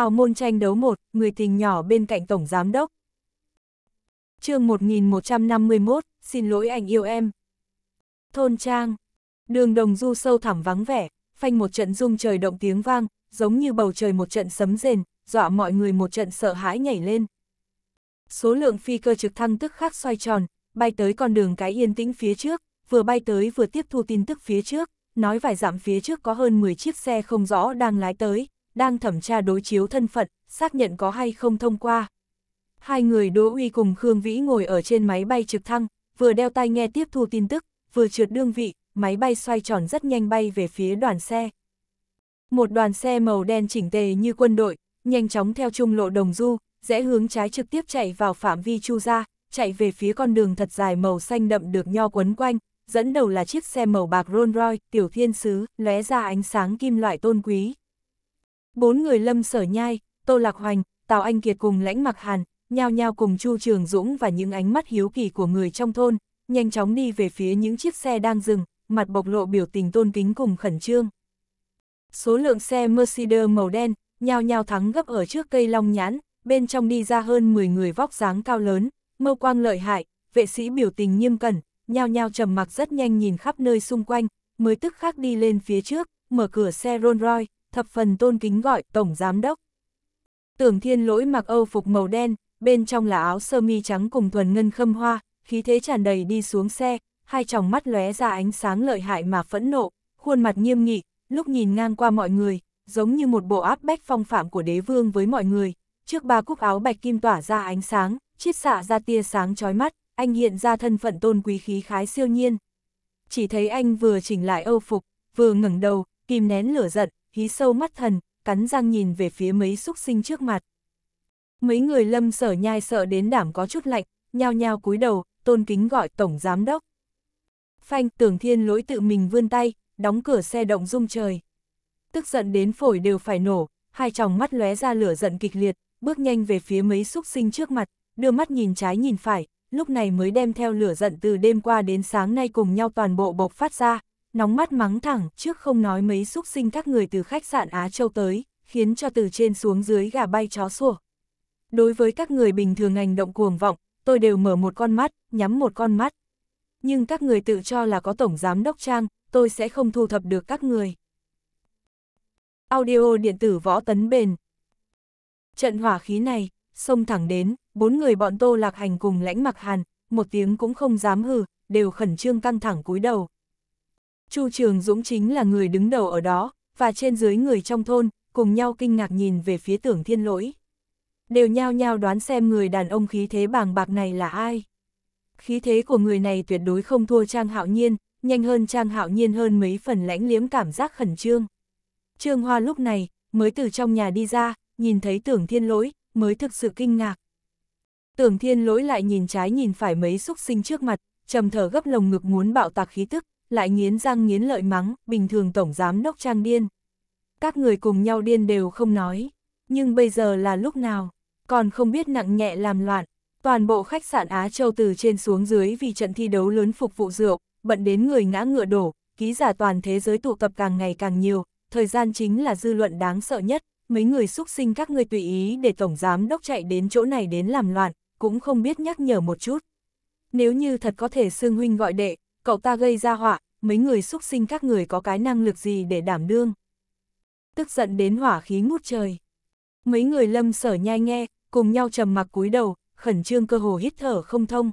hào môn tranh đấu một, người tình nhỏ bên cạnh Tổng Giám Đốc. chương 1151, xin lỗi anh yêu em. Thôn Trang. Đường đồng du sâu thẳm vắng vẻ, phanh một trận rung trời động tiếng vang, giống như bầu trời một trận sấm rền, dọa mọi người một trận sợ hãi nhảy lên. Số lượng phi cơ trực thăng tức khắc xoay tròn, bay tới con đường cái yên tĩnh phía trước, vừa bay tới vừa tiếp thu tin tức phía trước, nói vài dặm phía trước có hơn 10 chiếc xe không rõ đang lái tới, đang thẩm tra đối chiếu thân phận, xác nhận có hay không thông qua. Hai người Đỗ Uy cùng Khương Vĩ ngồi ở trên máy bay trực thăng, vừa đeo tai nghe tiếp thu tin tức, vừa trượt đương vị, máy bay xoay tròn rất nhanh bay về phía đoàn xe. Một đoàn xe màu đen chỉnh tề như quân đội, nhanh chóng theo trung lộ đồng du, rẽ hướng trái trực tiếp chạy vào phạm vi chu gia, chạy về phía con đường thật dài màu xanh đậm được nho quấn quanh, dẫn đầu là chiếc xe màu bạc Rolls Royce, tiểu thiên sứ, lóe ra ánh sáng kim loại tôn quý, Bốn người Lâm Sở Nhai, Tô Lạc Hoành, Tào Anh Kiệt cùng lãnh mặc hàn, nhao nhao cùng Chu Trường Dũng và những ánh mắt hiếu kỳ của người trong thôn, nhanh chóng đi về phía những chiếc xe đang dừng, mặt bộc lộ biểu tình tôn kính cùng khẩn trương. Số lượng xe Mercedes màu đen, nhao nhao thắng gấp ở trước cây long nhãn, bên trong đi ra hơn 10 người vóc dáng cao lớn, mâu quang lợi hại, vệ sĩ biểu tình nghiêm cẩn, nhao nhao trầm mặc rất nhanh nhìn khắp nơi xung quanh, mới tức khắc đi lên phía trước, mở cửa xe Rolls Royce thập phần tôn kính gọi Tổng Giám Đốc. Tưởng thiên lỗi mặc âu phục màu đen, bên trong là áo sơ mi trắng cùng thuần ngân khâm hoa, khí thế tràn đầy đi xuống xe, hai tròng mắt lóe ra ánh sáng lợi hại mà phẫn nộ, khuôn mặt nghiêm nghị, lúc nhìn ngang qua mọi người, giống như một bộ áp bách phong phạm của đế vương với mọi người. Trước ba cúc áo bạch kim tỏa ra ánh sáng, chiết xạ ra tia sáng chói mắt, anh hiện ra thân phận tôn quý khí khái siêu nhiên. Chỉ thấy anh vừa chỉnh lại âu phục, vừa ngẩng đầu, kìm nén lửa giận, hí sâu mắt thần, cắn răng nhìn về phía mấy xúc sinh trước mặt. Mấy người lâm sở nhai sợ đến đảm có chút lạnh, nhao nhao cúi đầu, tôn kính gọi tổng giám đốc. Phanh tưởng thiên lỗi tự mình vươn tay, đóng cửa xe động rung trời. Tức giận đến phổi đều phải nổ, hai tròng mắt lóe ra lửa giận kịch liệt, bước nhanh về phía mấy xúc sinh trước mặt, đưa mắt nhìn trái nhìn phải, lúc này mới đem theo lửa giận từ đêm qua đến sáng nay cùng nhau toàn bộ bộc phát ra, nóng mắt mắng thẳng, trước không nói mấy xúc sinh các người từ khách sạn Á Châu tới, khiến cho từ trên xuống dưới gà bay chó sủa. Đối với các người bình thường hành động cuồng vọng, tôi đều mở một con mắt, nhắm một con mắt. Nhưng các người tự cho là có tổng giám đốc trang, tôi sẽ không thu thập được các người. Audio điện tử võ tấn bền. Trận hỏa khí này, xông thẳng đến, bốn người bọn tô lạc hành cùng lãnh mặc hàn, một tiếng cũng không dám hừ, đều khẩn trương căng thẳng cúi đầu, Chu Trường Dũng chính là người đứng đầu ở đó, và trên dưới người trong thôn, cùng nhau kinh ngạc nhìn về phía tưởng thiên lỗi. Đều nhao nhao đoán xem người đàn ông khí thế bàng bạc này là ai. Khí thế của người này tuyệt đối không thua Trang Hạo Nhiên, nhanh hơn Trang Hạo Nhiên hơn mấy phần lãnh liếm cảm giác khẩn trương. Trương Hoa lúc này, mới từ trong nhà đi ra, nhìn thấy tưởng thiên lỗi, mới thực sự kinh ngạc. Tưởng thiên lỗi lại nhìn trái nhìn phải mấy xúc sinh trước mặt, trầm thở gấp lồng ngực muốn bạo tạc khí tức, lại nghiến răng nghiến lợi mắng, bình thường tổng giám đốc trang điên. Các người cùng nhau điên đều không nói, nhưng bây giờ là lúc nào, còn không biết nặng nhẹ làm loạn. Toàn bộ khách sạn Á Châu từ trên xuống dưới vì trận thi đấu lớn phục vụ rượu, bận đến người ngã ngựa đổ, ký giả toàn thế giới tụ tập càng ngày càng nhiều, thời gian chính là dư luận đáng sợ nhất, mấy người xúc sinh các người tùy ý để tổng giám đốc chạy đến chỗ này đến làm loạn, cũng không biết nhắc nhở một chút. Nếu như thật có thể xương huynh gọi đệ, cậu ta gây ra họa, mấy người xúc sinh các người có cái năng lực gì để đảm đương. Tức giận đến hỏa khí ngút trời. Mấy người lâm sở nhai nghe, cùng nhau trầm mặc cúi đầu, khẩn trương cơ hồ hít thở không thông.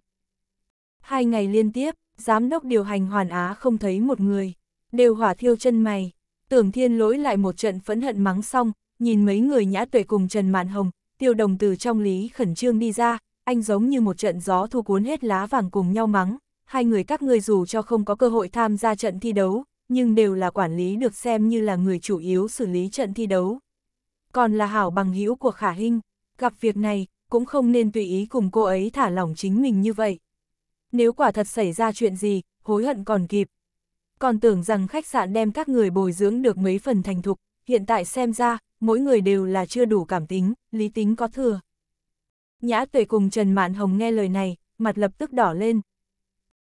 Hai ngày liên tiếp, giám đốc điều hành hoàn á không thấy một người, đều hỏa thiêu chân mày. Tưởng thiên lỗi lại một trận phẫn hận mắng xong, nhìn mấy người nhã tuệ cùng Trần Mạn Hồng, tiêu đồng từ trong lý khẩn trương đi ra, anh giống như một trận gió thu cuốn hết lá vàng cùng nhau mắng hai người các ngươi dù cho không có cơ hội tham gia trận thi đấu, nhưng đều là quản lý được xem như là người chủ yếu xử lý trận thi đấu. Còn là hảo bằng hữu của Khả Hinh, gặp việc này, cũng không nên tùy ý cùng cô ấy thả lỏng chính mình như vậy. Nếu quả thật xảy ra chuyện gì, hối hận còn kịp. Còn tưởng rằng khách sạn đem các người bồi dưỡng được mấy phần thành thục, hiện tại xem ra, mỗi người đều là chưa đủ cảm tính, lý tính có thừa. Nhã tuệ cùng Trần Mạn Hồng nghe lời này, mặt lập tức đỏ lên,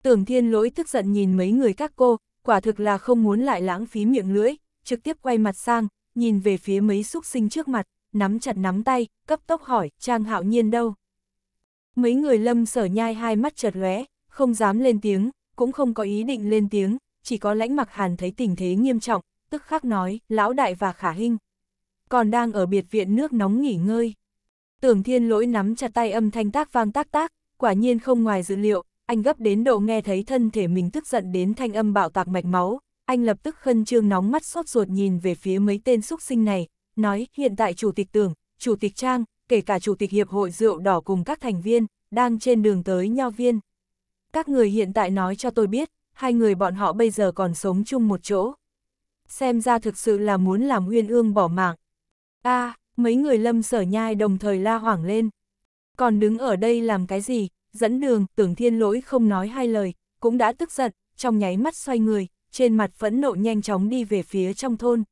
Tưởng thiên lỗi tức giận nhìn mấy người các cô, quả thực là không muốn lại lãng phí miệng lưỡi, trực tiếp quay mặt sang, nhìn về phía mấy xúc sinh trước mặt, nắm chặt nắm tay, cấp tốc hỏi, Trang Hạo Nhiên đâu? Mấy người lâm sở nhai hai mắt chật lóe, không dám lên tiếng, cũng không có ý định lên tiếng, chỉ có lãnh mặc hàn thấy tình thế nghiêm trọng, tức khắc nói, lão đại và khả hinh. Còn đang ở biệt viện nước nóng nghỉ ngơi. Tưởng thiên lỗi nắm chặt tay âm thanh tác vang tác tác, quả nhiên không ngoài dự liệu, anh gấp đến độ nghe thấy thân thể mình tức giận đến thanh âm bạo tạc mạch máu, anh lập tức khân trương nóng mắt sốt ruột nhìn về phía mấy tên xúc sinh này, nói hiện tại chủ tịch tưởng, chủ tịch trang, kể cả chủ tịch hiệp hội rượu đỏ cùng các thành viên, đang trên đường tới nho viên. Các người hiện tại nói cho tôi biết, hai người bọn họ bây giờ còn sống chung một chỗ. Xem ra thực sự là muốn làm huyên ương bỏ mạng. a mấy người lâm sở nhai đồng thời la hoảng lên. Còn đứng ở đây làm cái gì, dẫn đường, tưởng thiên lỗi không nói hai lời, cũng đã tức giận, trong nháy mắt xoay người, trên mặt phẫn nộ nhanh chóng đi về phía trong thôn.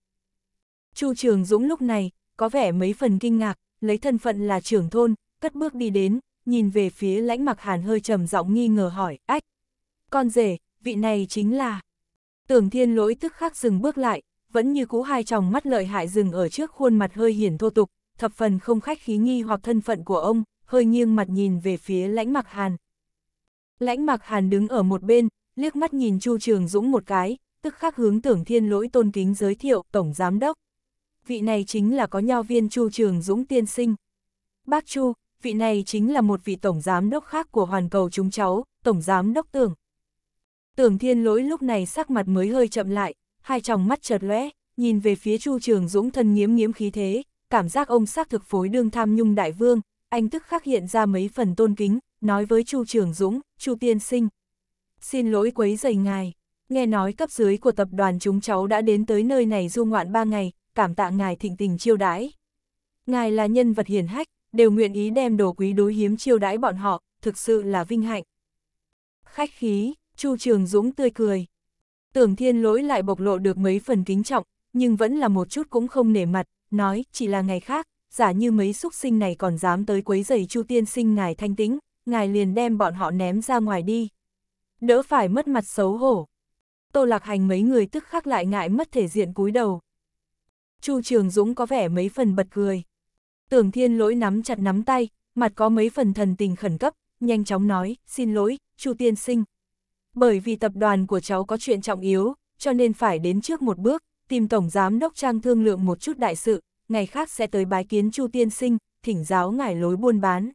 Chu Trường Dũng lúc này, có vẻ mấy phần kinh ngạc, lấy thân phận là trưởng thôn, cất bước đi đến, nhìn về phía lãnh mặc hàn hơi trầm giọng nghi ngờ hỏi, ách, con rể, vị này chính là... Tưởng thiên lỗi tức khắc dừng bước lại, vẫn như cú hai tròng mắt lợi hại dừng ở trước khuôn mặt hơi hiển thô tục, thập phần không khách khí nghi hoặc thân phận của ông, hơi nghiêng mặt nhìn về phía lãnh mặc hàn. Lãnh mặc hàn đứng ở một bên, liếc mắt nhìn Chu Trường Dũng một cái, tức khắc hướng tưởng thiên lỗi tôn kính giới thiệu Tổng Giám Đốc. Vị này chính là có nho viên Chu Trường Dũng tiên sinh. Bác Chu, vị này chính là một vị Tổng Giám Đốc khác của Hoàn Cầu chúng cháu, Tổng Giám Đốc Tưởng. Tưởng thiên lỗi lúc này sắc mặt mới hơi chậm lại, hai tròng mắt chợt lóe, nhìn về phía Chu Trường Dũng thân nghiếm nghiếm khí thế, cảm giác ông xác thực phối đương tham nhung đại vương, anh tức khắc hiện ra mấy phần tôn kính, nói với Chu Trường Dũng, Chu Tiên Sinh. Xin lỗi quấy rầy ngài, nghe nói cấp dưới của tập đoàn chúng cháu đã đến tới nơi này du ngoạn ba ngày, cảm tạ ngài thịnh tình chiêu đãi. Ngài là nhân vật hiển hách, đều nguyện ý đem đồ quý đối hiếm chiêu đãi bọn họ, thực sự là vinh hạnh. Khách khí, Chu Trường Dũng tươi cười. Tưởng thiên lỗi lại bộc lộ được mấy phần kính trọng, nhưng vẫn là một chút cũng không nể mặt, nói chỉ là ngày khác, giả như mấy xúc sinh này còn dám tới quấy giày Chu tiên sinh ngài thanh tĩnh, ngài liền đem bọn họ ném ra ngoài đi. Đỡ phải mất mặt xấu hổ. Tô Lạc Hành mấy người tức khắc lại ngại mất thể diện cúi đầu. Chu Trường Dũng có vẻ mấy phần bật cười. Tưởng Thiên Lỗi nắm chặt nắm tay, mặt có mấy phần thần tình khẩn cấp, nhanh chóng nói, xin lỗi, Chu tiên sinh. Bởi vì tập đoàn của cháu có chuyện trọng yếu, cho nên phải đến trước một bước, tìm tổng giám đốc Trang thương lượng một chút đại sự, ngày khác sẽ tới bái kiến Chu Tiên Sinh, thỉnh giáo ngài lối buôn bán.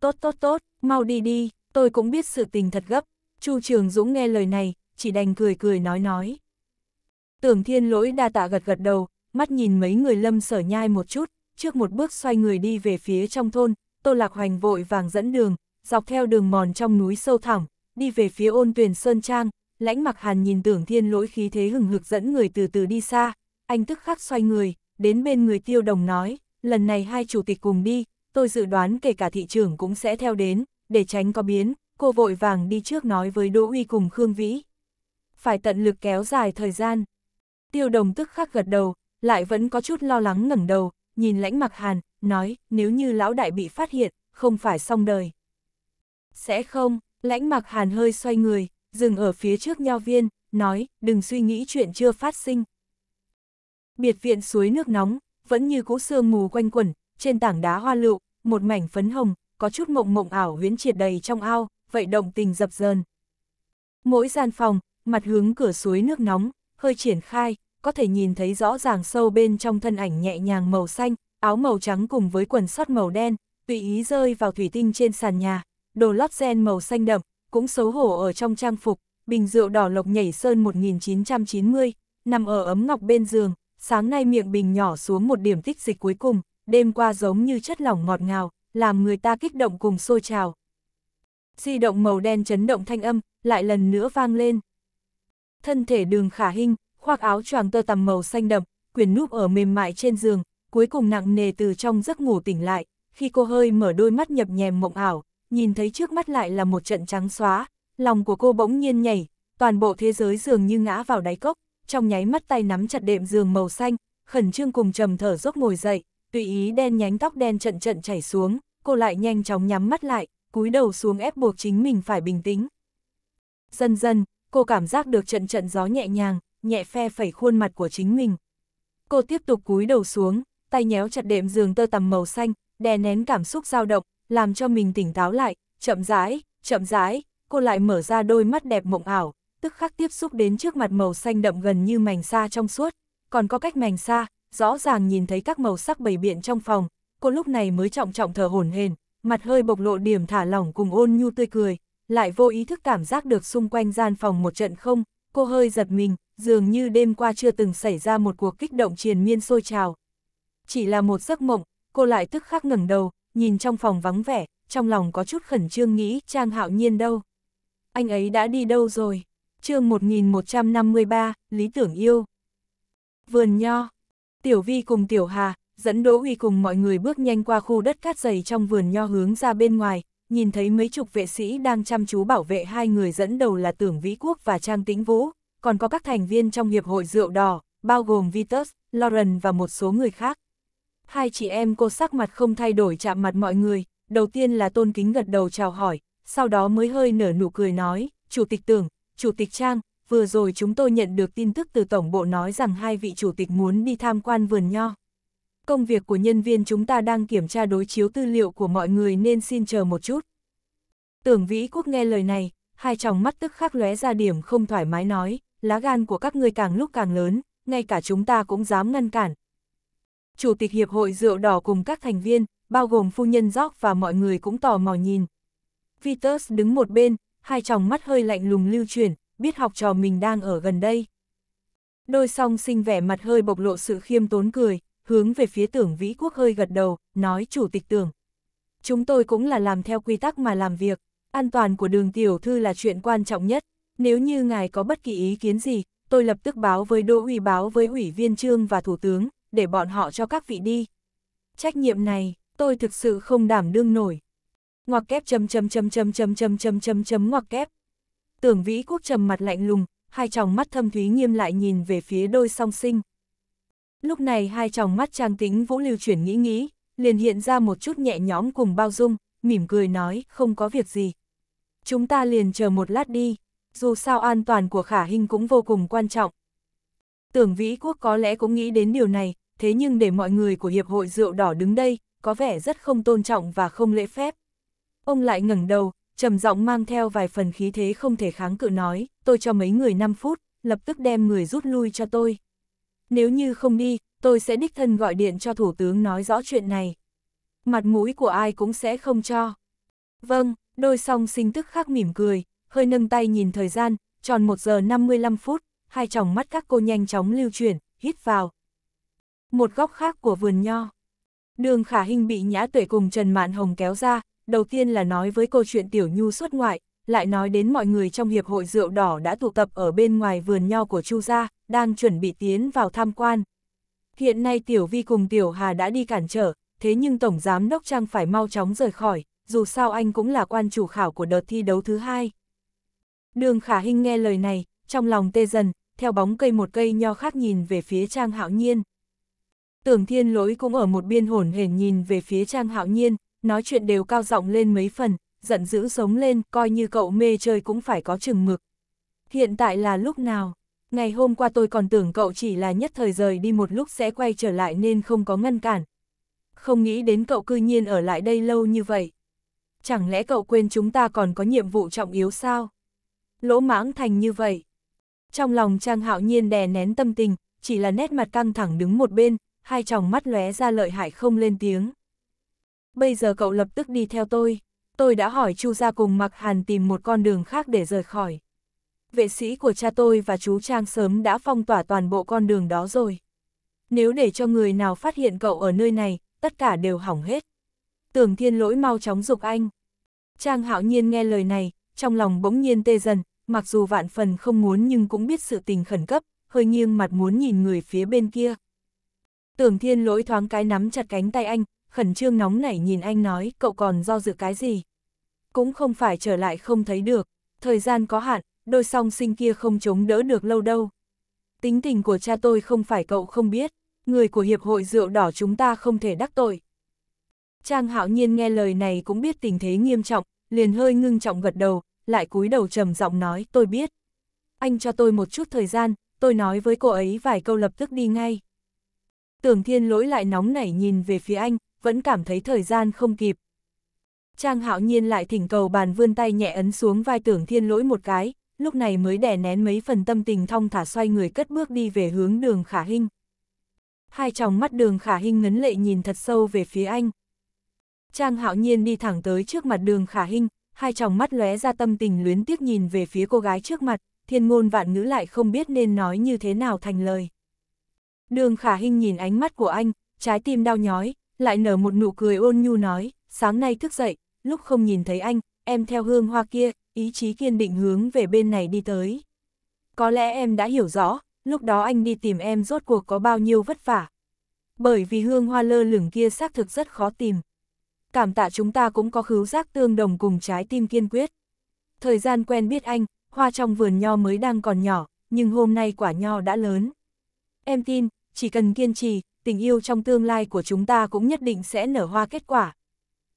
Tốt tốt tốt, mau đi đi, tôi cũng biết sự tình thật gấp. Chu Trường Dũng nghe lời này, chỉ đành cười cười nói nói. Tưởng thiên lỗi đa tạ gật gật đầu, mắt nhìn mấy người lâm sở nhai một chút, trước một bước xoay người đi về phía trong thôn, Tô Lạc Hoành vội vàng dẫn đường, dọc theo đường mòn trong núi sâu thẳm, đi về phía ôn tuyển Sơn Trang, lãnh mặc hàn nhìn tưởng thiên lỗi khí thế hừng hực dẫn người từ từ đi xa, anh tức khắc xoay người, đến bên người tiêu đồng nói, lần này hai chủ tịch cùng đi, tôi dự đoán kể cả thị trưởng cũng sẽ theo đến, để tránh có biến, cô vội vàng đi trước nói với Đỗ Uy cùng Khương Vĩ. Phải tận lực kéo dài thời gian. Tiêu đồng tức khắc gật đầu, lại vẫn có chút lo lắng ngẩng đầu, nhìn lãnh mặc hàn, nói, nếu như lão đại bị phát hiện, không phải xong đời. Sẽ không, lãnh mặc hàn hơi xoay người, dừng ở phía trước nho viên, nói, đừng suy nghĩ chuyện chưa phát sinh, biệt viện suối nước nóng, vẫn như cũ sương mù quanh quẩn, trên tảng đá hoa lựu, một mảnh phấn hồng, có chút mộng mộng ảo huyễn triệt đầy trong ao, vậy động tình dập dờn. Mỗi gian phòng, mặt hướng cửa suối nước nóng, hơi triển khai, có thể nhìn thấy rõ ràng sâu bên trong thân ảnh nhẹ nhàng màu xanh, áo màu trắng cùng với quần sót màu đen, tùy ý rơi vào thủy tinh trên sàn nhà, đồ lót gen màu xanh đậm, cũng xấu hổ ở trong trang phục, bình rượu đỏ lộc nhảy sơn 1990, nằm ở ấm ngọc bên giường, sáng nay miệng bình nhỏ xuống một điểm tích dịch cuối cùng, đêm qua giống như chất lỏng ngọt ngào, làm người ta kích động cùng sôi trào. Di động màu đen chấn động thanh âm, lại lần nữa vang lên. Thân thể đường khả hình, khoác áo choàng tơ tằm màu xanh đậm, quyển núp ở mềm mại trên giường, cuối cùng nặng nề từ trong giấc ngủ tỉnh lại, khi cô hơi mở đôi mắt nhập nhèm mộng ảo, nhìn thấy trước mắt lại là một trận trắng xóa, lòng của cô bỗng nhiên nhảy, toàn bộ thế giới dường như ngã vào đáy cốc, trong nháy mắt tay nắm chặt đệm giường màu xanh, khẩn trương cùng trầm thở dốc ngồi dậy, tùy ý đen nhánh tóc đen trận trận chảy xuống, cô lại nhanh chóng nhắm mắt lại, cúi đầu xuống ép buộc chính mình phải bình tĩnh. Dần dần, cô cảm giác được trận trận gió nhẹ nhàng, nhẹ phe phẩy khuôn mặt của chính mình. Cô tiếp tục cúi đầu xuống, tay nhéo chặt đệm giường tơ tằm màu xanh, đè nén cảm xúc dao động, làm cho mình tỉnh táo lại, chậm rãi, chậm rãi, cô lại mở ra đôi mắt đẹp mộng ảo, tức khắc tiếp xúc đến trước mặt màu xanh đậm gần như mảnh xa trong suốt, còn có cách mảnh xa, rõ ràng nhìn thấy các màu sắc bầy biện trong phòng, cô lúc này mới trọng trọng thở hổn hển, mặt hơi bộc lộ điểm thả lỏng cùng ôn nhu tươi cười, lại vô ý thức cảm giác được xung quanh gian phòng một trận không, cô hơi giật mình, dường như đêm qua chưa từng xảy ra một cuộc kích động triền miên sôi trào. Chỉ là một giấc mộng, cô lại tức khắc ngẩng đầu, nhìn trong phòng vắng vẻ, trong lòng có chút khẩn trương nghĩ Trang Hạo Nhiên đâu. Anh ấy đã đi đâu rồi? chương 1153, Lý Tưởng Yêu. Vườn nho. Tiểu Vi cùng Tiểu Hà, dẫn Đỗ Huy cùng mọi người bước nhanh qua khu đất cát dày trong vườn nho hướng ra bên ngoài, nhìn thấy mấy chục vệ sĩ đang chăm chú bảo vệ hai người dẫn đầu là Tưởng Vĩ Quốc và Trang Tĩnh Vũ, còn có các thành viên trong Hiệp hội Rượu Đỏ, bao gồm Vitus, Lauren và một số người khác. Hai chị em cô sắc mặt không thay đổi chạm mặt mọi người, đầu tiên là tôn kính gật đầu chào hỏi, sau đó mới hơi nở nụ cười nói, Chủ tịch Tưởng, Chủ tịch Trang, vừa rồi chúng tôi nhận được tin tức từ Tổng bộ nói rằng hai vị chủ tịch muốn đi tham quan vườn nho. Công việc của nhân viên chúng ta đang kiểm tra đối chiếu tư liệu của mọi người nên xin chờ một chút. Tưởng Vĩ Quốc nghe lời này, hai tròng mắt tức khắc lóe ra điểm không thoải mái nói, lá gan của các ngươi càng lúc càng lớn, ngay cả chúng ta cũng dám ngăn cản. Chủ tịch Hiệp hội Rượu Đỏ cùng các thành viên, bao gồm phu nhân Jock và mọi người cũng tò mò nhìn. Vitus đứng một bên, hai tròng mắt hơi lạnh lùng lưu chuyển, biết học trò mình đang ở gần đây. Đôi song sinh vẻ mặt hơi bộc lộ sự khiêm tốn cười, hướng về phía tưởng vĩ quốc hơi gật đầu, nói chủ tịch tưởng. Chúng tôi cũng là làm theo quy tắc mà làm việc, an toàn của đường tiểu thư là chuyện quan trọng nhất. Nếu như ngài có bất kỳ ý kiến gì, tôi lập tức báo với đỗ ủy báo với ủy viên trương và thủ tướng, để bọn họ cho các vị đi. Trách nhiệm này, tôi thực sự không đảm đương nổi ngoặc kép chấm chấm chấm chấm chấm chấm chấm chấm chấm ngoặc kép. Tưởng Vĩ Quốc trầm mặt lạnh lùng, hai tròng mắt thâm thúy nghiêm lại nhìn về phía đôi song sinh. Lúc này hai tròng mắt trang tính Vũ Lưu chuyển nghĩ nghĩ, liền hiện ra một chút nhẹ nhõm cùng bao dung, mỉm cười nói, không có việc gì. Chúng ta liền chờ một lát đi, dù sao an toàn của khả hình cũng vô cùng quan trọng. Tưởng Vĩ Quốc có lẽ cũng nghĩ đến điều này, thế nhưng để mọi người của Hiệp hội Rượu Đỏ đứng đây, có vẻ rất không tôn trọng và không lễ phép. Ông lại ngẩng đầu, trầm giọng mang theo vài phần khí thế không thể kháng cự nói, tôi cho mấy người 5 phút, lập tức đem người rút lui cho tôi. Nếu như không đi, tôi sẽ đích thân gọi điện cho Thủ tướng nói rõ chuyện này. Mặt mũi của ai cũng sẽ không cho. Vâng, đôi song sinh tức khắc mỉm cười, hơi nâng tay nhìn thời gian, tròn 1 giờ 55 phút, hai tròng mắt các cô nhanh chóng lưu chuyển, hít vào. Một góc khác của vườn nho. Đường khả hình bị nhã tuệ cùng Trần Mạn Hồng kéo ra, đầu tiên là nói với câu chuyện Tiểu Nhu xuất ngoại, lại nói đến mọi người trong hiệp hội rượu đỏ đã tụ tập ở bên ngoài vườn nho của Chu gia, đang chuẩn bị tiến vào tham quan. Hiện nay Tiểu Vi cùng Tiểu Hà đã đi cản trở, thế nhưng Tổng Giám Đốc Trang phải mau chóng rời khỏi, dù sao anh cũng là quan chủ khảo của đợt thi đấu thứ hai. Đường Khả hình nghe lời này, trong lòng tê dần, theo bóng cây một cây nho khác nhìn về phía Trang Hạo Nhiên. Tưởng Thiên Lỗi cũng ở một biên hồn hển nhìn về phía Trang Hạo Nhiên, nói chuyện đều cao giọng lên mấy phần, giận dữ sống lên, coi như cậu mê chơi cũng phải có chừng mực. Hiện tại là lúc nào? Ngày hôm qua tôi còn tưởng cậu chỉ là nhất thời rời đi một lúc sẽ quay trở lại nên không có ngăn cản. Không nghĩ đến cậu cư nhiên ở lại đây lâu như vậy. Chẳng lẽ cậu quên chúng ta còn có nhiệm vụ trọng yếu sao? Lỗ mãng thành như vậy. Trong lòng Trang Hạo Nhiên đè nén tâm tình, chỉ là nét mặt căng thẳng đứng một bên, hai tròng mắt lóe ra lợi hại không lên tiếng bây giờ cậu lập tức đi theo tôi. Tôi đã hỏi chu gia cùng Mạc Hàn tìm một con đường khác để rời khỏi. Vệ sĩ của cha tôi và chú Trang sớm đã phong tỏa toàn bộ con đường đó rồi. Nếu để cho người nào phát hiện cậu ở nơi này, tất cả đều hỏng hết. Tưởng thiên lỗi mau chóng dục anh. Trang hạo nhiên nghe lời này, trong lòng bỗng nhiên tê dần, mặc dù vạn phần không muốn nhưng cũng biết sự tình khẩn cấp, hơi nghiêng mặt muốn nhìn người phía bên kia. Tưởng thiên lỗi thoáng cái nắm chặt cánh tay anh, khẩn trương nóng nảy nhìn anh nói cậu còn do dự cái gì. Cũng không phải trở lại không thấy được, thời gian có hạn, đôi song sinh kia không chống đỡ được lâu đâu. Tính tình của cha tôi không phải cậu không biết, người của Hiệp hội Rượu Đỏ chúng ta không thể đắc tội. Trang hạo nhiên nghe lời này cũng biết tình thế nghiêm trọng, liền hơi ngưng trọng gật đầu, lại cúi đầu trầm giọng nói tôi biết. Anh cho tôi một chút thời gian, tôi nói với cô ấy vài câu lập tức đi ngay. Tưởng thiên lỗi lại nóng nảy nhìn về phía anh, vẫn cảm thấy thời gian không kịp. Trang hạo nhiên lại thỉnh cầu bàn vươn tay nhẹ ấn xuống vai tưởng thiên lỗi một cái, lúc này mới đè nén mấy phần tâm tình thong thả xoay người cất bước đi về hướng đường khả hình, Hai tròng mắt đường khả hình ngấn lệ nhìn thật sâu về phía anh. Trang hạo nhiên đi thẳng tới trước mặt đường khả hình, hai tròng mắt lóe ra tâm tình luyến tiếc nhìn về phía cô gái trước mặt, thiên ngôn vạn ngữ lại không biết nên nói như thế nào thành lời. Đường khả hình nhìn ánh mắt của anh, trái tim đau nhói, lại nở một nụ cười ôn nhu nói, sáng nay thức dậy, lúc không nhìn thấy anh, em theo hương hoa kia, ý chí kiên định hướng về bên này đi tới. Có lẽ em đã hiểu rõ, lúc đó anh đi tìm em rốt cuộc có bao nhiêu vất vả. Bởi vì hương hoa lơ lửng kia xác thực rất khó tìm. Cảm tạ chúng ta cũng có khứu giác tương đồng cùng trái tim kiên quyết. Thời gian quen biết anh, hoa trong vườn nho mới đang còn nhỏ, nhưng hôm nay quả nho đã lớn. Em tin, chỉ cần kiên trì, tình yêu trong tương lai của chúng ta cũng nhất định sẽ nở hoa kết quả.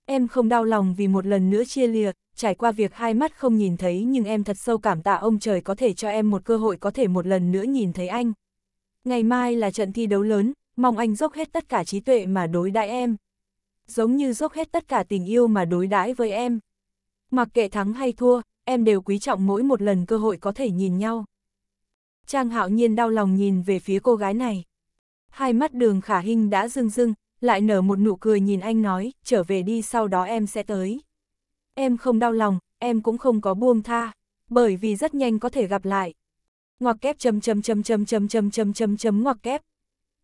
Em không đau lòng vì một lần nữa chia lìa, trải qua việc hai mắt không nhìn thấy nhưng em thật sâu cảm tạ ông trời có thể cho em một cơ hội có thể một lần nữa nhìn thấy anh. Ngày mai là trận thi đấu lớn, mong anh dốc hết tất cả trí tuệ mà đối đãi em. Giống như dốc hết tất cả tình yêu mà đối đãi với em. Mặc kệ thắng hay thua, em đều quý trọng mỗi một lần cơ hội có thể nhìn nhau. Trang hạo nhiên đau lòng nhìn về phía cô gái này hai mắt đường khả hình đã rưng rưng, lại nở một nụ cười nhìn anh nói, trở về đi sau đó em sẽ tới. Em không đau lòng, em cũng không có buông tha, bởi vì rất nhanh có thể gặp lại. Ngoặc kép chấm chấm chấm chấm chấm chấm chấm chấm chấm ngoặc kép.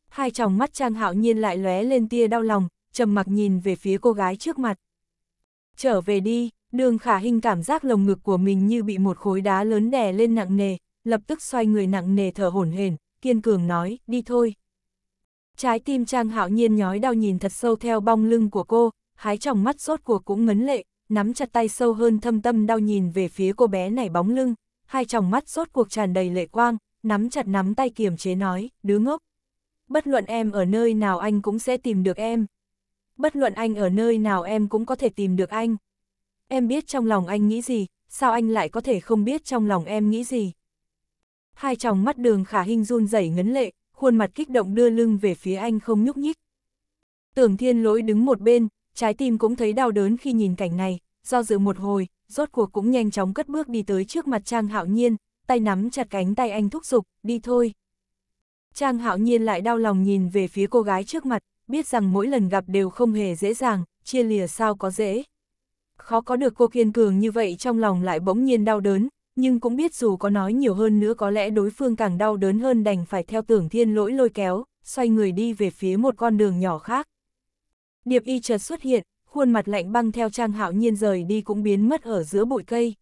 Hai tròng mắt Trang Hạo Nhiên lại lóe lên tia đau lòng, trầm mặc nhìn về phía cô gái trước mặt. Trở về đi, đường khả hình cảm giác lồng ngực của mình như bị một khối đá lớn đè lên nặng nề, lập tức xoay người nặng nề thở hổn hển, kiên cường nói, đi thôi. Trái tim Trang Hạo Nhiên nhói đau nhìn thật sâu theo bong lưng của cô, hái trong mắt sốt cuộc cũng ngấn lệ, nắm chặt tay sâu hơn thâm tâm đau nhìn về phía cô bé này bóng lưng, hai tròng mắt sốt cuộc tràn đầy lệ quang, nắm chặt nắm tay kiềm chế nói, đứa ngốc. Bất luận em ở nơi nào anh cũng sẽ tìm được em. Bất luận anh ở nơi nào em cũng có thể tìm được anh. Em biết trong lòng anh nghĩ gì, sao anh lại có thể không biết trong lòng em nghĩ gì. Hai tròng mắt đường khả hình run rẩy ngấn lệ, khuôn mặt kích động đưa lưng về phía anh không nhúc nhích. Tưởng thiên lỗi đứng một bên, trái tim cũng thấy đau đớn khi nhìn cảnh này, do dự một hồi, rốt cuộc cũng nhanh chóng cất bước đi tới trước mặt Trang Hạo Nhiên, tay nắm chặt cánh tay anh thúc giục, đi thôi. Trang Hạo Nhiên lại đau lòng nhìn về phía cô gái trước mặt, biết rằng mỗi lần gặp đều không hề dễ dàng, chia lìa sao có dễ. Khó có được cô kiên cường như vậy trong lòng lại bỗng nhiên đau đớn, nhưng cũng biết dù có nói nhiều hơn nữa có lẽ đối phương càng đau đớn hơn đành phải theo tưởng thiên lỗi lôi kéo, xoay người đi về phía một con đường nhỏ khác. Điệp y chợt xuất hiện, khuôn mặt lạnh băng theo trang hạo nhiên rời đi cũng biến mất ở giữa bụi cây.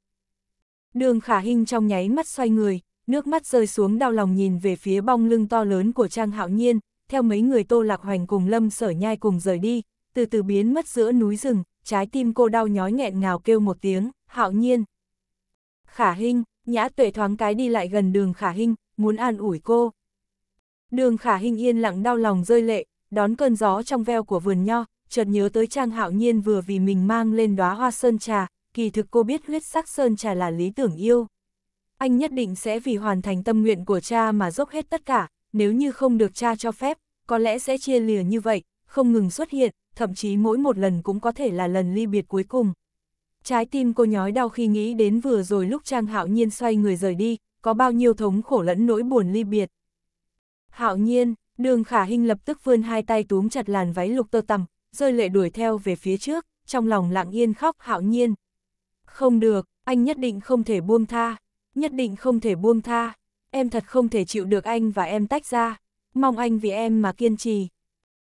Đường khả hình trong nháy mắt xoay người, nước mắt rơi xuống đau lòng nhìn về phía bong lưng to lớn của trang hạo nhiên, theo mấy người tô lạc hoành cùng lâm sở nhai cùng rời đi, từ từ biến mất giữa núi rừng, trái tim cô đau nhói nghẹn ngào kêu một tiếng, hạo nhiên. Khả Hinh, Nhã Tuệ thoáng cái đi lại gần đường Khả Hinh, muốn an ủi cô. Đường Khả Hinh yên lặng đau lòng rơi lệ, đón cơn gió trong veo của vườn nho, chợt nhớ tới Trang Hạo Nhiên vừa vì mình mang lên đóa hoa sơn trà, kỳ thực cô biết huyết sắc sơn trà là lý tưởng yêu. Anh nhất định sẽ vì hoàn thành tâm nguyện của cha mà dốc hết tất cả, nếu như không được cha cho phép, có lẽ sẽ chia lìa như vậy, không ngừng xuất hiện, thậm chí mỗi một lần cũng có thể là lần ly biệt cuối cùng. Trái tim cô nhói đau khi nghĩ đến vừa rồi lúc Trang Hạo Nhiên xoay người rời đi, có bao nhiêu thống khổ lẫn nỗi buồn ly biệt. Hạo Nhiên, đường khả hình lập tức vươn hai tay túm chặt làn váy lục tơ tằm, rơi lệ đuổi theo về phía trước, trong lòng lặng yên khóc Hạo Nhiên. Không được, anh nhất định không thể buông tha, nhất định không thể buông tha, em thật không thể chịu được anh và em tách ra, mong anh vì em mà kiên trì.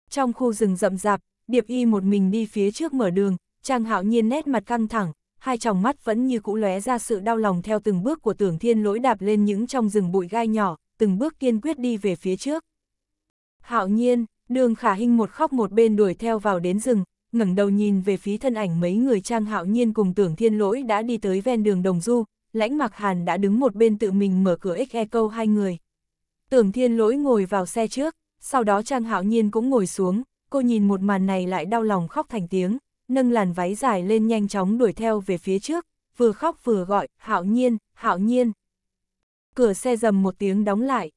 Trong khu rừng rậm rạp, Điệp Y một mình đi phía trước mở đường, Trang hạo nhiên nét mặt căng thẳng, hai tròng mắt vẫn như cũ lóe ra sự đau lòng theo từng bước của tưởng thiên lỗi đạp lên những trong rừng bụi gai nhỏ, từng bước kiên quyết đi về phía trước. Hạo nhiên, đường khả hình một khóc một bên đuổi theo vào đến rừng, ngẩng đầu nhìn về phía thân ảnh mấy người trang hạo nhiên cùng tưởng thiên lỗi đã đi tới ven đường đồng du, lãnh mặc hàn đã đứng một bên tự mình mở cửa xe câu hai người. Tưởng thiên lỗi ngồi vào xe trước, sau đó trang hạo nhiên cũng ngồi xuống, cô nhìn một màn này lại đau lòng khóc thành tiếng nâng làn váy dài lên nhanh chóng đuổi theo về phía trước, vừa khóc vừa gọi, hạo nhiên, hạo nhiên. Cửa xe dầm một tiếng đóng lại.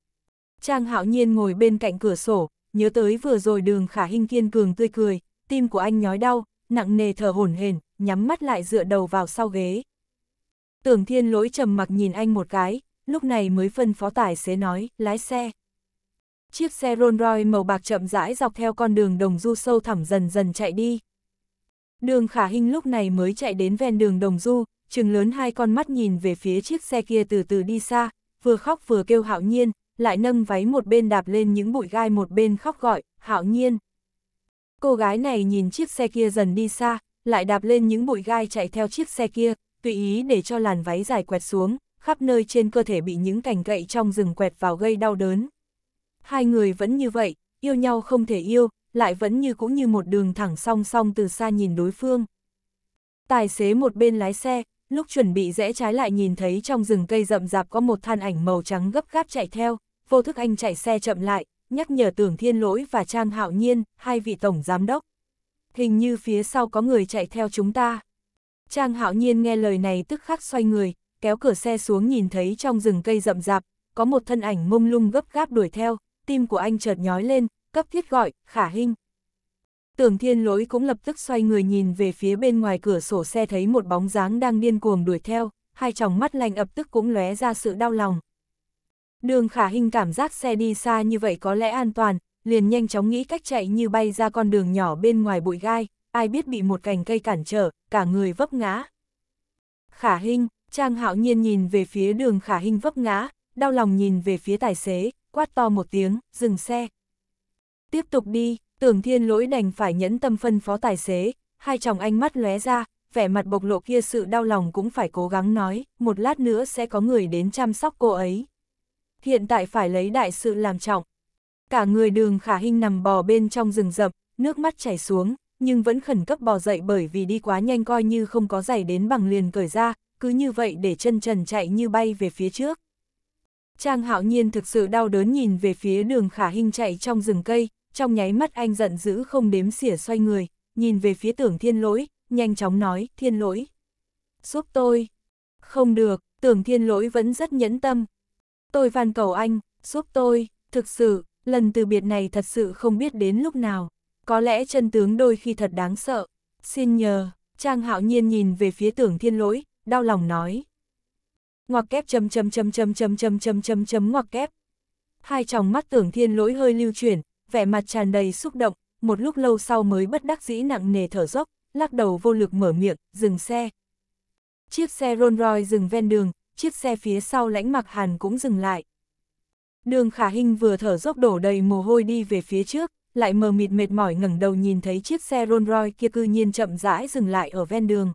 Trang hạo nhiên ngồi bên cạnh cửa sổ, nhớ tới vừa rồi đường khả Hinh kiên cường tươi cười, tim của anh nhói đau, nặng nề thở hổn hển, nhắm mắt lại dựa đầu vào sau ghế. Tưởng thiên lỗi trầm mặc nhìn anh một cái, lúc này mới phân phó tài xế nói, lái xe. Chiếc xe Rolls Royce màu bạc chậm rãi dọc theo con đường đồng du sâu thẳm dần dần chạy đi. Đường khả hình lúc này mới chạy đến ven đường Đồng Du, trừng lớn hai con mắt nhìn về phía chiếc xe kia từ từ đi xa, vừa khóc vừa kêu hạo nhiên, lại nâng váy một bên đạp lên những bụi gai một bên khóc gọi, hạo nhiên. Cô gái này nhìn chiếc xe kia dần đi xa, lại đạp lên những bụi gai chạy theo chiếc xe kia, tùy ý để cho làn váy dài quẹt xuống, khắp nơi trên cơ thể bị những cành gậy trong rừng quẹt vào gây đau đớn. Hai người vẫn như vậy, yêu nhau không thể yêu, lại vẫn như cũng như một đường thẳng song song từ xa nhìn đối phương. Tài xế một bên lái xe, lúc chuẩn bị rẽ trái lại nhìn thấy trong rừng cây rậm rạp có một than ảnh màu trắng gấp gáp chạy theo, vô thức anh chạy xe chậm lại, nhắc nhở tưởng thiên lỗi và Trang Hạo Nhiên, hai vị tổng giám đốc. Hình như phía sau có người chạy theo chúng ta. Trang Hạo Nhiên nghe lời này tức khắc xoay người, kéo cửa xe xuống nhìn thấy trong rừng cây rậm rạp, có một thân ảnh mông lung gấp gáp đuổi theo, tim của anh chợt nhói lên, cấp thiết gọi, khả hình. Tưởng thiên lối cũng lập tức xoay người nhìn về phía bên ngoài cửa sổ xe thấy một bóng dáng đang điên cuồng đuổi theo, hai tròng mắt lành ập tức cũng lóe ra sự đau lòng. Đường khả hình cảm giác xe đi xa như vậy có lẽ an toàn, liền nhanh chóng nghĩ cách chạy như bay ra con đường nhỏ bên ngoài bụi gai, ai biết bị một cành cây cản trở, cả người vấp ngã. Khả hình, Trang hạo nhiên nhìn về phía đường khả hình vấp ngã, đau lòng nhìn về phía tài xế, quát to một tiếng, dừng xe tiếp tục đi, tưởng thiên lỗi đành phải nhẫn tâm phân phó tài xế, hai chồng anh mắt lóe ra, vẻ mặt bộc lộ kia sự đau lòng cũng phải cố gắng nói, một lát nữa sẽ có người đến chăm sóc cô ấy. Hiện tại phải lấy đại sự làm trọng. Cả người đường khả hình nằm bò bên trong rừng rậm, nước mắt chảy xuống, nhưng vẫn khẩn cấp bò dậy bởi vì đi quá nhanh coi như không có giày đến bằng liền cởi ra, cứ như vậy để chân trần chạy như bay về phía trước. Trang hạo nhiên thực sự đau đớn nhìn về phía đường khả hình chạy trong rừng cây, trong nháy mắt anh giận dữ không đếm xỉa xoay người, nhìn về phía tưởng thiên lỗi, nhanh chóng nói, thiên lỗi. Giúp tôi. Không được, tưởng thiên lỗi vẫn rất nhẫn tâm. Tôi van cầu anh, giúp tôi, thực sự, lần từ biệt này thật sự không biết đến lúc nào. Có lẽ chân tướng đôi khi thật đáng sợ. Xin nhờ, Trang hạo nhiên nhìn về phía tưởng thiên lỗi, đau lòng nói. Ngoặc kép chấm chấm chấm chấm chấm chấm chấm chấm ngoặc kép. Hai tròng mắt tưởng thiên lỗi hơi lưu chuyển, vẻ mặt tràn đầy xúc động, một lúc lâu sau mới bất đắc dĩ nặng nề thở dốc, lắc đầu vô lực mở miệng, dừng xe. Chiếc xe Rolls Royce dừng ven đường, chiếc xe phía sau lãnh mặc hàn cũng dừng lại. Đường khả hình vừa thở dốc đổ đầy mồ hôi đi về phía trước, lại mờ mịt mệt mỏi ngẩng đầu nhìn thấy chiếc xe Rolls Royce kia cư nhiên chậm rãi dừng lại ở ven đường.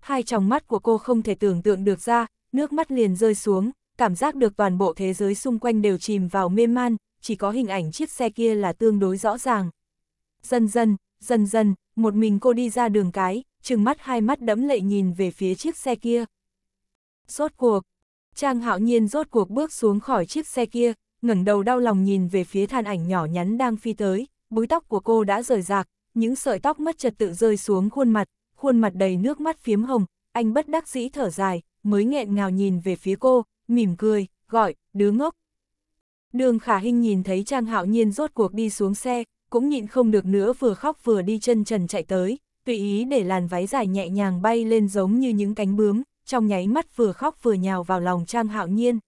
Hai tròng mắt của cô không thể tưởng tượng được ra, nước mắt liền rơi xuống, cảm giác được toàn bộ thế giới xung quanh đều chìm vào mê man, chỉ có hình ảnh chiếc xe kia là tương đối rõ ràng. Dần dần, dần dần, một mình cô đi ra đường cái, trừng mắt hai mắt đẫm lệ nhìn về phía chiếc xe kia. Rốt cuộc, Trang hạo nhiên rốt cuộc bước xuống khỏi chiếc xe kia, ngẩng đầu đau lòng nhìn về phía than ảnh nhỏ nhắn đang phi tới, búi tóc của cô đã rời rạc, những sợi tóc mất trật tự rơi xuống khuôn mặt, khuôn mặt đầy nước mắt phiếm hồng, anh bất đắc dĩ thở dài, mới nghẹn ngào nhìn về phía cô, mỉm cười, gọi, đứa ngốc, Đường khả hình nhìn thấy Trang Hạo Nhiên rốt cuộc đi xuống xe, cũng nhịn không được nữa vừa khóc vừa đi chân trần chạy tới, tùy ý để làn váy dài nhẹ nhàng bay lên giống như những cánh bướm, trong nháy mắt vừa khóc vừa nhào vào lòng Trang Hạo Nhiên.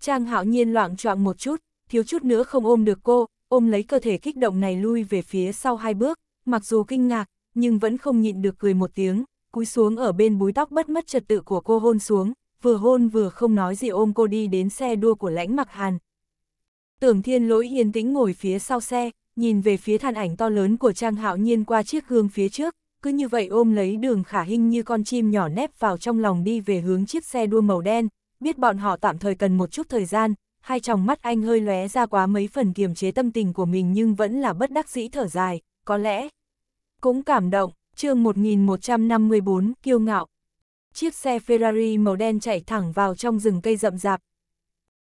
Trang Hạo Nhiên loạn choạng một chút, thiếu chút nữa không ôm được cô, ôm lấy cơ thể kích động này lui về phía sau hai bước, mặc dù kinh ngạc, nhưng vẫn không nhịn được cười một tiếng, cúi xuống ở bên búi tóc bất mất trật tự của cô hôn xuống, vừa hôn vừa không nói gì ôm cô đi đến xe đua của lãnh mặc hàn, Tưởng thiên lỗi yên tĩnh ngồi phía sau xe, nhìn về phía than ảnh to lớn của Trang Hạo Nhiên qua chiếc gương phía trước, cứ như vậy ôm lấy đường khả hình như con chim nhỏ nép vào trong lòng đi về hướng chiếc xe đua màu đen, biết bọn họ tạm thời cần một chút thời gian, hai tròng mắt anh hơi lóe ra quá mấy phần kiềm chế tâm tình của mình nhưng vẫn là bất đắc dĩ thở dài, có lẽ. Cũng cảm động, chương 1154, kiêu ngạo. Chiếc xe Ferrari màu đen chạy thẳng vào trong rừng cây rậm rạp,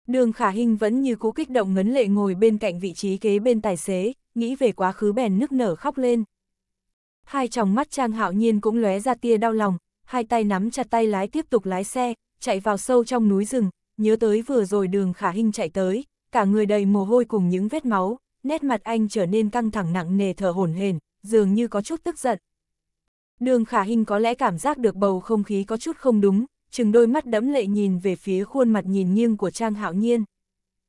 Đường khả hình vẫn như cũ kích động ngấn lệ ngồi bên cạnh vị trí kế bên tài xế, nghĩ về quá khứ bèn nức nở khóc lên. Hai tròng mắt Trang Hạo Nhiên cũng lóe ra tia đau lòng, hai tay nắm chặt tay lái tiếp tục lái xe, chạy vào sâu trong núi rừng, nhớ tới vừa rồi đường khả hình chạy tới, cả người đầy mồ hôi cùng những vết máu, nét mặt anh trở nên căng thẳng nặng nề thở hổn hển, dường như có chút tức giận. Đường khả hình có lẽ cảm giác được bầu không khí có chút không đúng, chừng đôi mắt đẫm lệ nhìn về phía khuôn mặt nhìn nghiêng của Trang Hạo Nhiên.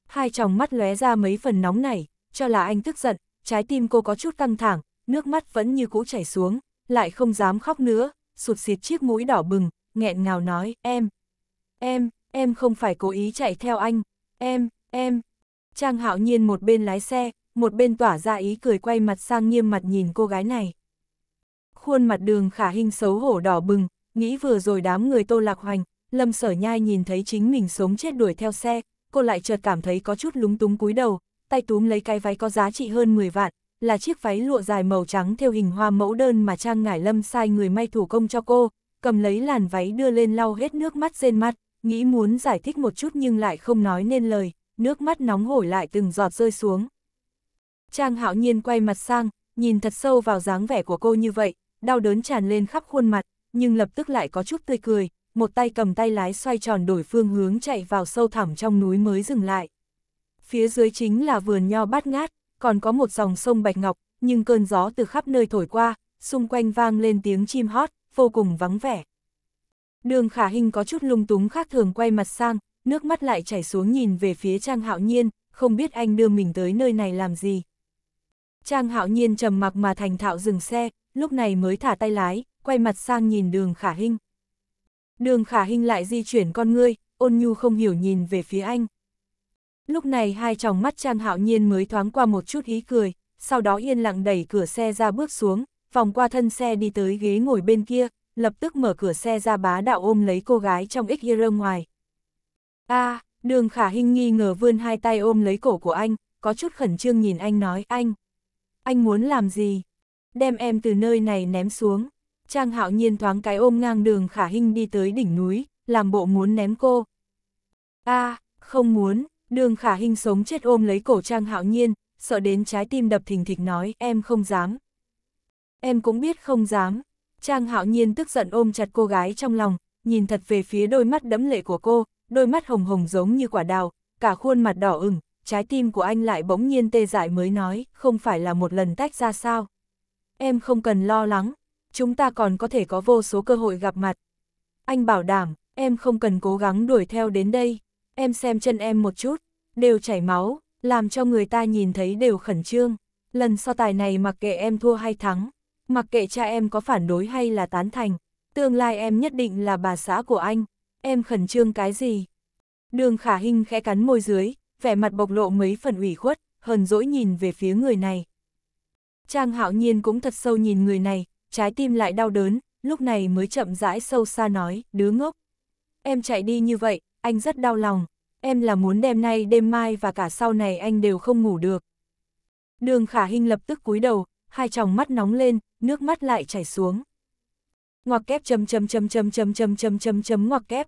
Hai tròng mắt lóe ra mấy phần nóng này, cho là anh tức giận, trái tim cô có chút căng thẳng, nước mắt vẫn như cũ chảy xuống, lại không dám khóc nữa, sụt xịt chiếc mũi đỏ bừng, nghẹn ngào nói, em, em, em không phải cố ý chạy theo anh, em, em. Trang Hạo Nhiên một bên lái xe, một bên tỏa ra ý cười quay mặt sang nghiêm mặt nhìn cô gái này. Khuôn mặt đường khả hình xấu hổ đỏ bừng, Nghĩ vừa rồi đám người Tô Lạc Hoành, Lâm Sở Nhai nhìn thấy chính mình sống chết đuổi theo xe, cô lại chợt cảm thấy có chút lúng túng cúi đầu, tay túm lấy cái váy có giá trị hơn 10 vạn, là chiếc váy lụa dài màu trắng theo hình hoa mẫu đơn mà Trang Ngải Lâm sai người may thủ công cho cô, cầm lấy làn váy đưa lên lau hết nước mắt trên mặt, nghĩ muốn giải thích một chút nhưng lại không nói nên lời, nước mắt nóng hổi lại từng giọt rơi xuống. Trang hạo nhiên quay mặt sang, nhìn thật sâu vào dáng vẻ của cô như vậy, đau đớn tràn lên khắp khuôn mặt, nhưng lập tức lại có chút tươi cười, một tay cầm tay lái xoay tròn đổi phương hướng chạy vào sâu thẳm trong núi mới dừng lại. Phía dưới chính là vườn nho bát ngát, còn có một dòng sông Bạch Ngọc, nhưng cơn gió từ khắp nơi thổi qua, xung quanh vang lên tiếng chim hót, vô cùng vắng vẻ. Đường khả hình có chút lung túng khác thường quay mặt sang, nước mắt lại chảy xuống nhìn về phía Trang Hạo Nhiên, không biết anh đưa mình tới nơi này làm gì. Trang Hạo Nhiên trầm mặc mà thành thạo dừng xe, lúc này mới thả tay lái, quay mặt sang nhìn đường khả hình, Đường khả hình lại di chuyển con ngươi, ôn nhu không hiểu nhìn về phía anh. Lúc này hai tròng mắt Trang Hạo Nhiên mới thoáng qua một chút hí cười, sau đó yên lặng đẩy cửa xe ra bước xuống, vòng qua thân xe đi tới ghế ngồi bên kia, lập tức mở cửa xe ra bá đạo ôm lấy cô gái trong ích rơ ngoài. a à, đường khả hình nghi ngờ vươn hai tay ôm lấy cổ của anh, có chút khẩn trương nhìn anh nói anh. Anh muốn làm gì? Đem em từ nơi này ném xuống. Trang hạo nhiên thoáng cái ôm ngang đường khả hình đi tới đỉnh núi, làm bộ muốn ném cô. a à, không muốn, đường khả hình sống chết ôm lấy cổ trang hạo nhiên, sợ đến trái tim đập thình thịch nói em không dám. Em cũng biết không dám. Trang hạo nhiên tức giận ôm chặt cô gái trong lòng, nhìn thật về phía đôi mắt đẫm lệ của cô, đôi mắt hồng hồng giống như quả đào, cả khuôn mặt đỏ ửng, trái tim của anh lại bỗng nhiên tê dại mới nói, không phải là một lần tách ra sao. Em không cần lo lắng, chúng ta còn có thể có vô số cơ hội gặp mặt. Anh bảo đảm, em không cần cố gắng đuổi theo đến đây, em xem chân em một chút, đều chảy máu, làm cho người ta nhìn thấy đều khẩn trương. Lần so tài này mặc kệ em thua hay thắng, mặc kệ cha em có phản đối hay là tán thành, tương lai em nhất định là bà xã của anh, em khẩn trương cái gì? Đường khả hình khẽ cắn môi dưới, vẻ mặt bộc lộ mấy phần ủy khuất, hờn dỗi nhìn về phía người này. Trang hạo nhiên cũng thật sâu nhìn người này, trái tim lại đau đớn, lúc này mới chậm rãi sâu xa nói, đứa ngốc. Em chạy đi như vậy, anh rất đau lòng, em là muốn đêm nay đêm mai và cả sau này anh đều không ngủ được. Đường khả hình lập tức cúi đầu, hai tròng mắt nóng lên, nước mắt lại chảy xuống. Ngoặc kép chấm chấm chấm chấm chấm chấm chấm chấm chấm ngoặc kép.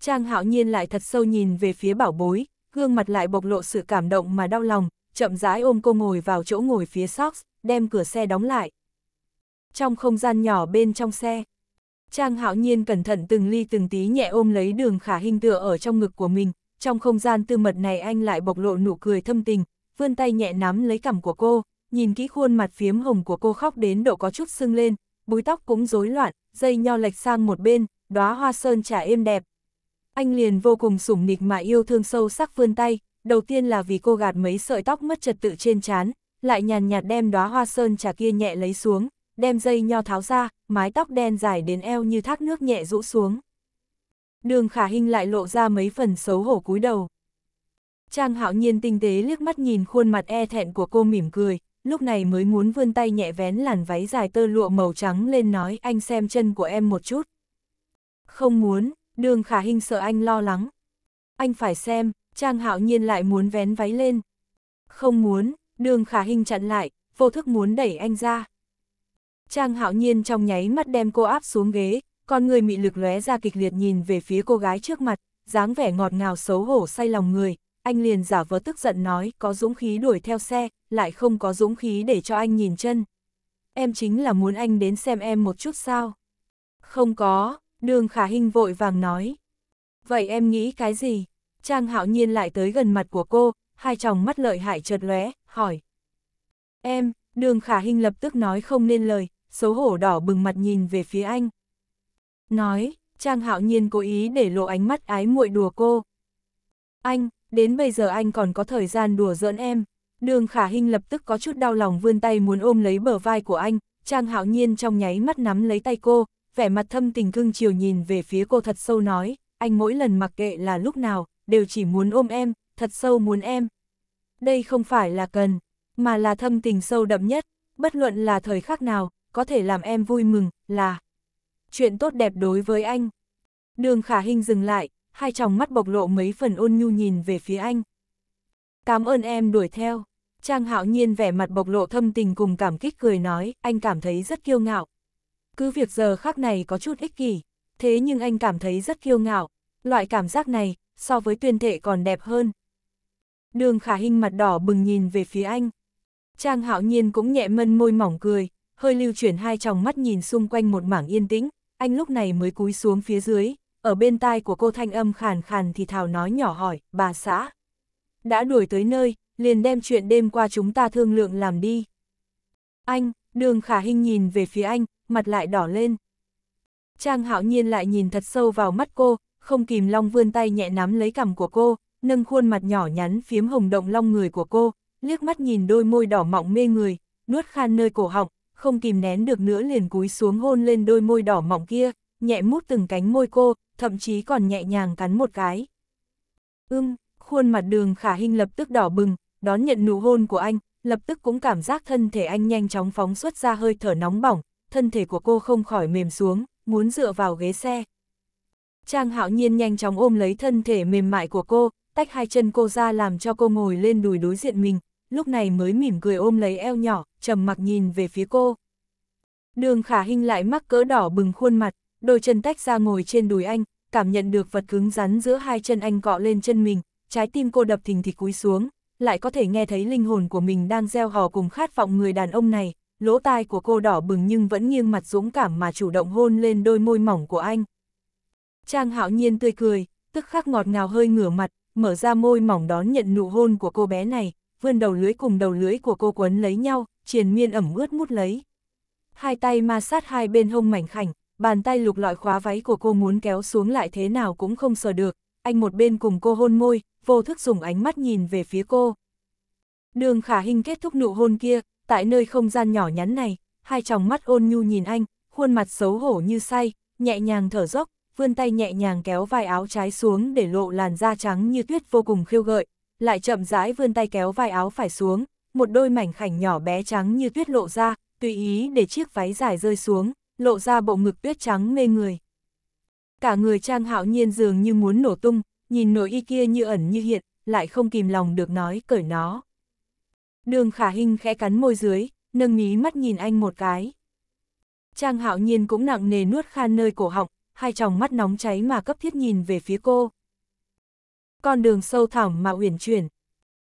Trang hạo nhiên lại thật sâu nhìn về phía bảo bối, gương mặt lại bộc lộ sự cảm động mà đau lòng, chậm rãi ôm cô ngồi vào chỗ ngồi phía sóc, đem cửa xe đóng lại trong không gian nhỏ bên trong xe. Trang hạo nhiên cẩn thận từng ly từng tí nhẹ ôm lấy đường khả hình tựa ở trong ngực của mình, trong không gian tư mật này anh lại bộc lộ nụ cười thâm tình, vươn tay nhẹ nắm lấy cằm của cô, nhìn kỹ khuôn mặt phiếm hồng của cô khóc đến độ có chút sưng lên, búi tóc cũng rối loạn, dây nho lệch sang một bên, đóa hoa sơn trà êm đẹp. Anh liền vô cùng sủng nịch mà yêu thương sâu sắc vươn tay, đầu tiên là vì cô gạt mấy sợi tóc mất trật tự trên trán, lại nhàn nhạt đem đóa hoa sơn trà kia nhẹ lấy xuống, đem dây nho tháo ra, mái tóc đen dài đến eo như thác nước nhẹ rũ xuống. Đường khả hình lại lộ ra mấy phần xấu hổ cúi đầu. Trang hạo nhiên tinh tế liếc mắt nhìn khuôn mặt e thẹn của cô mỉm cười, lúc này mới muốn vươn tay nhẹ vén làn váy dài tơ lụa màu trắng lên nói anh xem chân của em một chút. Không muốn, đường khả hình sợ anh lo lắng. Anh phải xem, Trang hạo nhiên lại muốn vén váy lên. Không muốn, đường khả hình chặn lại, vô thức muốn đẩy anh ra. Trang hạo nhiên trong nháy mắt đem cô áp xuống ghế, con người mị lực lóe ra kịch liệt nhìn về phía cô gái trước mặt, dáng vẻ ngọt ngào xấu hổ say lòng người, anh liền giả vờ tức giận nói có dũng khí đuổi theo xe, lại không có dũng khí để cho anh nhìn chân. Em chính là muốn anh đến xem em một chút sao? Không có, đường khả hình vội vàng nói. Vậy em nghĩ cái gì? Trang hạo nhiên lại tới gần mặt của cô, hai chồng mắt lợi hại chợt lóe, hỏi. Em, đường khả hình lập tức nói không nên lời, xấu hổ đỏ bừng mặt nhìn về phía anh. Nói, Trang Hạo Nhiên cố ý để lộ ánh mắt ái muội đùa cô. Anh, đến bây giờ anh còn có thời gian đùa giỡn em. Đường Khả Hinh lập tức có chút đau lòng vươn tay muốn ôm lấy bờ vai của anh, Trang Hạo Nhiên trong nháy mắt nắm lấy tay cô, vẻ mặt thâm tình cưng chiều nhìn về phía cô thật sâu nói, anh mỗi lần mặc kệ là lúc nào, đều chỉ muốn ôm em, thật sâu muốn em. Đây không phải là cần, mà là thâm tình sâu đậm nhất, bất luận là thời khắc nào, có thể làm em vui mừng, là chuyện tốt đẹp đối với anh. Đường khả hình dừng lại, hai tròng mắt bộc lộ mấy phần ôn nhu nhìn về phía anh. Cảm ơn em đuổi theo. Trang hạo nhiên vẻ mặt bộc lộ thâm tình cùng cảm kích cười nói, anh cảm thấy rất kiêu ngạo. Cứ việc giờ khác này có chút ích kỷ, thế nhưng anh cảm thấy rất kiêu ngạo. Loại cảm giác này, so với tuyên thể còn đẹp hơn. Đường khả hình mặt đỏ bừng nhìn về phía anh. Trang hạo nhiên cũng nhẹ mân môi mỏng cười, hơi lưu chuyển hai tròng mắt nhìn xung quanh một mảng yên tĩnh, anh lúc này mới cúi xuống phía dưới, ở bên tai của cô thanh âm khàn khàn thì thào nói nhỏ hỏi, bà xã. Đã đuổi tới nơi, liền đem chuyện đêm qua chúng ta thương lượng làm đi. Anh, đường khả hình nhìn về phía anh, mặt lại đỏ lên. Trang hạo nhiên lại nhìn thật sâu vào mắt cô, không kìm long vươn tay nhẹ nắm lấy cằm của cô, nâng khuôn mặt nhỏ nhắn phiếm hồng động long người của cô, liếc mắt nhìn đôi môi đỏ mọng mê người, nuốt khan nơi cổ họng, không kìm nén được nữa liền cúi xuống hôn lên đôi môi đỏ mọng kia, nhẹ mút từng cánh môi cô, thậm chí còn nhẹ nhàng cắn một cái. Ưm, khuôn mặt đường khả hình lập tức đỏ bừng, đón nhận nụ hôn của anh, lập tức cũng cảm giác thân thể anh nhanh chóng phóng xuất ra hơi thở nóng bỏng, thân thể của cô không khỏi mềm xuống, muốn dựa vào ghế xe. Trang hạo nhiên nhanh chóng ôm lấy thân thể mềm mại của cô, tách hai chân cô ra làm cho cô ngồi lên đùi đối diện mình, lúc này mới mỉm cười ôm lấy eo nhỏ, trầm mặc nhìn về phía cô. Đường khả hình lại mắc cỡ đỏ bừng khuôn mặt, đôi chân tách ra ngồi trên đùi anh, cảm nhận được vật cứng rắn giữa hai chân anh cọ lên chân mình, trái tim cô đập thình thịch cúi xuống, lại có thể nghe thấy linh hồn của mình đang gieo hò cùng khát vọng người đàn ông này, lỗ tai của cô đỏ bừng nhưng vẫn nghiêng mặt dũng cảm mà chủ động hôn lên đôi môi mỏng của anh. Trang hạo nhiên tươi cười, tức khắc ngọt ngào hơi ngửa mặt, mở ra môi mỏng đón nhận nụ hôn của cô bé này, vươn đầu lưới cùng đầu lưới của cô quấn lấy nhau, triền miên ẩm ướt mút lấy. Hai tay ma sát hai bên hông mảnh khảnh, bàn tay lục lọi khóa váy của cô muốn kéo xuống lại thế nào cũng không sờ được, anh một bên cùng cô hôn môi, vô thức dùng ánh mắt nhìn về phía cô. Đường khả hình kết thúc nụ hôn kia, tại nơi không gian nhỏ nhắn này, hai tròng mắt ôn nhu nhìn anh, khuôn mặt xấu hổ như say, nhẹ nhàng thở dốc, vươn tay nhẹ nhàng kéo vai áo trái xuống để lộ làn da trắng như tuyết vô cùng khiêu gợi, lại chậm rãi vươn tay kéo vai áo phải xuống, một đôi mảnh khảnh nhỏ bé trắng như tuyết lộ ra, tùy ý để chiếc váy dài rơi xuống, lộ ra bộ ngực tuyết trắng mê người. Cả người Trang Hạo Nhiên dường như muốn nổ tung, nhìn nỗi y kia như ẩn như hiện, lại không kìm lòng được nói cởi nó. Đường Khả Hinh khẽ cắn môi dưới, nâng mí mắt nhìn anh một cái. Trang Hạo Nhiên cũng nặng nề nuốt khan nơi cổ họng, hai tròng mắt nóng cháy mà cấp thiết nhìn về phía cô, con đường sâu thẳm mà uyển chuyển.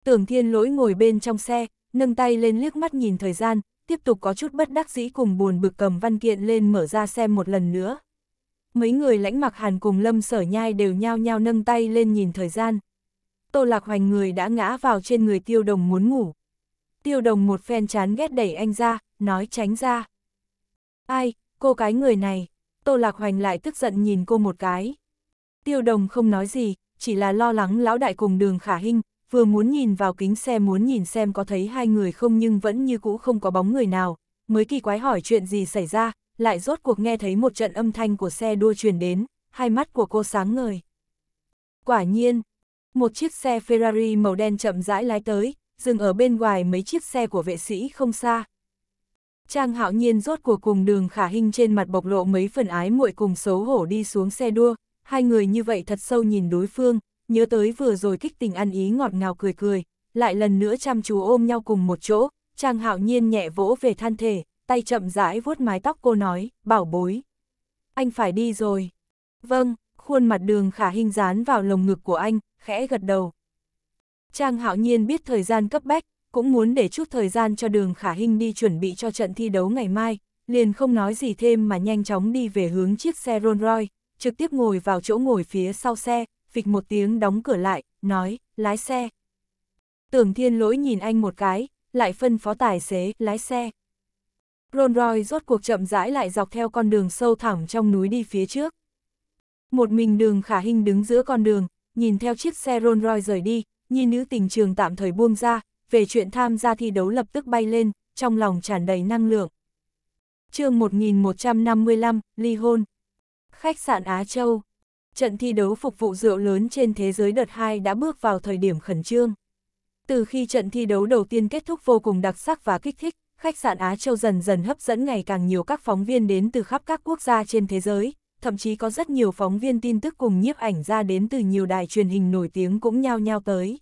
Tưởng thiên lỗi ngồi bên trong xe, nâng tay lên liếc mắt nhìn thời gian, tiếp tục có chút bất đắc dĩ cùng buồn bực cầm văn kiện lên mở ra xem một lần nữa. Mấy người lãnh mặc hàn cùng lâm sở nhai đều nhao nhao nâng tay lên nhìn thời gian. Tô lạc hoành người đã ngã vào trên người tiêu đồng muốn ngủ. Tiêu đồng một phen chán ghét đẩy anh ra, nói tránh ra. Ai, cô cái người này, tô lạc hoành lại tức giận nhìn cô một cái. Tiêu đồng không nói gì, chỉ là lo lắng lão đại cùng đường khả hình vừa muốn nhìn vào kính xe muốn nhìn xem có thấy hai người không nhưng vẫn như cũ không có bóng người nào, mới kỳ quái hỏi chuyện gì xảy ra, lại rốt cuộc nghe thấy một trận âm thanh của xe đua truyền đến, hai mắt của cô sáng ngời. Quả nhiên, một chiếc xe Ferrari màu đen chậm rãi lái tới, dừng ở bên ngoài mấy chiếc xe của vệ sĩ không xa. Trang hạo nhiên rốt cuộc cùng đường khả hình trên mặt bộc lộ mấy phần ái muội cùng xấu hổ đi xuống xe đua, hai người như vậy thật sâu nhìn đối phương, nhớ tới vừa rồi kích tình ăn ý ngọt ngào cười cười, lại lần nữa chăm chú ôm nhau cùng một chỗ, Trang Hạo Nhiên nhẹ vỗ về thân thể, tay chậm rãi vuốt mái tóc cô nói, bảo bối. Anh phải đi rồi. Vâng, khuôn mặt đường khả hình dán vào lồng ngực của anh, khẽ gật đầu. Trang Hạo Nhiên biết thời gian cấp bách, cũng muốn để chút thời gian cho đường khả hình đi chuẩn bị cho trận thi đấu ngày mai, liền không nói gì thêm mà nhanh chóng đi về hướng chiếc xe Rolls Royce trực tiếp ngồi vào chỗ ngồi phía sau xe, phịch một tiếng đóng cửa lại, nói, lái xe. Tưởng thiên lỗi nhìn anh một cái, lại phân phó tài xế, lái xe. Rolls Royce rốt cuộc chậm rãi lại dọc theo con đường sâu thẳm trong núi đi phía trước. Một mình đường khả hình đứng giữa con đường, nhìn theo chiếc xe Rolls Royce rời đi, nhìn nữ tình trường tạm thời buông ra, về chuyện tham gia thi đấu lập tức bay lên, trong lòng tràn đầy năng lượng. chương 1155, ly hôn khách sạn Á Châu. Trận thi đấu phục vụ rượu lớn trên thế giới đợt 2 đã bước vào thời điểm khẩn trương. Từ khi trận thi đấu đầu tiên kết thúc vô cùng đặc sắc và kích thích, khách sạn Á Châu dần dần hấp dẫn ngày càng nhiều các phóng viên đến từ khắp các quốc gia trên thế giới, thậm chí có rất nhiều phóng viên tin tức cùng nhiếp ảnh ra đến từ nhiều đài truyền hình nổi tiếng cũng nhao nhao tới.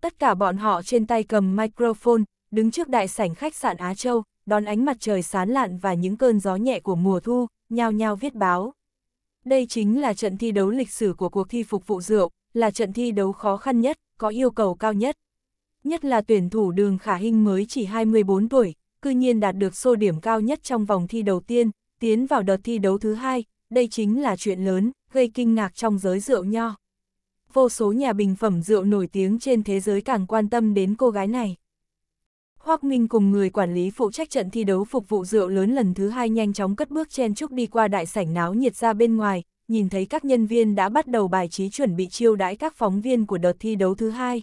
Tất cả bọn họ trên tay cầm microphone, đứng trước đại sảnh khách sạn Á Châu, đón ánh mặt trời sán lạn và những cơn gió nhẹ của mùa thu, nhao nhao viết báo. Đây chính là trận thi đấu lịch sử của cuộc thi phục vụ rượu, là trận thi đấu khó khăn nhất, có yêu cầu cao nhất. Nhất là tuyển thủ đường khả hình mới chỉ 24 tuổi, cư nhiên đạt được số điểm cao nhất trong vòng thi đầu tiên, tiến vào đợt thi đấu thứ hai, đây chính là chuyện lớn, gây kinh ngạc trong giới rượu nho. Vô số nhà bình phẩm rượu nổi tiếng trên thế giới càng quan tâm đến cô gái này. Hoác Minh cùng người quản lý phụ trách trận thi đấu phục vụ rượu lớn lần thứ hai nhanh chóng cất bước chen trúc đi qua đại sảnh náo nhiệt ra bên ngoài, nhìn thấy các nhân viên đã bắt đầu bài trí chuẩn bị chiêu đãi các phóng viên của đợt thi đấu thứ hai.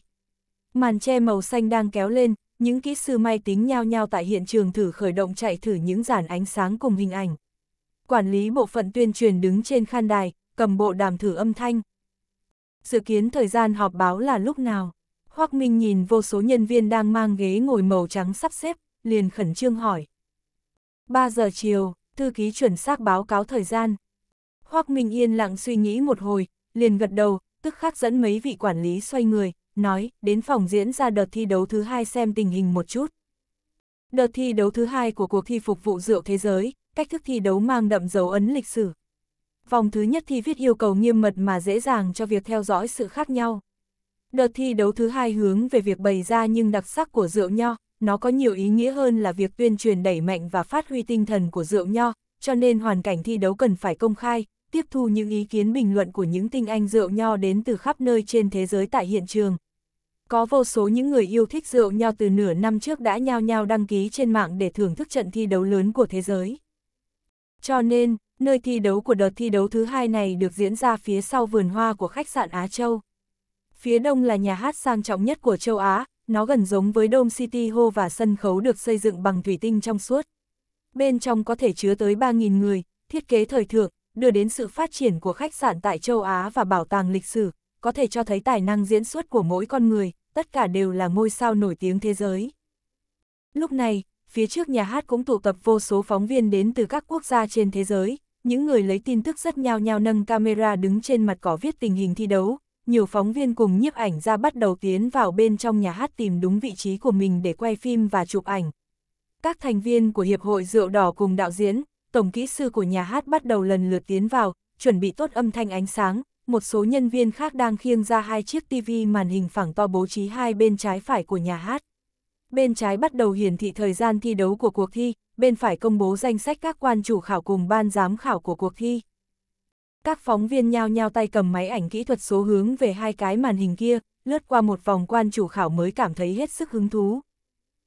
Màn che màu xanh đang kéo lên, những kỹ sư may tính nhao nhao tại hiện trường thử khởi động chạy thử những dàn ánh sáng cùng hình ảnh. Quản lý bộ phận tuyên truyền đứng trên khan đài, cầm bộ đàm thử âm thanh. Dự kiến thời gian họp báo là lúc nào? Hoác Minh nhìn vô số nhân viên đang mang ghế ngồi màu trắng sắp xếp, liền khẩn trương hỏi. 3 giờ chiều, thư ký chuẩn xác báo cáo thời gian. Hoác Minh yên lặng suy nghĩ một hồi, liền gật đầu, tức khắc dẫn mấy vị quản lý xoay người, nói, đến phòng diễn ra đợt thi đấu thứ hai xem tình hình một chút. Đợt thi đấu thứ hai của cuộc thi phục vụ rượu thế giới, cách thức thi đấu mang đậm dấu ấn lịch sử. Vòng thứ nhất thi viết yêu cầu nghiêm mật mà dễ dàng cho việc theo dõi sự khác nhau. Đợt thi đấu thứ hai hướng về việc bày ra nhưng đặc sắc của rượu nho, nó có nhiều ý nghĩa hơn là việc tuyên truyền đẩy mạnh và phát huy tinh thần của rượu nho, cho nên hoàn cảnh thi đấu cần phải công khai, tiếp thu những ý kiến bình luận của những tinh anh rượu nho đến từ khắp nơi trên thế giới tại hiện trường. Có vô số những người yêu thích rượu nho từ nửa năm trước đã nhao nhao đăng ký trên mạng để thưởng thức trận thi đấu lớn của thế giới. Cho nên, nơi thi đấu của đợt thi đấu thứ hai này được diễn ra phía sau vườn hoa của khách sạn Á Châu. Phía đông là nhà hát sang trọng nhất của châu Á, nó gần giống với Dome City Hall và sân khấu được xây dựng bằng thủy tinh trong suốt. Bên trong có thể chứa tới 3.000 người, thiết kế thời thượng, đưa đến sự phát triển của khách sạn tại châu Á và bảo tàng lịch sử, có thể cho thấy tài năng diễn xuất của mỗi con người, tất cả đều là ngôi sao nổi tiếng thế giới. Lúc này, phía trước nhà hát cũng tụ tập vô số phóng viên đến từ các quốc gia trên thế giới, những người lấy tin tức rất nhao nhao nâng camera đứng trên mặt cỏ viết tình hình thi đấu, nhiều phóng viên cùng nhiếp ảnh ra bắt đầu tiến vào bên trong nhà hát tìm đúng vị trí của mình để quay phim và chụp ảnh. Các thành viên của Hiệp hội Rượu Đỏ cùng đạo diễn, tổng kỹ sư của nhà hát bắt đầu lần lượt tiến vào, chuẩn bị tốt âm thanh ánh sáng, một số nhân viên khác đang khiêng ra hai chiếc TV màn hình phẳng to bố trí hai bên trái phải của nhà hát. Bên trái bắt đầu hiển thị thời gian thi đấu của cuộc thi, bên phải công bố danh sách các quan chủ khảo cùng ban giám khảo của cuộc thi các phóng viên nhao nhao tay cầm máy ảnh kỹ thuật số hướng về hai cái màn hình kia, lướt qua một vòng quan chủ khảo mới cảm thấy hết sức hứng thú.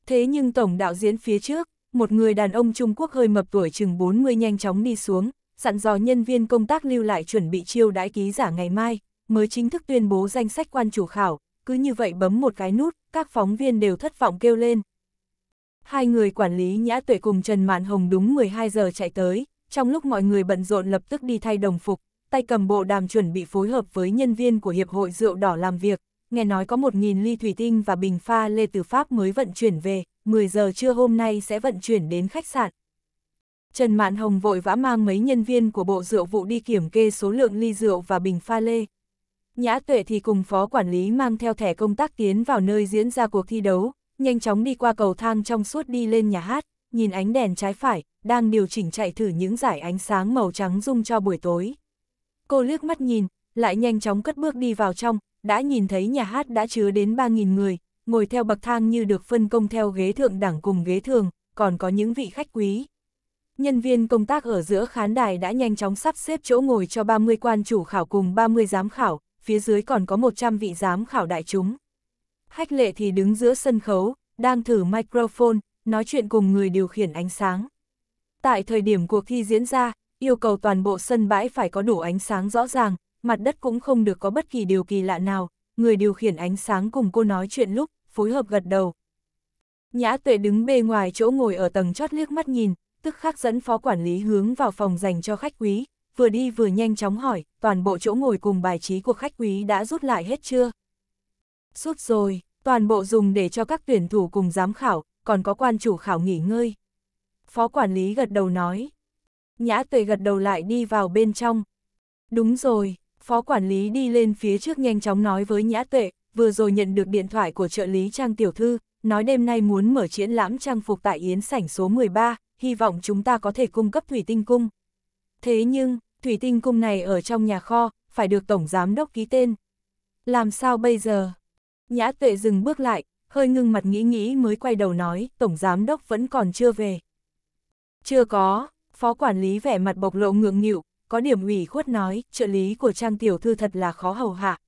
Thế nhưng tổng đạo diễn phía trước, một người đàn ông Trung Quốc hơi mập tuổi chừng 40 nhanh chóng đi xuống, sẵn dò nhân viên công tác lưu lại chuẩn bị chiêu đãi ký giả ngày mai, mới chính thức tuyên bố danh sách quan chủ khảo, cứ như vậy bấm một cái nút, các phóng viên đều thất vọng kêu lên. Hai người quản lý Nhã Tuệ cùng Trần Mạn Hồng đúng 12 giờ chạy tới, trong lúc mọi người bận rộn lập tức đi thay đồng phục, tay cầm bộ đàm chuẩn bị phối hợp với nhân viên của Hiệp hội Rượu Đỏ làm việc, nghe nói có 1.000 ly thủy tinh và bình pha lê từ Pháp mới vận chuyển về, 10 giờ trưa hôm nay sẽ vận chuyển đến khách sạn. Trần Mạn Hồng vội vã mang mấy nhân viên của bộ rượu vụ đi kiểm kê số lượng ly rượu và bình pha lê. Nhã Tuệ thì cùng phó quản lý mang theo thẻ công tác tiến vào nơi diễn ra cuộc thi đấu, nhanh chóng đi qua cầu thang trong suốt đi lên nhà hát nhìn ánh đèn trái phải, đang điều chỉnh chạy thử những giải ánh sáng màu trắng dung cho buổi tối. Cô liếc mắt nhìn, lại nhanh chóng cất bước đi vào trong, đã nhìn thấy nhà hát đã chứa đến 3.000 người, ngồi theo bậc thang như được phân công theo ghế thượng đẳng cùng ghế thường, còn có những vị khách quý. Nhân viên công tác ở giữa khán đài đã nhanh chóng sắp xếp chỗ ngồi cho 30 quan chủ khảo cùng 30 giám khảo, phía dưới còn có 100 vị giám khảo đại chúng. Hách lệ thì đứng giữa sân khấu, đang thử microphone, nói chuyện cùng người điều khiển ánh sáng. Tại thời điểm cuộc thi diễn ra, yêu cầu toàn bộ sân bãi phải có đủ ánh sáng rõ ràng, mặt đất cũng không được có bất kỳ điều kỳ lạ nào, người điều khiển ánh sáng cùng cô nói chuyện lúc, phối hợp gật đầu. Nhã tuệ đứng bề ngoài chỗ ngồi ở tầng chót liếc mắt nhìn, tức khắc dẫn phó quản lý hướng vào phòng dành cho khách quý, vừa đi vừa nhanh chóng hỏi, toàn bộ chỗ ngồi cùng bài trí của khách quý đã rút lại hết chưa? Rút rồi, toàn bộ dùng để cho các tuyển thủ cùng giám khảo, còn có quan chủ khảo nghỉ ngơi. Phó quản lý gật đầu nói. Nhã tuệ gật đầu lại đi vào bên trong. Đúng rồi, phó quản lý đi lên phía trước nhanh chóng nói với Nhã tuệ, vừa rồi nhận được điện thoại của trợ lý Trang Tiểu Thư, nói đêm nay muốn mở triển lãm trang phục tại Yến Sảnh số 13, hy vọng chúng ta có thể cung cấp Thủy Tinh Cung. Thế nhưng, Thủy Tinh Cung này ở trong nhà kho, phải được Tổng Giám Đốc ký tên. Làm sao bây giờ? Nhã tuệ dừng bước lại, hơi ngưng mặt nghĩ nghĩ mới quay đầu nói, Tổng Giám Đốc vẫn còn chưa về. Chưa có, Phó Quản lý vẻ mặt bộc lộ ngượng nghịu, có điểm ủy khuất nói, trợ lý của Trang Tiểu Thư thật là khó hầu hạ.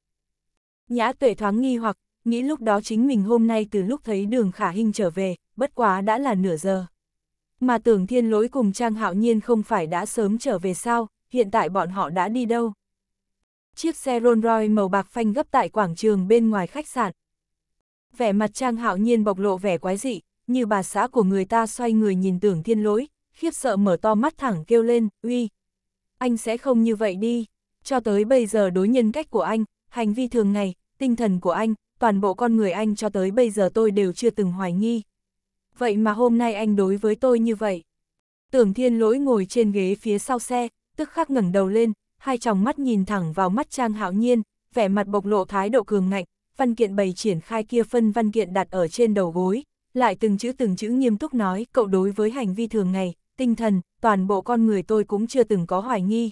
Nhã tuệ thoáng nghi hoặc, nghĩ lúc đó chính mình hôm nay từ lúc thấy đường khả hình trở về, bất quá đã là nửa giờ. Mà tưởng thiên lỗi cùng Trang Hạo Nhiên không phải đã sớm trở về sao, hiện tại bọn họ đã đi đâu. Chiếc xe Rolls Royce màu bạc phanh gấp tại quảng trường bên ngoài khách sạn, vẻ mặt Trang Hạo Nhiên bộc lộ vẻ quái dị, như bà xã của người ta xoay người nhìn tưởng thiên lỗi, khiếp sợ mở to mắt thẳng kêu lên, uy. Anh sẽ không như vậy đi, cho tới bây giờ đối nhân cách của anh, hành vi thường ngày, tinh thần của anh, toàn bộ con người anh cho tới bây giờ tôi đều chưa từng hoài nghi. Vậy mà hôm nay anh đối với tôi như vậy. Tưởng thiên lỗi ngồi trên ghế phía sau xe, tức khắc ngẩng đầu lên, hai tròng mắt nhìn thẳng vào mắt Trang Hạo Nhiên, vẻ mặt bộc lộ thái độ cường ngạnh, văn kiện bày triển khai kia phân văn kiện đặt ở trên đầu gối, lại từng chữ từng chữ nghiêm túc nói, cậu đối với hành vi thường ngày, tinh thần, toàn bộ con người tôi cũng chưa từng có hoài nghi.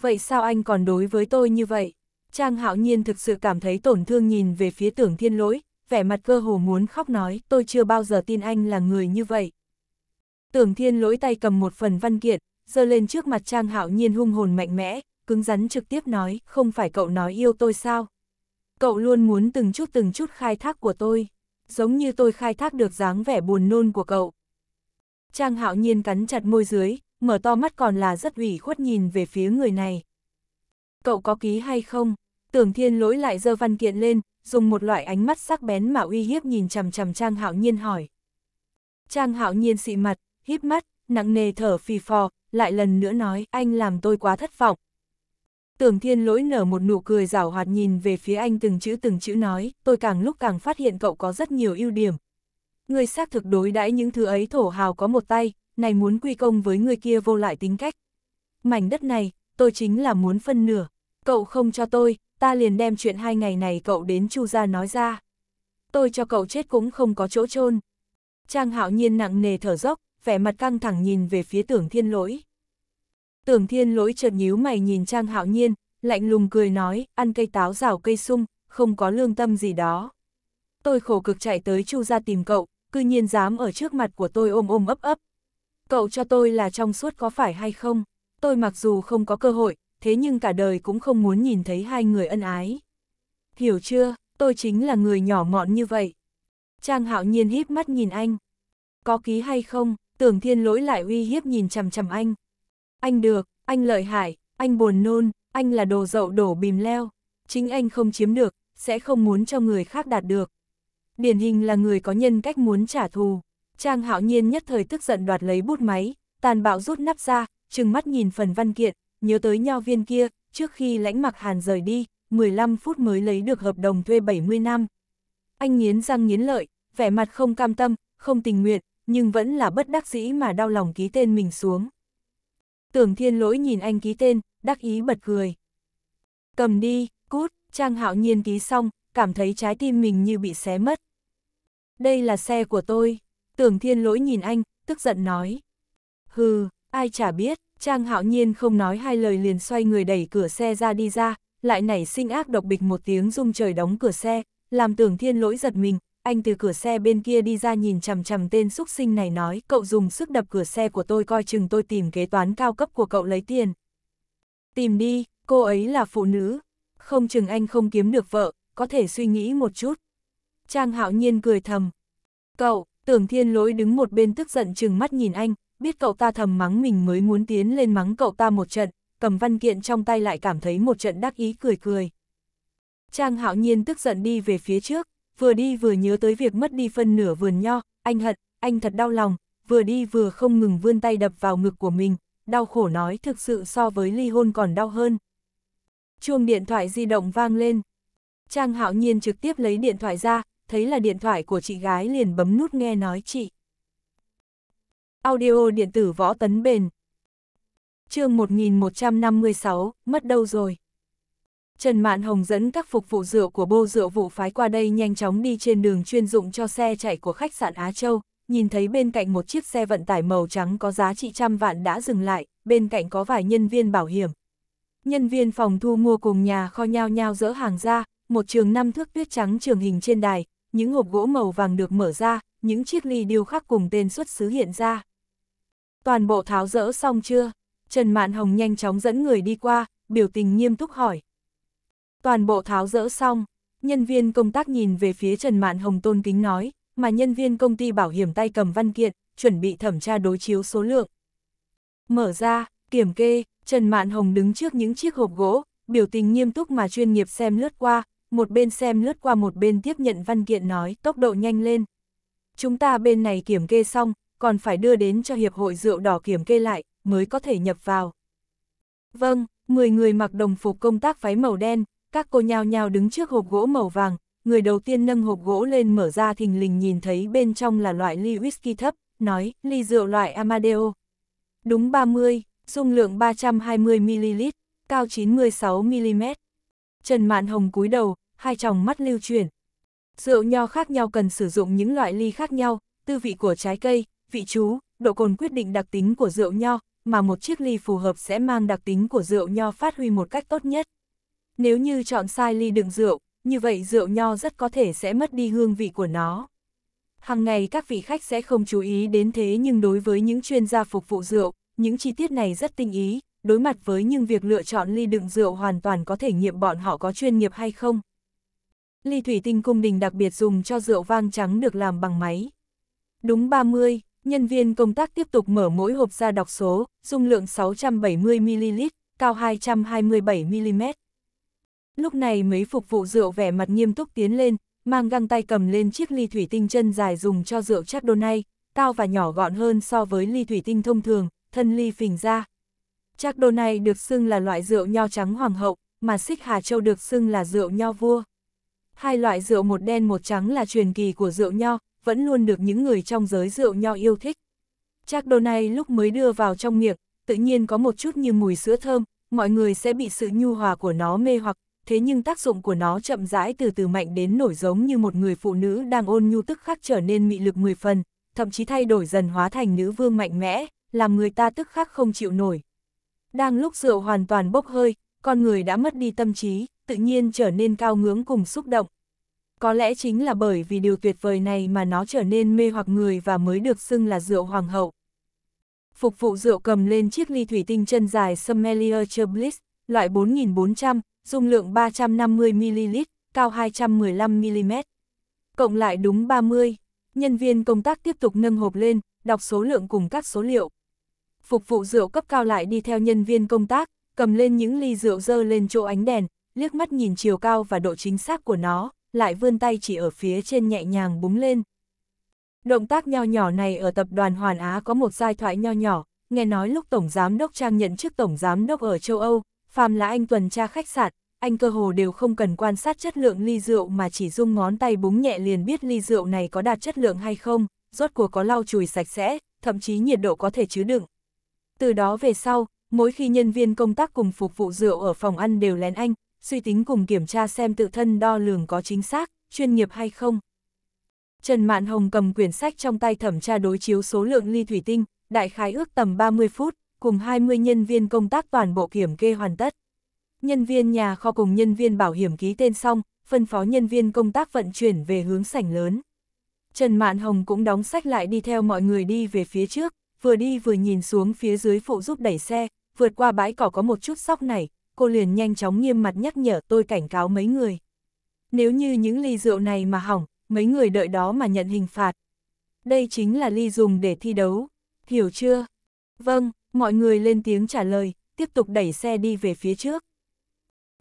Vậy sao anh còn đối với tôi như vậy? Trang hạo nhiên thực sự cảm thấy tổn thương nhìn về phía tưởng thiên lỗi, vẻ mặt cơ hồ muốn khóc nói, tôi chưa bao giờ tin anh là người như vậy. Tưởng thiên lỗi tay cầm một phần văn kiện, giơ lên trước mặt Trang hạo nhiên hung hồn mạnh mẽ, cứng rắn trực tiếp nói, không phải cậu nói yêu tôi sao? cậu luôn muốn từng chút từng chút khai thác của tôi, giống như tôi khai thác được dáng vẻ buồn nôn của cậu. Trang hạo nhiên cắn chặt môi dưới, mở to mắt còn là rất ủy khuất nhìn về phía người này. Cậu có ký hay không? Tưởng thiên lỗi lại dơ văn kiện lên, dùng một loại ánh mắt sắc bén mà uy hiếp nhìn chằm chằm Trang hạo nhiên hỏi. Trang hạo nhiên xị mặt, híp mắt, nặng nề thở phì phò, lại lần nữa nói anh làm tôi quá thất vọng, Tưởng thiên lỗi nở một nụ cười rảo hoạt nhìn về phía anh từng chữ từng chữ nói, tôi càng lúc càng phát hiện cậu có rất nhiều ưu điểm. Người xác thực đối đãi những thứ ấy thổ hào có một tay, này muốn quy công với người kia vô lại tính cách. Mảnh đất này, tôi chính là muốn phân nửa. Cậu không cho tôi, ta liền đem chuyện hai ngày này cậu đến Chu gia nói ra. Tôi cho cậu chết cũng không có chỗ chôn Trang hạo nhiên nặng nề thở dốc, vẻ mặt căng thẳng nhìn về phía tưởng thiên lỗi. Tưởng thiên lỗi chợt nhíu mày nhìn Trang Hạo Nhiên, lạnh lùng cười nói, ăn cây táo rào cây sung, không có lương tâm gì đó. Tôi khổ cực chạy tới Chu ra tìm cậu, cư nhiên dám ở trước mặt của tôi ôm ôm ấp ấp. Cậu cho tôi là trong suốt có phải hay không? Tôi mặc dù không có cơ hội, thế nhưng cả đời cũng không muốn nhìn thấy hai người ân ái. Hiểu chưa, tôi chính là người nhỏ mọn như vậy. Trang hạo nhiên híp mắt nhìn anh. Có ký hay không, tưởng thiên lỗi lại uy hiếp nhìn chằm chằm anh anh được, anh lợi hại, anh buồn nôn, anh là đồ dậu đổ bìm leo, chính anh không chiếm được, sẽ không muốn cho người khác đạt được. Điển hình là người có nhân cách muốn trả thù. Trang hạo nhiên nhất thời tức giận đoạt lấy bút máy, tàn bạo rút nắp ra, trừng mắt nhìn phần văn kiện, nhớ tới nho viên kia, trước khi lãnh mặc hàn rời đi, 15 phút mới lấy được hợp đồng thuê 70 năm. Anh nghiến răng nghiến lợi, vẻ mặt không cam tâm, không tình nguyện, nhưng vẫn là bất đắc dĩ mà đau lòng ký tên mình xuống. Tưởng thiên lỗi nhìn anh ký tên, đắc ý bật cười. Cầm đi, cút, Trang Hạo Nhiên ký xong, cảm thấy trái tim mình như bị xé mất. Đây là xe của tôi, tưởng thiên lỗi nhìn anh, tức giận nói. Hừ, ai chả biết, Trang Hạo Nhiên không nói hai lời liền xoay người đẩy cửa xe ra đi ra, lại nảy sinh ác độc bịch một tiếng rung trời đóng cửa xe, làm tưởng thiên lỗi giật mình, anh từ cửa xe bên kia đi ra nhìn chằm chằm tên xúc sinh này nói, cậu dùng sức đập cửa xe của tôi coi chừng tôi tìm kế toán cao cấp của cậu lấy tiền. Tìm đi, cô ấy là phụ nữ, không chừng anh không kiếm được vợ, có thể suy nghĩ một chút. Trang hạo nhiên cười thầm. Cậu, tưởng thiên lỗi đứng một bên tức giận chừng mắt nhìn anh, biết cậu ta thầm mắng mình mới muốn tiến lên mắng cậu ta một trận, cầm văn kiện trong tay lại cảm thấy một trận đắc ý cười cười. Trang hạo nhiên tức giận đi về phía trước, vừa đi vừa nhớ tới việc mất đi phân nửa vườn nho, anh hận, anh thật đau lòng, vừa đi vừa không ngừng vươn tay đập vào ngực của mình, đau khổ nói thực sự so với ly hôn còn đau hơn. Chuông điện thoại di động vang lên. Trang hạo nhiên trực tiếp lấy điện thoại ra, thấy là điện thoại của chị gái liền bấm nút nghe nói chị. Audio điện tử võ tấn bền. chương 1156, mất đâu rồi? Trần Mạn Hồng dẫn các phục vụ rượu của bô rượu vụ phái qua đây nhanh chóng đi trên đường chuyên dụng cho xe chạy của khách sạn Á Châu, nhìn thấy bên cạnh một chiếc xe vận tải màu trắng có giá trị trăm vạn đã dừng lại, bên cạnh có vài nhân viên bảo hiểm. Nhân viên phòng thu mua cùng nhà kho nhao nhao dỡ hàng ra, một trường năm thước tuyết trắng trường hình trên đài, những hộp gỗ màu vàng được mở ra, những chiếc ly điêu khắc cùng tên xuất xứ hiện ra. Toàn bộ tháo dỡ xong chưa? Trần Mạn Hồng nhanh chóng dẫn người đi qua, biểu tình nghiêm túc hỏi toàn bộ tháo rỡ xong, nhân viên công tác nhìn về phía Trần Mạn Hồng tôn kính nói, mà nhân viên công ty bảo hiểm tay cầm văn kiện, chuẩn bị thẩm tra đối chiếu số lượng. Mở ra, kiểm kê, Trần Mạn Hồng đứng trước những chiếc hộp gỗ, biểu tình nghiêm túc mà chuyên nghiệp xem lướt qua, một bên xem lướt qua một bên tiếp nhận văn kiện nói tốc độ nhanh lên. Chúng ta bên này kiểm kê xong, còn phải đưa đến cho Hiệp hội rượu đỏ kiểm kê lại, mới có thể nhập vào. Vâng, 10 người mặc đồng phục công tác váy màu đen, các cô nhao nhao đứng trước hộp gỗ màu vàng, người đầu tiên nâng hộp gỗ lên mở ra thình lình nhìn thấy bên trong là loại ly whisky thấp, nói, ly rượu loại Amadeo. Đúng 30, dung lượng 320ml, cao 96mm. Trần Mạn Hồng cúi đầu, hai tròng mắt lưu chuyển. Rượu nho khác nhau cần sử dụng những loại ly khác nhau, tư vị của trái cây, vị chú, độ cồn quyết định đặc tính của rượu nho, mà một chiếc ly phù hợp sẽ mang đặc tính của rượu nho phát huy một cách tốt nhất. Nếu như chọn sai ly đựng rượu, như vậy rượu nho rất có thể sẽ mất đi hương vị của nó. Hàng ngày các vị khách sẽ không chú ý đến thế nhưng đối với những chuyên gia phục vụ rượu, những chi tiết này rất tinh ý, đối mặt với những việc lựa chọn ly đựng rượu hoàn toàn có thể nghiệm bọn họ có chuyên nghiệp hay không. Ly thủy tinh cung đình đặc biệt dùng cho rượu vang trắng được làm bằng máy. Đúng 30, nhân viên công tác tiếp tục mở mỗi hộp ra đọc số, dung lượng 670ml, cao 227mm. Lúc này mấy phục vụ rượu vẻ mặt nghiêm túc tiến lên, mang găng tay cầm lên chiếc ly thủy tinh chân dài dùng cho rượu chắc đô nay, cao và nhỏ gọn hơn so với ly thủy tinh thông thường, thân ly phình ra. Chắc đô này được xưng là loại rượu nho trắng hoàng hậu, mà xích Hà Châu được xưng là rượu nho vua. Hai loại rượu một đen một trắng là truyền kỳ của rượu nho, vẫn luôn được những người trong giới rượu nho yêu thích. Chắc đô này lúc mới đưa vào trong miệng, tự nhiên có một chút như mùi sữa thơm, mọi người sẽ bị sự nhu hòa của nó mê hoặc, thế nhưng tác dụng của nó chậm rãi từ từ mạnh đến nổi giống như một người phụ nữ đang ôn nhu tức khắc trở nên mị lực 10 phần, thậm chí thay đổi dần hóa thành nữ vương mạnh mẽ, làm người ta tức khắc không chịu nổi. Đang lúc rượu hoàn toàn bốc hơi, con người đã mất đi tâm trí, tự nhiên trở nên cao ngưỡng cùng xúc động. Có lẽ chính là bởi vì điều tuyệt vời này mà nó trở nên mê hoặc người và mới được xưng là rượu hoàng hậu. Phục vụ rượu cầm lên chiếc ly thủy tinh chân dài Sommelier chablis loại 4400, dung lượng 350ml, cao 215mm. Cộng lại đúng 30. Nhân viên công tác tiếp tục nâng hộp lên, đọc số lượng cùng các số liệu. Phục vụ rượu cấp cao lại đi theo nhân viên công tác, cầm lên những ly rượu dơ lên chỗ ánh đèn, liếc mắt nhìn chiều cao và độ chính xác của nó, lại vươn tay chỉ ở phía trên nhẹ nhàng búng lên. Động tác nho nhỏ này ở tập đoàn Hoàn Á có một giai thoại nho nhỏ, nghe nói lúc Tổng Giám Đốc Trang nhận chức Tổng Giám Đốc ở châu Âu, phàm là anh tuần tra khách sạn, anh cơ hồ đều không cần quan sát chất lượng ly rượu mà chỉ dùng ngón tay búng nhẹ liền biết ly rượu này có đạt chất lượng hay không, rốt cuộc có lau chùi sạch sẽ, thậm chí nhiệt độ có thể chứa đựng. Từ đó về sau, mỗi khi nhân viên công tác cùng phục vụ rượu ở phòng ăn đều lén anh, suy tính cùng kiểm tra xem tự thân đo lường có chính xác, chuyên nghiệp hay không. Trần Mạn Hồng cầm quyển sách trong tay thẩm tra đối chiếu số lượng ly thủy tinh, đại khái ước tầm 30 phút, cùng 20 nhân viên công tác toàn bộ kiểm kê hoàn tất. Nhân viên nhà kho cùng nhân viên bảo hiểm ký tên xong, phân phó nhân viên công tác vận chuyển về hướng sảnh lớn. Trần Mạn Hồng cũng đóng sách lại đi theo mọi người đi về phía trước, vừa đi vừa nhìn xuống phía dưới phụ giúp đẩy xe, vượt qua bãi cỏ có một chút sóc này, cô liền nhanh chóng nghiêm mặt nhắc nhở tôi cảnh cáo mấy người. Nếu như những ly rượu này mà hỏng, mấy người đợi đó mà nhận hình phạt. Đây chính là ly dùng để thi đấu, hiểu chưa? Vâng, Mọi người lên tiếng trả lời, tiếp tục đẩy xe đi về phía trước.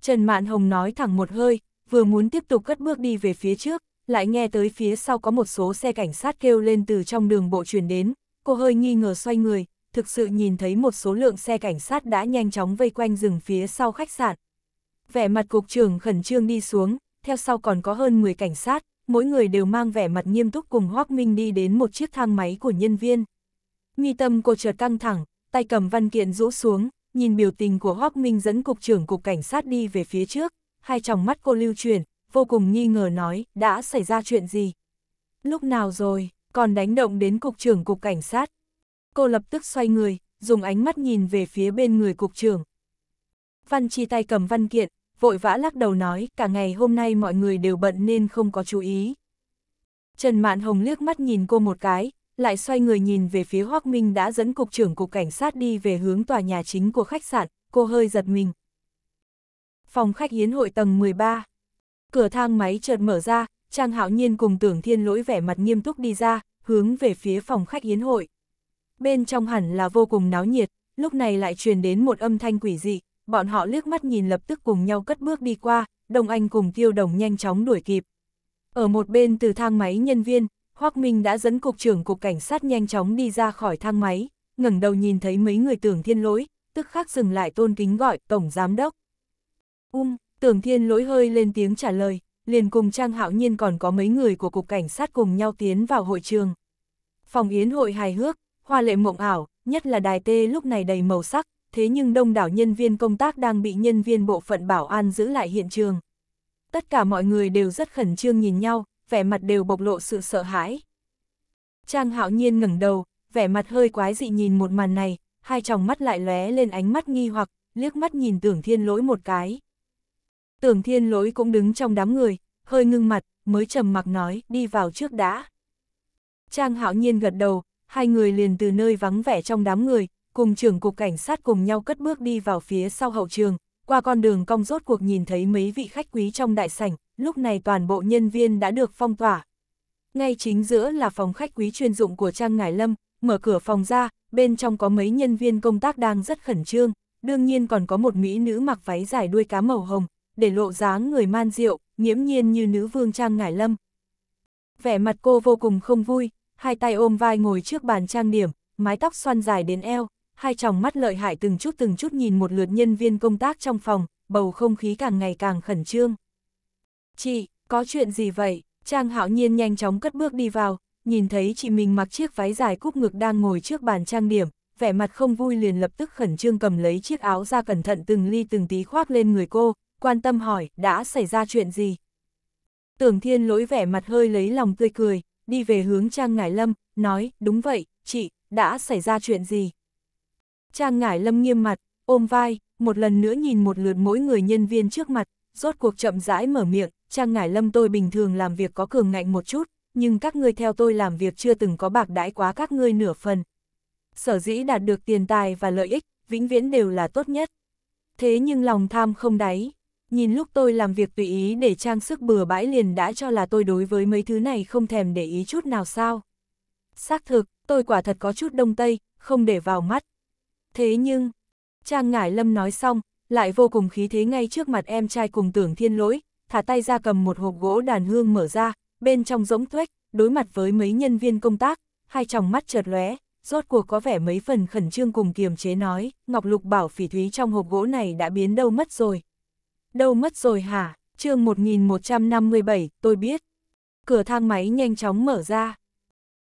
Trần Mạn Hồng nói thẳng một hơi, vừa muốn tiếp tục cất bước đi về phía trước, lại nghe tới phía sau có một số xe cảnh sát kêu lên từ trong đường bộ chuyển đến, cô hơi nghi ngờ xoay người, thực sự nhìn thấy một số lượng xe cảnh sát đã nhanh chóng vây quanh rừng phía sau khách sạn. Vẻ mặt cục trưởng khẩn trương đi xuống, theo sau còn có hơn 10 cảnh sát, mỗi người đều mang vẻ mặt nghiêm túc cùng Hoác Minh đi đến một chiếc thang máy của nhân viên. Nghi tâm cô chợt căng thẳng, tay cầm văn kiện rũ xuống, nhìn biểu tình của Hoác Minh dẫn cục trưởng cục cảnh sát đi về phía trước, hai tròng mắt cô lưu truyền, vô cùng nghi ngờ nói, đã xảy ra chuyện gì? Lúc nào rồi, còn đánh động đến cục trưởng cục cảnh sát? Cô lập tức xoay người, dùng ánh mắt nhìn về phía bên người cục trưởng. Văn chi tay cầm văn kiện, vội vã lắc đầu nói, cả ngày hôm nay mọi người đều bận nên không có chú ý. Trần Mạn Hồng liếc mắt nhìn cô một cái, lại xoay người nhìn về phía Hoác Minh đã dẫn cục trưởng cục cảnh sát đi về hướng tòa nhà chính của khách sạn, cô hơi giật mình. Phòng khách hiến hội tầng 13. Cửa thang máy chợt mở ra, Trang Hạo Nhiên cùng Tưởng Thiên Lỗi vẻ mặt nghiêm túc đi ra, hướng về phía phòng khách hiến hội. Bên trong hẳn là vô cùng náo nhiệt, lúc này lại truyền đến một âm thanh quỷ dị, bọn họ liếc mắt nhìn lập tức cùng nhau cất bước đi qua, Đông Anh cùng Tiêu Đồng nhanh chóng đuổi kịp. Ở một bên từ thang máy nhân viên, Hoắc Minh đã dẫn cục trưởng cục cảnh sát nhanh chóng đi ra khỏi thang máy, ngẩng đầu nhìn thấy mấy người tưởng thiên lỗi, tức khắc dừng lại tôn kính gọi tổng giám đốc. Um, tưởng thiên lỗi hơi lên tiếng trả lời, liền cùng Trang Hạo Nhiên còn có mấy người của cục cảnh sát cùng nhau tiến vào hội trường. Phòng yến hội hài hước, hoa lệ mộng ảo, nhất là đài tê lúc này đầy màu sắc, thế nhưng đông đảo nhân viên công tác đang bị nhân viên bộ phận bảo an giữ lại hiện trường. Tất cả mọi người đều rất khẩn trương nhìn nhau, vẻ mặt đều bộc lộ sự sợ hãi. Trang hạo nhiên ngẩng đầu, vẻ mặt hơi quái dị nhìn một màn này, hai tròng mắt lại lóe lên ánh mắt nghi hoặc, liếc mắt nhìn tưởng thiên lỗi một cái. Tưởng thiên lỗi cũng đứng trong đám người, hơi ngưng mặt, mới trầm mặc nói, đi vào trước đã. Trang hạo nhiên gật đầu, hai người liền từ nơi vắng vẻ trong đám người, cùng trưởng cục cảnh sát cùng nhau cất bước đi vào phía sau hậu trường, qua con đường cong rốt cuộc nhìn thấy mấy vị khách quý trong đại sảnh, lúc này toàn bộ nhân viên đã được phong tỏa. Ngay chính giữa là phòng khách quý chuyên dụng của Trang Ngải Lâm, mở cửa phòng ra, bên trong có mấy nhân viên công tác đang rất khẩn trương, đương nhiên còn có một mỹ nữ mặc váy dài đuôi cá màu hồng, để lộ dáng người man diệu, nhiễm nhiên như nữ vương Trang Ngải Lâm. Vẻ mặt cô vô cùng không vui, hai tay ôm vai ngồi trước bàn trang điểm, mái tóc xoăn dài đến eo, hai tròng mắt lợi hại từng chút từng chút nhìn một lượt nhân viên công tác trong phòng, bầu không khí càng ngày càng khẩn trương. Chị, có chuyện gì vậy? Trang hạo nhiên nhanh chóng cất bước đi vào, nhìn thấy chị mình mặc chiếc váy dài cúp ngực đang ngồi trước bàn trang điểm, vẻ mặt không vui liền lập tức khẩn trương cầm lấy chiếc áo ra cẩn thận từng ly từng tí khoác lên người cô, quan tâm hỏi, đã xảy ra chuyện gì? Tưởng thiên lỗi vẻ mặt hơi lấy lòng tươi cười, đi về hướng Trang Ngải Lâm, nói, đúng vậy, chị, đã xảy ra chuyện gì? Trang Ngải Lâm nghiêm mặt, ôm vai, một lần nữa nhìn một lượt mỗi người nhân viên trước mặt, rốt cuộc chậm rãi mở miệng, Trang Ngải Lâm tôi bình thường làm việc có cường ngạnh một chút, nhưng các ngươi theo tôi làm việc chưa từng có bạc đãi quá các ngươi nửa phần. Sở dĩ đạt được tiền tài và lợi ích, vĩnh viễn đều là tốt nhất. Thế nhưng lòng tham không đáy, nhìn lúc tôi làm việc tùy ý để trang sức bừa bãi liền đã cho là tôi đối với mấy thứ này không thèm để ý chút nào sao. Xác thực, tôi quả thật có chút đông tây, không để vào mắt. Thế nhưng, Trang Ngải Lâm nói xong, lại vô cùng khí thế ngay trước mặt em trai cùng tưởng thiên lỗi, thả tay ra cầm một hộp gỗ đàn hương mở ra, bên trong rỗng tuếch, đối mặt với mấy nhân viên công tác, hai tròng mắt chợt lóe, rốt cuộc có vẻ mấy phần khẩn trương cùng kiềm chế nói, Ngọc Lục bảo phỉ thúy trong hộp gỗ này đã biến đâu mất rồi. Đâu mất rồi hả? chương 1157, tôi biết. Cửa thang máy nhanh chóng mở ra.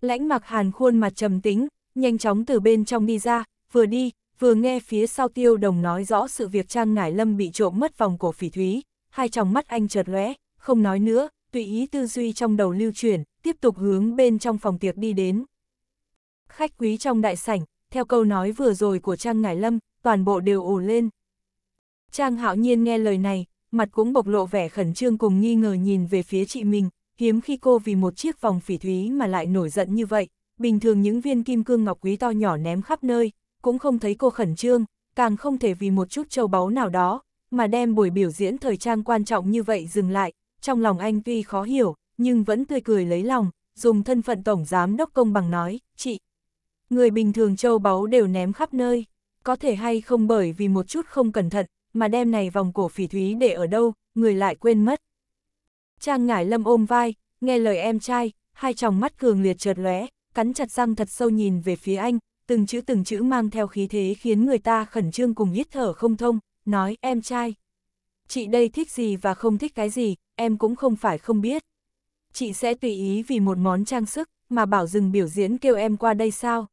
Lãnh mặc hàn khuôn mặt trầm tính, nhanh chóng từ bên trong đi ra, vừa đi, vừa nghe phía sau tiêu đồng nói rõ sự việc Trang Ngải Lâm bị trộm mất vòng cổ phỉ thúy, hai tròng mắt anh chợt lóe, không nói nữa, tùy ý tư duy trong đầu lưu chuyển, tiếp tục hướng bên trong phòng tiệc đi đến. Khách quý trong đại sảnh, theo câu nói vừa rồi của Trang Ngải Lâm, toàn bộ đều ồ lên. Trang hạo nhiên nghe lời này, mặt cũng bộc lộ vẻ khẩn trương cùng nghi ngờ nhìn về phía chị mình, hiếm khi cô vì một chiếc vòng phỉ thúy mà lại nổi giận như vậy, bình thường những viên kim cương ngọc quý to nhỏ ném khắp nơi, cũng không thấy cô khẩn trương, càng không thể vì một chút châu báu nào đó, mà đem buổi biểu diễn thời trang quan trọng như vậy dừng lại, trong lòng anh tuy khó hiểu, nhưng vẫn tươi cười lấy lòng, dùng thân phận tổng giám đốc công bằng nói, chị. Người bình thường châu báu đều ném khắp nơi, có thể hay không bởi vì một chút không cẩn thận, mà đem này vòng cổ phỉ thúy để ở đâu, người lại quên mất. Trang ngải lâm ôm vai, nghe lời em trai, hai tròng mắt cường liệt trượt lóe, cắn chặt răng thật sâu nhìn về phía anh, từng chữ từng chữ mang theo khí thế khiến người ta khẩn trương cùng hít thở không thông, nói em trai. Chị đây thích gì và không thích cái gì, em cũng không phải không biết. Chị sẽ tùy ý vì một món trang sức mà bảo dừng biểu diễn kêu em qua đây sao.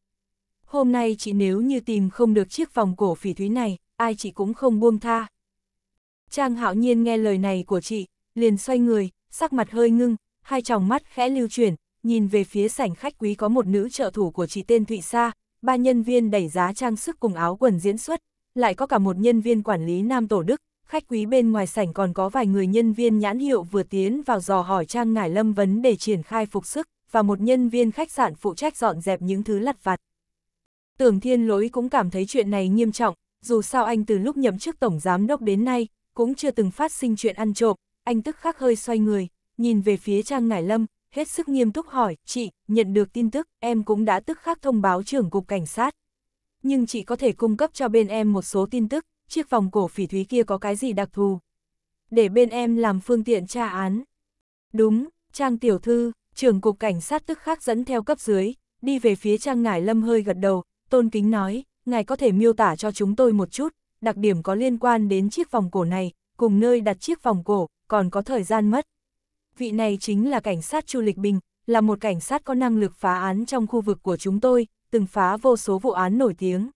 Hôm nay chị nếu như tìm không được chiếc vòng cổ phỉ thúy này, ai chị cũng không buông tha. Trang hạo nhiên nghe lời này của chị, liền xoay người, sắc mặt hơi ngưng, hai tròng mắt khẽ lưu chuyển, nhìn về phía sảnh khách quý có một nữ trợ thủ của chị tên Thụy Sa, ba nhân viên đẩy giá trang sức cùng áo quần diễn xuất, lại có cả một nhân viên quản lý nam tổ đức, khách quý bên ngoài sảnh còn có vài người nhân viên nhãn hiệu vừa tiến vào dò hỏi trang ngải lâm vấn để triển khai phục sức, và một nhân viên khách sạn phụ trách dọn dẹp những thứ lặt vặt. Tưởng thiên lỗi cũng cảm thấy chuyện này nghiêm trọng, dù sao anh từ lúc nhậm chức tổng giám đốc đến nay, cũng chưa từng phát sinh chuyện ăn trộm, anh tức khắc hơi xoay người, nhìn về phía trang ngải lâm, hết sức nghiêm túc hỏi, chị, nhận được tin tức, em cũng đã tức khắc thông báo trưởng cục cảnh sát. Nhưng chị có thể cung cấp cho bên em một số tin tức, chiếc vòng cổ phỉ thúy kia có cái gì đặc thù. Để bên em làm phương tiện tra án. Đúng, Trang Tiểu Thư, trưởng cục cảnh sát tức khắc dẫn theo cấp dưới, đi về phía Trang Ngải Lâm hơi gật đầu, tôn kính nói, ngài có thể miêu tả cho chúng tôi một chút, đặc điểm có liên quan đến chiếc vòng cổ này, cùng nơi đặt chiếc vòng cổ, còn có thời gian mất vị này chính là cảnh sát Chu Lịch Bình, là một cảnh sát có năng lực phá án trong khu vực của chúng tôi, từng phá vô số vụ án nổi tiếng.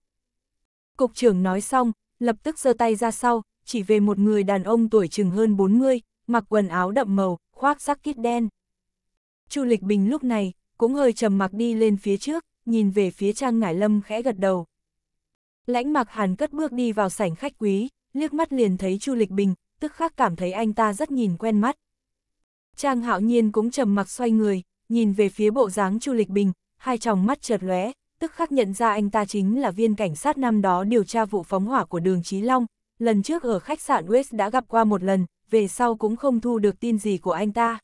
Cục trưởng nói xong, lập tức giơ tay ra sau, chỉ về một người đàn ông tuổi chừng hơn 40, mặc quần áo đậm màu, khoác sắc kít đen. Chu Lịch Bình lúc này, cũng hơi trầm mặc đi lên phía trước, nhìn về phía Trang Ngải Lâm khẽ gật đầu. Lãnh mặc hàn cất bước đi vào sảnh khách quý, liếc mắt liền thấy Chu Lịch Bình, tức khắc cảm thấy anh ta rất nhìn quen mắt, Trang hạo nhiên cũng trầm mặc xoay người, nhìn về phía bộ dáng Chu Lịch Bình, hai tròng mắt chợt lóe, tức khắc nhận ra anh ta chính là viên cảnh sát năm đó điều tra vụ phóng hỏa của đường Chí Long, lần trước ở khách sạn West đã gặp qua một lần, về sau cũng không thu được tin gì của anh ta.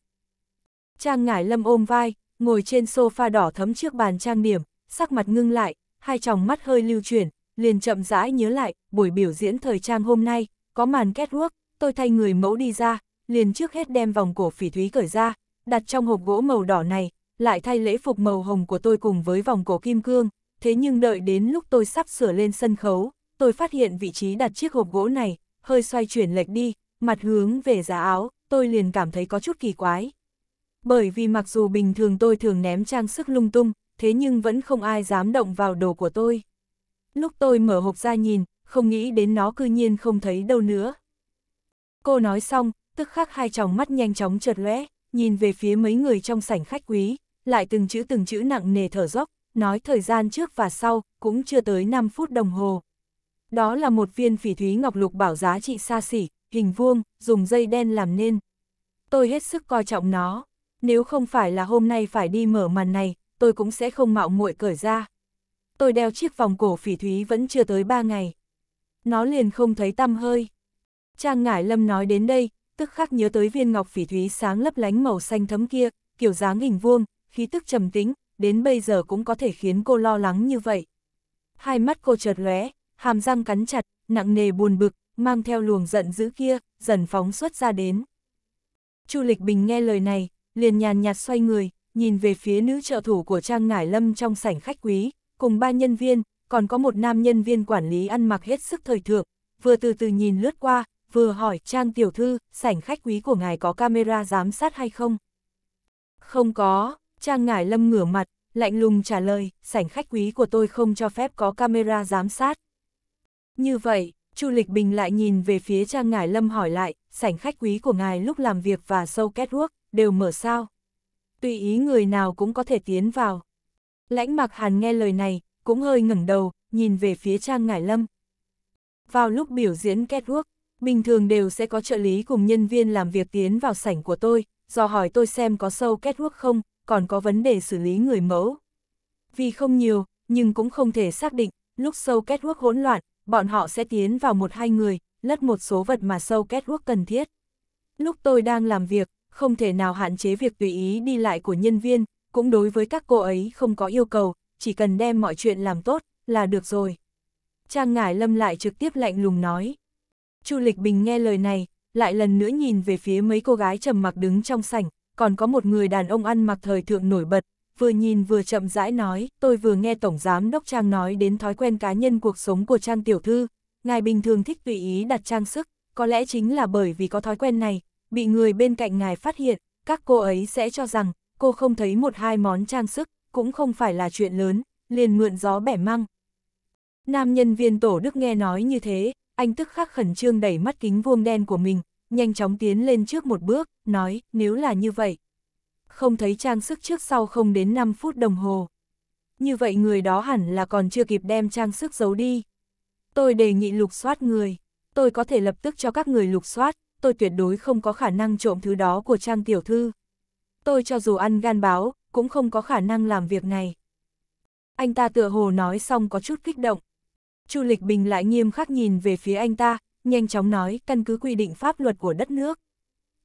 Trang ngải lâm ôm vai, ngồi trên sofa đỏ thấm trước bàn trang điểm, sắc mặt ngưng lại, hai tròng mắt hơi lưu chuyển, liền chậm rãi nhớ lại, buổi biểu diễn thời trang hôm nay, có màn kết catwalk, tôi thay người mẫu đi ra, liền trước hết đem vòng cổ phỉ thúy cởi ra, đặt trong hộp gỗ màu đỏ này, lại thay lễ phục màu hồng của tôi cùng với vòng cổ kim cương, thế nhưng đợi đến lúc tôi sắp sửa lên sân khấu, tôi phát hiện vị trí đặt chiếc hộp gỗ này, hơi xoay chuyển lệch đi, mặt hướng về giá áo, tôi liền cảm thấy có chút kỳ quái. Bởi vì mặc dù bình thường tôi thường ném trang sức lung tung, thế nhưng vẫn không ai dám động vào đồ của tôi. Lúc tôi mở hộp ra nhìn, không nghĩ đến nó cư nhiên không thấy đâu nữa. Cô nói xong, tức khắc hai tròng mắt nhanh chóng chợt lóe, nhìn về phía mấy người trong sảnh khách quý, lại từng chữ từng chữ nặng nề thở dốc, nói thời gian trước và sau, cũng chưa tới 5 phút đồng hồ. Đó là một viên phỉ thúy ngọc lục bảo giá trị xa xỉ, hình vuông, dùng dây đen làm nên. Tôi hết sức coi trọng nó, nếu không phải là hôm nay phải đi mở màn này, tôi cũng sẽ không mạo muội cởi ra. Tôi đeo chiếc vòng cổ phỉ thúy vẫn chưa tới 3 ngày. Nó liền không thấy tăm hơi. Trang Ngải Lâm nói đến đây, tức khắc nhớ tới viên ngọc phỉ thúy sáng lấp lánh màu xanh thấm kia, kiểu dáng hình vuông, khí tức trầm tính, đến bây giờ cũng có thể khiến cô lo lắng như vậy. Hai mắt cô chợt lóe, hàm răng cắn chặt, nặng nề buồn bực, mang theo luồng giận dữ kia, dần phóng xuất ra đến. Chu Lịch Bình nghe lời này, liền nhàn nhạt xoay người, nhìn về phía nữ trợ thủ của Trang Ngải Lâm trong sảnh khách quý, cùng ba nhân viên, còn có một nam nhân viên quản lý ăn mặc hết sức thời thượng, vừa từ từ nhìn lướt qua, vừa hỏi Trang tiểu thư, sảnh khách quý của ngài có camera giám sát hay không? Không có, Trang ngải lâm ngửa mặt, lạnh lùng trả lời, sảnh khách quý của tôi không cho phép có camera giám sát. Như vậy, Chu Lịch Bình lại nhìn về phía Trang ngải lâm hỏi lại, sảnh khách quý của ngài lúc làm việc và sâu kết ruốc, đều mở sao? Tùy ý người nào cũng có thể tiến vào. Lãnh mặc hàn nghe lời này, cũng hơi ngẩng đầu, nhìn về phía Trang ngải lâm. Vào lúc biểu diễn kết ruốc, Bình thường đều sẽ có trợ lý cùng nhân viên làm việc tiến vào sảnh của tôi, do hỏi tôi xem có sâu kết catwalk không, còn có vấn đề xử lý người mẫu. Vì không nhiều, nhưng cũng không thể xác định, lúc sâu kết catwalk hỗn loạn, bọn họ sẽ tiến vào một hai người, lất một số vật mà sâu kết catwalk cần thiết. Lúc tôi đang làm việc, không thể nào hạn chế việc tùy ý đi lại của nhân viên, cũng đối với các cô ấy không có yêu cầu, chỉ cần đem mọi chuyện làm tốt, là được rồi. Trang Ngải Lâm lại trực tiếp lạnh lùng nói. Chu Lịch Bình nghe lời này, lại lần nữa nhìn về phía mấy cô gái trầm mặc đứng trong sảnh, còn có một người đàn ông ăn mặc thời thượng nổi bật, vừa nhìn vừa chậm rãi nói, tôi vừa nghe Tổng Giám Đốc Trang nói đến thói quen cá nhân cuộc sống của Trang Tiểu Thư, ngài bình thường thích tùy ý đặt trang sức, có lẽ chính là bởi vì có thói quen này, bị người bên cạnh ngài phát hiện, các cô ấy sẽ cho rằng, cô không thấy một hai món trang sức, cũng không phải là chuyện lớn, liền mượn gió bẻ măng. Nam nhân viên tổ đức nghe nói như thế, anh tức khắc khẩn trương đẩy mắt kính vuông đen của mình, nhanh chóng tiến lên trước một bước, nói, nếu là như vậy. Không thấy trang sức trước sau không đến 5 phút đồng hồ. Như vậy người đó hẳn là còn chưa kịp đem trang sức giấu đi. Tôi đề nghị lục soát người, tôi có thể lập tức cho các người lục soát, tôi tuyệt đối không có khả năng trộm thứ đó của trang tiểu thư. Tôi cho dù ăn gan báo, cũng không có khả năng làm việc này. Anh ta tựa hồ nói xong có chút kích động. Chu Lịch Bình lại nghiêm khắc nhìn về phía anh ta, nhanh chóng nói căn cứ quy định pháp luật của đất nước.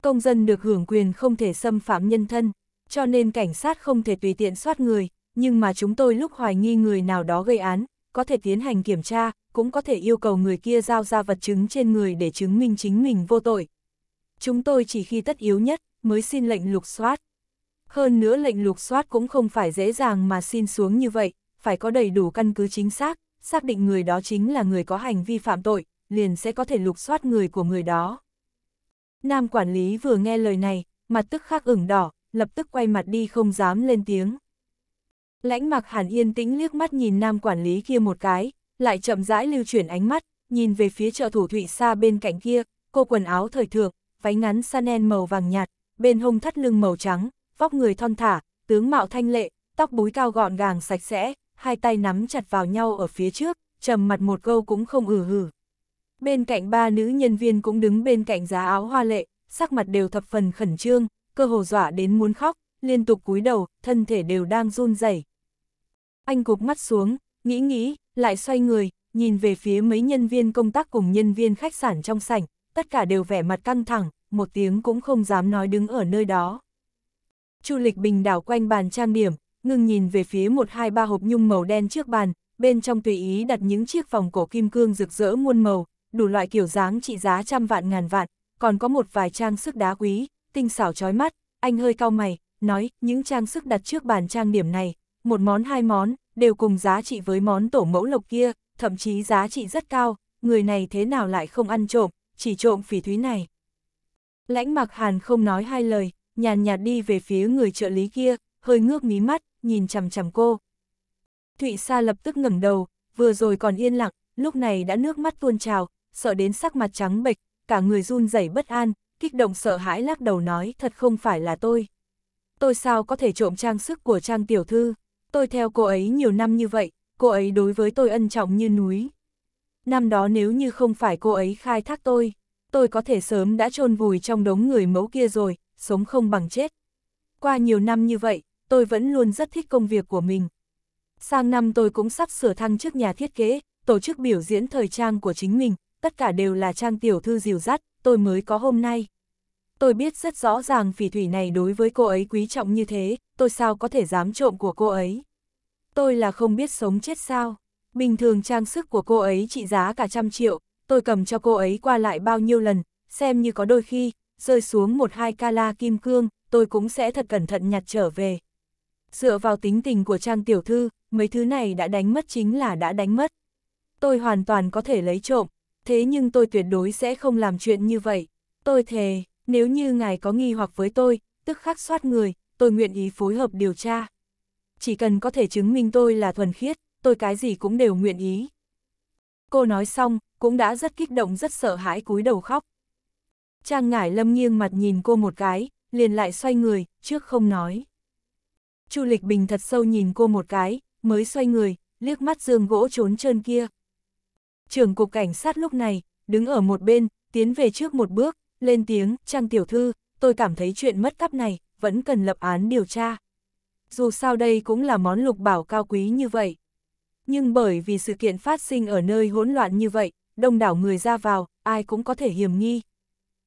Công dân được hưởng quyền không thể xâm phạm nhân thân, cho nên cảnh sát không thể tùy tiện soát người, nhưng mà chúng tôi lúc hoài nghi người nào đó gây án, có thể tiến hành kiểm tra, cũng có thể yêu cầu người kia giao ra vật chứng trên người để chứng minh chính mình vô tội. Chúng tôi chỉ khi tất yếu nhất mới xin lệnh lục soát. Hơn nữa lệnh lục soát cũng không phải dễ dàng mà xin xuống như vậy, phải có đầy đủ căn cứ chính xác, xác định người đó chính là người có hành vi phạm tội, liền sẽ có thể lục soát người của người đó. Nam quản lý vừa nghe lời này, mặt tức khắc ửng đỏ, lập tức quay mặt đi không dám lên tiếng. Lãnh mặc hàn yên tĩnh liếc mắt nhìn nam quản lý kia một cái, lại chậm rãi lưu chuyển ánh mắt, nhìn về phía trợ thủ thụy xa bên cạnh kia, cô quần áo thời thượng, váy ngắn sanen màu vàng nhạt, bên hông thắt lưng màu trắng, vóc người thon thả, tướng mạo thanh lệ, tóc búi cao gọn gàng sạch sẽ, hai tay nắm chặt vào nhau ở phía trước, trầm mặt một câu cũng không ử hử. Bên cạnh ba nữ nhân viên cũng đứng bên cạnh giá áo hoa lệ, sắc mặt đều thập phần khẩn trương, cơ hồ dọa đến muốn khóc, liên tục cúi đầu, thân thể đều đang run rẩy. Anh cụp mắt xuống, nghĩ nghĩ, lại xoay người, nhìn về phía mấy nhân viên công tác cùng nhân viên khách sạn trong sảnh, tất cả đều vẻ mặt căng thẳng, một tiếng cũng không dám nói đứng ở nơi đó. Chu Lịch Bình đảo quanh bàn trang điểm, ngưng nhìn về phía một hai ba hộp nhung màu đen trước bàn, bên trong tùy ý đặt những chiếc vòng cổ kim cương rực rỡ muôn màu, đủ loại kiểu dáng trị giá trăm vạn ngàn vạn, còn có một vài trang sức đá quý, tinh xảo chói mắt, anh hơi cau mày, nói, những trang sức đặt trước bàn trang điểm này, một món hai món, đều cùng giá trị với món tổ mẫu lộc kia, thậm chí giá trị rất cao, người này thế nào lại không ăn trộm, chỉ trộm phỉ thúy này. Lãnh mặc hàn không nói hai lời, nhàn nhạt đi về phía người trợ lý kia, hơi ngước mí mắt, nhìn chằm chằm cô. Thụy Sa lập tức ngẩng đầu, vừa rồi còn yên lặng, lúc này đã nước mắt tuôn trào, sợ đến sắc mặt trắng bệch, cả người run rẩy bất an, kích động sợ hãi lắc đầu nói thật không phải là tôi. Tôi sao có thể trộm trang sức của trang tiểu thư, tôi theo cô ấy nhiều năm như vậy, cô ấy đối với tôi ân trọng như núi. Năm đó nếu như không phải cô ấy khai thác tôi, tôi có thể sớm đã chôn vùi trong đống người mẫu kia rồi, sống không bằng chết. Qua nhiều năm như vậy, tôi vẫn luôn rất thích công việc của mình. Sang năm tôi cũng sắp sửa thăng chức nhà thiết kế, tổ chức biểu diễn thời trang của chính mình, tất cả đều là trang tiểu thư dìu dắt, tôi mới có hôm nay. Tôi biết rất rõ ràng phỉ thủy này đối với cô ấy quý trọng như thế, tôi sao có thể dám trộm của cô ấy. Tôi là không biết sống chết sao. Bình thường trang sức của cô ấy trị giá cả trăm triệu, tôi cầm cho cô ấy qua lại bao nhiêu lần, xem như có đôi khi, rơi xuống một hai cala kim cương, tôi cũng sẽ thật cẩn thận nhặt trở về, dựa vào tính tình của Trang Tiểu Thư, mấy thứ này đã đánh mất chính là đã đánh mất. Tôi hoàn toàn có thể lấy trộm, thế nhưng tôi tuyệt đối sẽ không làm chuyện như vậy. Tôi thề, nếu như ngài có nghi hoặc với tôi, tức khắc soát người, tôi nguyện ý phối hợp điều tra. Chỉ cần có thể chứng minh tôi là thuần khiết, tôi cái gì cũng đều nguyện ý. Cô nói xong, cũng đã rất kích động rất sợ hãi cúi đầu khóc. Trang ngải lâm nghiêng mặt nhìn cô một cái, liền lại xoay người, trước không nói. Chu Lịch Bình thật sâu nhìn cô một cái, mới xoay người, liếc mắt dương gỗ trốn trơn kia. Trưởng cục cảnh sát lúc này, đứng ở một bên, tiến về trước một bước, lên tiếng, Trang Tiểu Thư, tôi cảm thấy chuyện mất cắp này, vẫn cần lập án điều tra. Dù sao đây cũng là món lục bảo cao quý như vậy. Nhưng bởi vì sự kiện phát sinh ở nơi hỗn loạn như vậy, đông đảo người ra vào, ai cũng có thể hiểm nghi.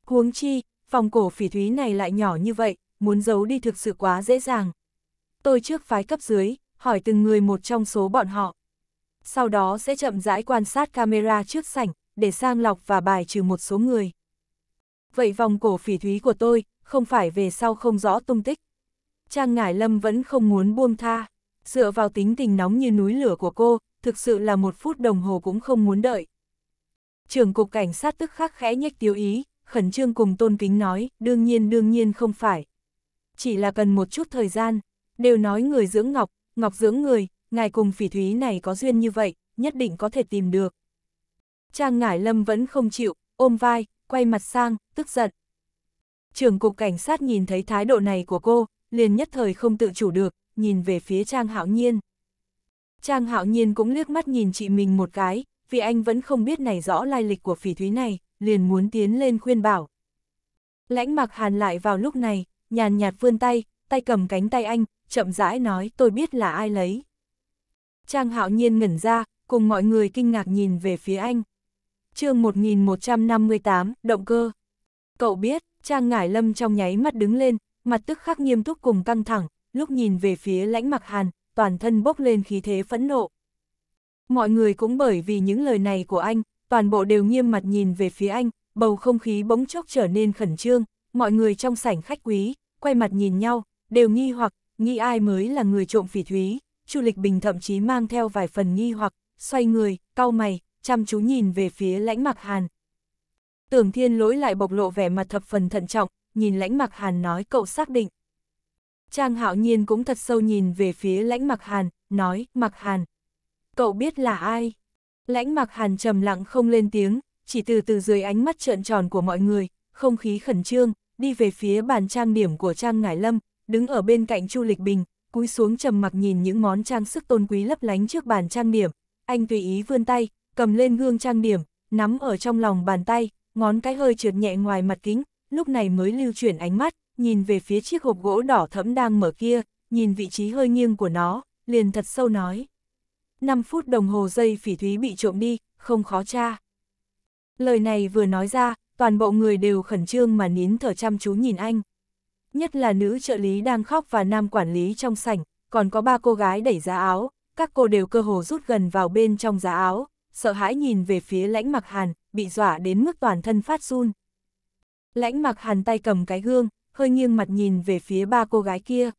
Huống chi, phòng cổ phỉ thúy này lại nhỏ như vậy, muốn giấu đi thực sự quá dễ dàng tôi trước phái cấp dưới, hỏi từng người một trong số bọn họ. Sau đó sẽ chậm rãi quan sát camera trước sảnh, để sang lọc và bài trừ một số người. Vậy vòng cổ phỉ thúy của tôi, không phải về sau không rõ tung tích. Trang Ngải Lâm vẫn không muốn buông tha, dựa vào tính tình nóng như núi lửa của cô, thực sự là một phút đồng hồ cũng không muốn đợi. Trưởng cục cảnh sát tức khắc khẽ nhếch tiêu ý, khẩn trương cùng tôn kính nói, đương nhiên đương nhiên không phải. Chỉ là cần một chút thời gian đều nói người dưỡng ngọc, ngọc dưỡng người, ngài cùng phỉ thúy này có duyên như vậy, nhất định có thể tìm được. Trang ngải lâm vẫn không chịu, ôm vai, quay mặt sang, tức giận. Trưởng cục cảnh sát nhìn thấy thái độ này của cô, liền nhất thời không tự chủ được, nhìn về phía Trang Hạo Nhiên. Trang Hạo Nhiên cũng liếc mắt nhìn chị mình một cái, vì anh vẫn không biết này rõ lai lịch của phỉ thúy này, liền muốn tiến lên khuyên bảo. Lãnh mặc hàn lại vào lúc này, nhàn nhạt vươn tay, tay cầm cánh tay anh, chậm rãi nói tôi biết là ai lấy. Trang hạo nhiên ngẩn ra, cùng mọi người kinh ngạc nhìn về phía anh. chương 1158, động cơ. Cậu biết, Trang Ngải Lâm trong nháy mắt đứng lên, mặt tức khắc nghiêm túc cùng căng thẳng, lúc nhìn về phía lãnh mặc hàn, toàn thân bốc lên khí thế phẫn nộ. Mọi người cũng bởi vì những lời này của anh, toàn bộ đều nghiêm mặt nhìn về phía anh, bầu không khí bỗng chốc trở nên khẩn trương, mọi người trong sảnh khách quý, quay mặt nhìn nhau, đều nghi hoặc nghĩ ai mới là người trộm phỉ thúy, Chu Lịch Bình thậm chí mang theo vài phần nghi hoặc, xoay người, cau mày, chăm chú nhìn về phía lãnh mặc hàn. Tưởng thiên lỗi lại bộc lộ vẻ mặt thập phần thận trọng, nhìn lãnh mặc hàn nói cậu xác định. Trang hạo nhiên cũng thật sâu nhìn về phía lãnh mặc hàn, nói, mặc hàn. Cậu biết là ai? Lãnh mặc hàn trầm lặng không lên tiếng, chỉ từ từ dưới ánh mắt trợn tròn của mọi người, không khí khẩn trương, đi về phía bàn trang điểm của Trang Ngải Lâm, đứng ở bên cạnh Chu Lịch Bình, cúi xuống trầm mặc nhìn những món trang sức tôn quý lấp lánh trước bàn trang điểm, anh tùy ý vươn tay, cầm lên gương trang điểm, nắm ở trong lòng bàn tay, ngón cái hơi trượt nhẹ ngoài mặt kính, lúc này mới lưu chuyển ánh mắt, nhìn về phía chiếc hộp gỗ đỏ thẫm đang mở kia, nhìn vị trí hơi nghiêng của nó, liền thật sâu nói. 5 phút đồng hồ dây phỉ thúy bị trộm đi, không khó tra. Lời này vừa nói ra, toàn bộ người đều khẩn trương mà nín thở chăm chú nhìn anh nhất là nữ trợ lý đang khóc và nam quản lý trong sảnh, còn có ba cô gái đẩy giá áo, các cô đều cơ hồ rút gần vào bên trong giá áo, sợ hãi nhìn về phía lãnh mặc hàn, bị dọa đến mức toàn thân phát run. Lãnh mặc hàn tay cầm cái gương, hơi nghiêng mặt nhìn về phía ba cô gái kia.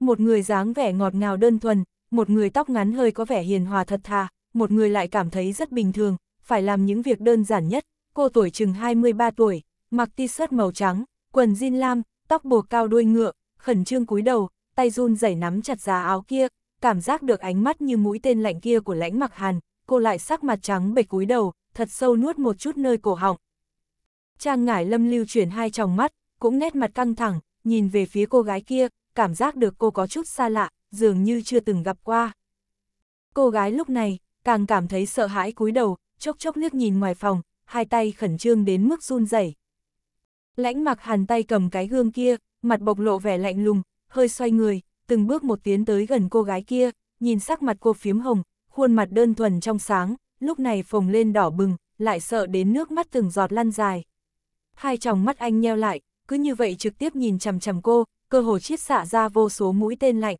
Một người dáng vẻ ngọt ngào đơn thuần, một người tóc ngắn hơi có vẻ hiền hòa thật thà, một người lại cảm thấy rất bình thường, phải làm những việc đơn giản nhất. Cô tuổi chừng 23 tuổi, mặc t-shirt màu trắng, quần jean lam, tóc buộc cao đuôi ngựa, khẩn trương cúi đầu, tay run rẩy nắm chặt giá áo kia, cảm giác được ánh mắt như mũi tên lạnh kia của lãnh mặc hàn, cô lại sắc mặt trắng bệch cúi đầu, thật sâu nuốt một chút nơi cổ họng. Trang ngải lâm lưu chuyển hai tròng mắt, cũng nét mặt căng thẳng, nhìn về phía cô gái kia, cảm giác được cô có chút xa lạ, dường như chưa từng gặp qua. Cô gái lúc này, càng cảm thấy sợ hãi cúi đầu, chốc chốc liếc nhìn ngoài phòng, hai tay khẩn trương đến mức run rẩy Lãnh mặc hàn tay cầm cái gương kia, mặt bộc lộ vẻ lạnh lùng, hơi xoay người, từng bước một tiến tới gần cô gái kia, nhìn sắc mặt cô phiếm hồng, khuôn mặt đơn thuần trong sáng, lúc này phồng lên đỏ bừng, lại sợ đến nước mắt từng giọt lăn dài. Hai tròng mắt anh nheo lại, cứ như vậy trực tiếp nhìn chằm chằm cô, cơ hồ chiết xạ ra vô số mũi tên lạnh.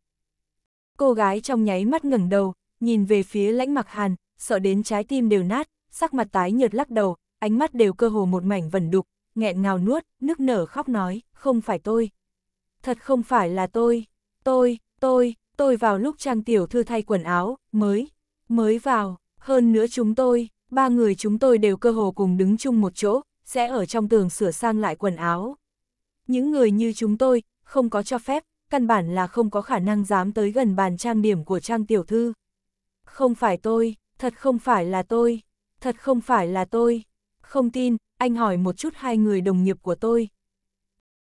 Cô gái trong nháy mắt ngẩng đầu, nhìn về phía lãnh mặc hàn, sợ đến trái tim đều nát, sắc mặt tái nhợt lắc đầu, ánh mắt đều cơ hồ một mảnh vẩn đục, nghẹn ngào nuốt, nức nở khóc nói, không phải tôi. Thật không phải là tôi, tôi, tôi, tôi vào lúc Trang Tiểu Thư thay quần áo, mới, mới vào, hơn nữa chúng tôi, ba người chúng tôi đều cơ hồ cùng đứng chung một chỗ, sẽ ở trong tường sửa sang lại quần áo. Những người như chúng tôi, không có cho phép, căn bản là không có khả năng dám tới gần bàn trang điểm của Trang Tiểu Thư. Không phải tôi, thật không phải là tôi, thật không phải là tôi. Không tin, anh hỏi một chút hai người đồng nghiệp của tôi.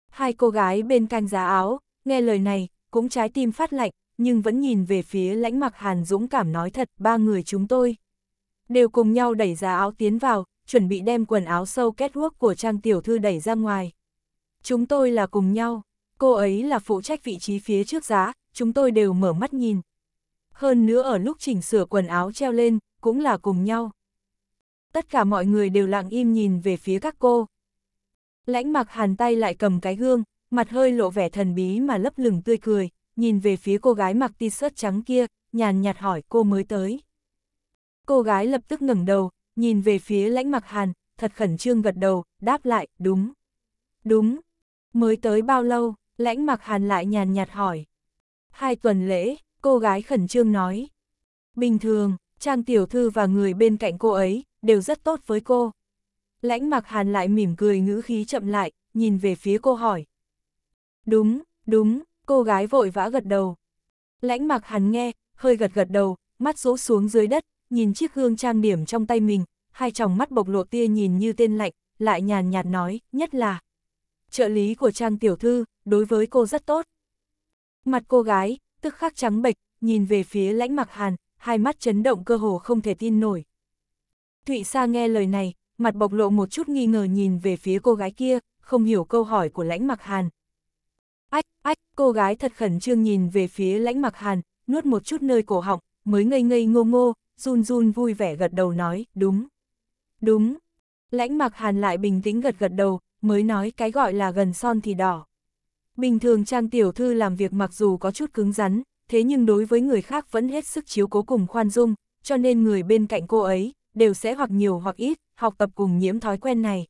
Hai cô gái bên canh giá áo, nghe lời này, cũng trái tim phát lạnh, nhưng vẫn nhìn về phía lãnh mặc Hàn dũng cảm nói thật ba người chúng tôi. Đều cùng nhau đẩy giá áo tiến vào, chuẩn bị đem quần áo sâu kết quốc của trang tiểu thư đẩy ra ngoài. Chúng tôi là cùng nhau, cô ấy là phụ trách vị trí phía trước giá, chúng tôi đều mở mắt nhìn. Hơn nữa ở lúc chỉnh sửa quần áo treo lên, cũng là cùng nhau tất cả mọi người đều lặng im nhìn về phía các cô. Lãnh mặc hàn tay lại cầm cái gương, mặt hơi lộ vẻ thần bí mà lấp lửng tươi cười, nhìn về phía cô gái mặc t-shirt trắng kia, nhàn nhạt hỏi cô mới tới. Cô gái lập tức ngẩng đầu, nhìn về phía lãnh mặc hàn, thật khẩn trương gật đầu, đáp lại, đúng. Đúng. Mới tới bao lâu, lãnh mặc hàn lại nhàn nhạt hỏi. Hai tuần lễ, cô gái khẩn trương nói. Bình thường, Trang Tiểu Thư và người bên cạnh cô ấy, đều rất tốt với cô. Lãnh mặc hàn lại mỉm cười ngữ khí chậm lại, nhìn về phía cô hỏi. Đúng, đúng, cô gái vội vã gật đầu. Lãnh mặc hàn nghe, hơi gật gật đầu, mắt rũ xuống dưới đất, nhìn chiếc gương trang điểm trong tay mình, hai tròng mắt bộc lộ tia nhìn như tên lạnh, lại nhàn nhạt nói, nhất là. Trợ lý của trang tiểu thư, đối với cô rất tốt. Mặt cô gái, tức khắc trắng bệch, nhìn về phía lãnh mặc hàn, hai mắt chấn động cơ hồ không thể tin nổi, Thụy Sa nghe lời này, mặt bộc lộ một chút nghi ngờ nhìn về phía cô gái kia, không hiểu câu hỏi của lãnh mặc hàn. Ách, ách, cô gái thật khẩn trương nhìn về phía lãnh mặc hàn, nuốt một chút nơi cổ họng, mới ngây ngây ngô ngô, run run vui vẻ gật đầu nói, đúng. Đúng. Lãnh mặc hàn lại bình tĩnh gật gật đầu, mới nói cái gọi là gần son thì đỏ. Bình thường Trang Tiểu Thư làm việc mặc dù có chút cứng rắn, thế nhưng đối với người khác vẫn hết sức chiếu cố cùng khoan dung, cho nên người bên cạnh cô ấy, đều sẽ hoặc nhiều hoặc ít, học tập cùng nhiễm thói quen này.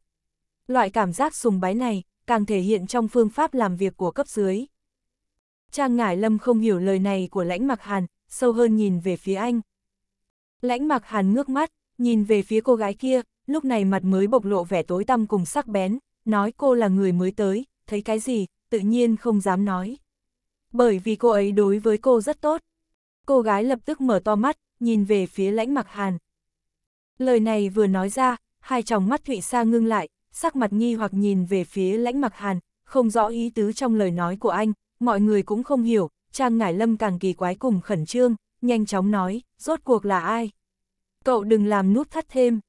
Loại cảm giác sùng bái này, càng thể hiện trong phương pháp làm việc của cấp dưới. Trang Ngải Lâm không hiểu lời này của lãnh mặc hàn, sâu hơn nhìn về phía anh. Lãnh mặc hàn ngước mắt, nhìn về phía cô gái kia, lúc này mặt mới bộc lộ vẻ tối tăm cùng sắc bén, nói cô là người mới tới, thấy cái gì, tự nhiên không dám nói. Bởi vì cô ấy đối với cô rất tốt. Cô gái lập tức mở to mắt, nhìn về phía lãnh mặc hàn. Lời này vừa nói ra, hai tròng mắt Thụy Sa ngưng lại, sắc mặt nghi hoặc nhìn về phía lãnh mặc hàn, không rõ ý tứ trong lời nói của anh, mọi người cũng không hiểu, Trang Ngải Lâm càng kỳ quái cùng khẩn trương, nhanh chóng nói, rốt cuộc là ai? Cậu đừng làm nút thắt thêm.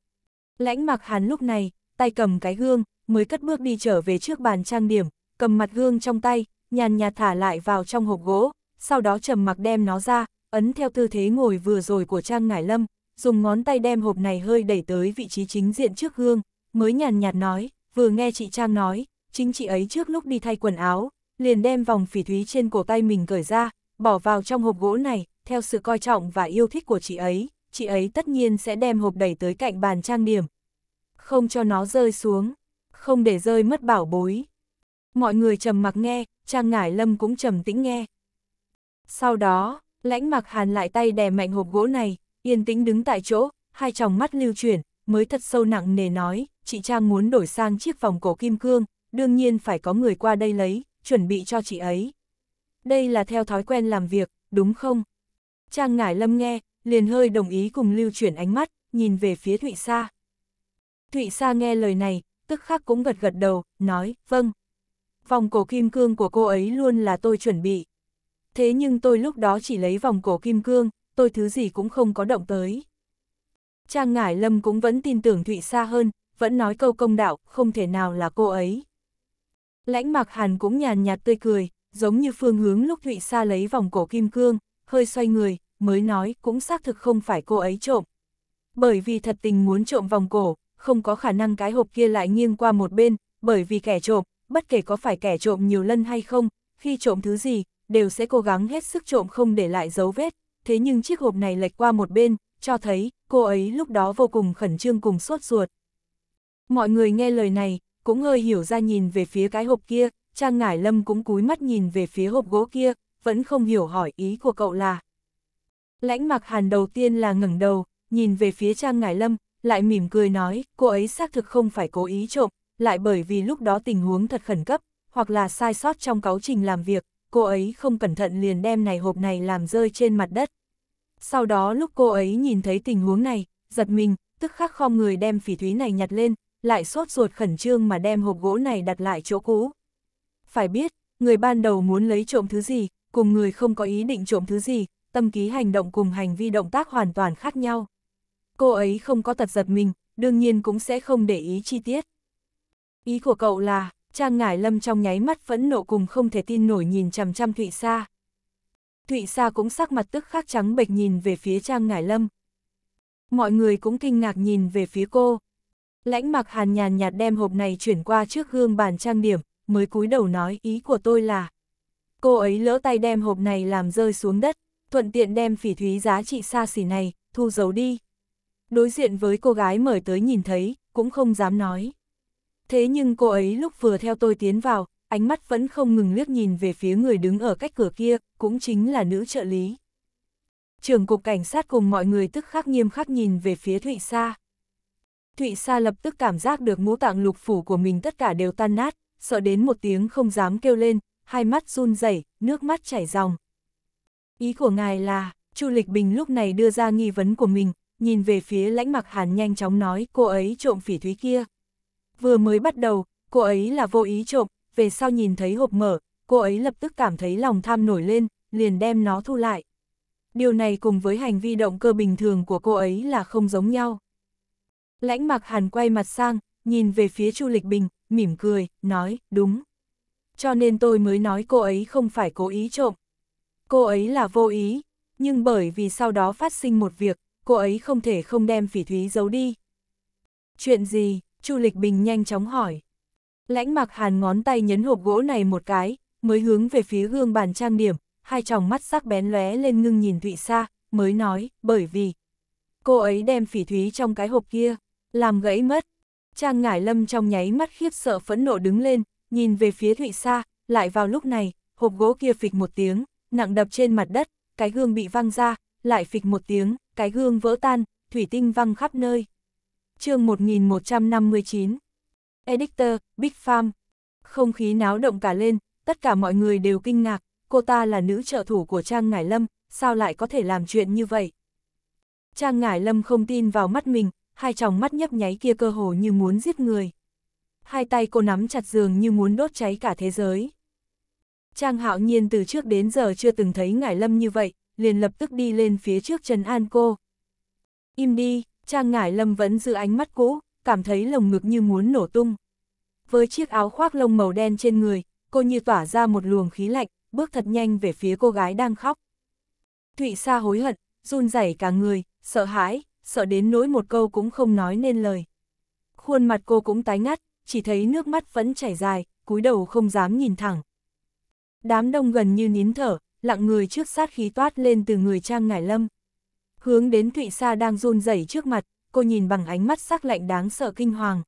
Lãnh mặc hàn lúc này, tay cầm cái gương, mới cất bước đi trở về trước bàn trang điểm, cầm mặt gương trong tay, nhàn nhạt thả lại vào trong hộp gỗ, sau đó trầm mặc đem nó ra, ấn theo tư thế ngồi vừa rồi của Trang Ngải Lâm, dùng ngón tay đem hộp này hơi đẩy tới vị trí chính diện trước gương, mới nhàn nhạt nói, vừa nghe chị Trang nói, chính chị ấy trước lúc đi thay quần áo, liền đem vòng phỉ thúy trên cổ tay mình cởi ra, bỏ vào trong hộp gỗ này, theo sự coi trọng và yêu thích của chị ấy, chị ấy tất nhiên sẽ đem hộp đẩy tới cạnh bàn trang điểm. Không cho nó rơi xuống, không để rơi mất bảo bối. Mọi người trầm mặc nghe, Trang Ngải Lâm cũng trầm tĩnh nghe. Sau đó, lãnh mặc hàn lại tay đè mạnh hộp gỗ này, Yên tĩnh đứng tại chỗ, hai tròng mắt lưu chuyển, mới thật sâu nặng nề nói, chị Trang muốn đổi sang chiếc vòng cổ kim cương, đương nhiên phải có người qua đây lấy, chuẩn bị cho chị ấy. Đây là theo thói quen làm việc, đúng không? Trang ngải lâm nghe, liền hơi đồng ý cùng lưu chuyển ánh mắt, nhìn về phía Thụy Sa. Thụy Sa nghe lời này, tức khắc cũng gật gật đầu, nói, vâng. Vòng cổ kim cương của cô ấy luôn là tôi chuẩn bị. Thế nhưng tôi lúc đó chỉ lấy vòng cổ kim cương, tôi thứ gì cũng không có động tới. Trang Ngải Lâm cũng vẫn tin tưởng Thụy Sa hơn, vẫn nói câu công đạo, không thể nào là cô ấy. Lãnh Mạc Hàn cũng nhàn nhạt tươi cười, giống như phương hướng lúc Thụy Sa lấy vòng cổ kim cương, hơi xoay người, mới nói cũng xác thực không phải cô ấy trộm. Bởi vì thật tình muốn trộm vòng cổ, không có khả năng cái hộp kia lại nghiêng qua một bên, bởi vì kẻ trộm, bất kể có phải kẻ trộm nhiều lần hay không, khi trộm thứ gì, đều sẽ cố gắng hết sức trộm không để lại dấu vết, thế nhưng chiếc hộp này lệch qua một bên, cho thấy cô ấy lúc đó vô cùng khẩn trương cùng sốt ruột. Mọi người nghe lời này, cũng hơi hiểu ra nhìn về phía cái hộp kia, Trang Ngải Lâm cũng cúi mắt nhìn về phía hộp gỗ kia, vẫn không hiểu hỏi ý của cậu là. Lãnh mặc hàn đầu tiên là ngẩng đầu, nhìn về phía Trang Ngải Lâm, lại mỉm cười nói, cô ấy xác thực không phải cố ý trộm, lại bởi vì lúc đó tình huống thật khẩn cấp, hoặc là sai sót trong cáo trình làm việc, cô ấy không cẩn thận liền đem này hộp này làm rơi trên mặt đất. Sau đó lúc cô ấy nhìn thấy tình huống này, giật mình, tức khắc khom người đem phỉ thúy này nhặt lên, lại sốt ruột khẩn trương mà đem hộp gỗ này đặt lại chỗ cũ. Phải biết, người ban đầu muốn lấy trộm thứ gì, cùng người không có ý định trộm thứ gì, tâm ký hành động cùng hành vi động tác hoàn toàn khác nhau. Cô ấy không có tật giật mình, đương nhiên cũng sẽ không để ý chi tiết. Ý của cậu là, Trang Ngải Lâm trong nháy mắt phẫn nộ cùng không thể tin nổi nhìn chằm chằm Thụy Sa. Thụy Sa cũng sắc mặt tức khắc trắng bệch nhìn về phía Trang Ngải Lâm. Mọi người cũng kinh ngạc nhìn về phía cô. Lãnh mặc hàn nhàn nhạt đem hộp này chuyển qua trước gương bàn trang điểm, mới cúi đầu nói ý của tôi là. Cô ấy lỡ tay đem hộp này làm rơi xuống đất, thuận tiện đem phỉ thúy giá trị xa xỉ này, thu giấu đi. Đối diện với cô gái mời tới nhìn thấy, cũng không dám nói. Thế nhưng cô ấy lúc vừa theo tôi tiến vào, ánh mắt vẫn không ngừng liếc nhìn về phía người đứng ở cách cửa kia, cũng chính là nữ trợ lý. Trưởng cục cảnh sát cùng mọi người tức khắc nghiêm khắc nhìn về phía Thụy Sa. Thụy Sa lập tức cảm giác được ngũ tạng lục phủ của mình tất cả đều tan nát, sợ đến một tiếng không dám kêu lên, hai mắt run rẩy, nước mắt chảy ròng. Ý của ngài là, Chu Lịch Bình lúc này đưa ra nghi vấn của mình, nhìn về phía lãnh mặc hàn nhanh chóng nói cô ấy trộm phỉ thúy kia. Vừa mới bắt đầu, cô ấy là vô ý trộm, về sau nhìn thấy hộp mở, cô ấy lập tức cảm thấy lòng tham nổi lên, liền đem nó thu lại. Điều này cùng với hành vi động cơ bình thường của cô ấy là không giống nhau. Lãnh mặc hàn quay mặt sang, nhìn về phía Chu Lịch Bình, mỉm cười, nói, đúng. Cho nên tôi mới nói cô ấy không phải cố ý trộm. Cô ấy là vô ý, nhưng bởi vì sau đó phát sinh một việc, cô ấy không thể không đem phỉ thúy giấu đi. Chuyện gì? Chu Lịch Bình nhanh chóng hỏi. Lãnh mặc hàn ngón tay nhấn hộp gỗ này một cái, mới hướng về phía gương bàn trang điểm, hai tròng mắt sắc bén lóe lên ngưng nhìn Thụy Sa, mới nói, bởi vì cô ấy đem phỉ thúy trong cái hộp kia, làm gãy mất. Trang Ngải Lâm trong nháy mắt khiếp sợ phẫn nộ đứng lên, nhìn về phía Thụy Sa, lại vào lúc này, hộp gỗ kia phịch một tiếng, nặng đập trên mặt đất, cái gương bị văng ra, lại phịch một tiếng, cái gương vỡ tan, thủy tinh văng khắp nơi chương 1159. Editor, Big Farm. Không khí náo động cả lên, tất cả mọi người đều kinh ngạc, cô ta là nữ trợ thủ của Trang Ngải Lâm, sao lại có thể làm chuyện như vậy? Trang Ngải Lâm không tin vào mắt mình, hai tròng mắt nhấp nháy kia cơ hồ như muốn giết người. Hai tay cô nắm chặt giường như muốn đốt cháy cả thế giới. Trang hạo nhiên từ trước đến giờ chưa từng thấy Ngải Lâm như vậy, liền lập tức đi lên phía trước Trần An cô. Im đi, Trang Ngải Lâm vẫn giữ ánh mắt cũ, cảm thấy lồng ngực như muốn nổ tung. Với chiếc áo khoác lông màu đen trên người, cô như tỏa ra một luồng khí lạnh, bước thật nhanh về phía cô gái đang khóc. Thụy Sa hối hận, run rẩy cả người, sợ hãi, sợ đến nỗi một câu cũng không nói nên lời. Khuôn mặt cô cũng tái ngắt, chỉ thấy nước mắt vẫn chảy dài, cúi đầu không dám nhìn thẳng. Đám đông gần như nín thở, lặng người trước sát khí toát lên từ người Trang Ngải Lâm hướng đến Thụy Sa đang run rẩy trước mặt, cô nhìn bằng ánh mắt sắc lạnh đáng sợ kinh hoàng.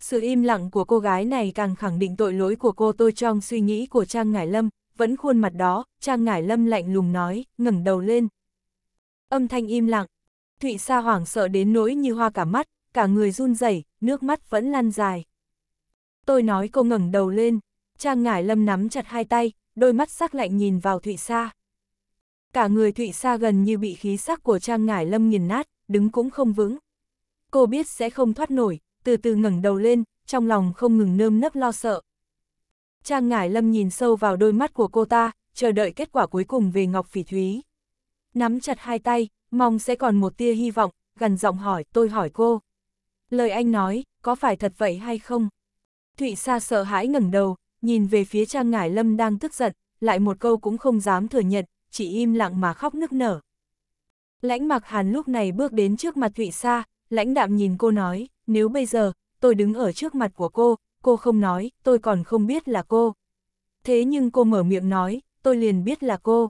Sự im lặng của cô gái này càng khẳng định tội lỗi của cô tôi trong suy nghĩ của Trang Ngải Lâm, vẫn khuôn mặt đó, Trang Ngải Lâm lạnh lùng nói, ngẩng đầu lên. Âm thanh im lặng, Thụy Sa hoảng sợ đến nỗi như hoa cả mắt, cả người run rẩy, nước mắt vẫn lăn dài. Tôi nói cô ngẩng đầu lên, Trang Ngải Lâm nắm chặt hai tay, đôi mắt sắc lạnh nhìn vào Thụy Sa. Cả người Thụy Sa gần như bị khí sắc của Trang Ngải Lâm nghiền nát, đứng cũng không vững. Cô biết sẽ không thoát nổi, từ từ ngẩng đầu lên, trong lòng không ngừng nơm nấp lo sợ. Trang Ngải Lâm nhìn sâu vào đôi mắt của cô ta, chờ đợi kết quả cuối cùng về Ngọc Phỉ Thúy. Nắm chặt hai tay, mong sẽ còn một tia hy vọng, gần giọng hỏi, tôi hỏi cô. Lời anh nói, có phải thật vậy hay không? Thụy Sa sợ hãi ngẩng đầu, nhìn về phía Trang Ngải Lâm đang tức giận, lại một câu cũng không dám thừa nhận, chỉ im lặng mà khóc nức nở. Lãnh mặc hàn lúc này bước đến trước mặt Thụy Sa, lãnh đạm nhìn cô nói, nếu bây giờ, tôi đứng ở trước mặt của cô, cô không nói, tôi còn không biết là cô. Thế nhưng cô mở miệng nói, tôi liền biết là cô.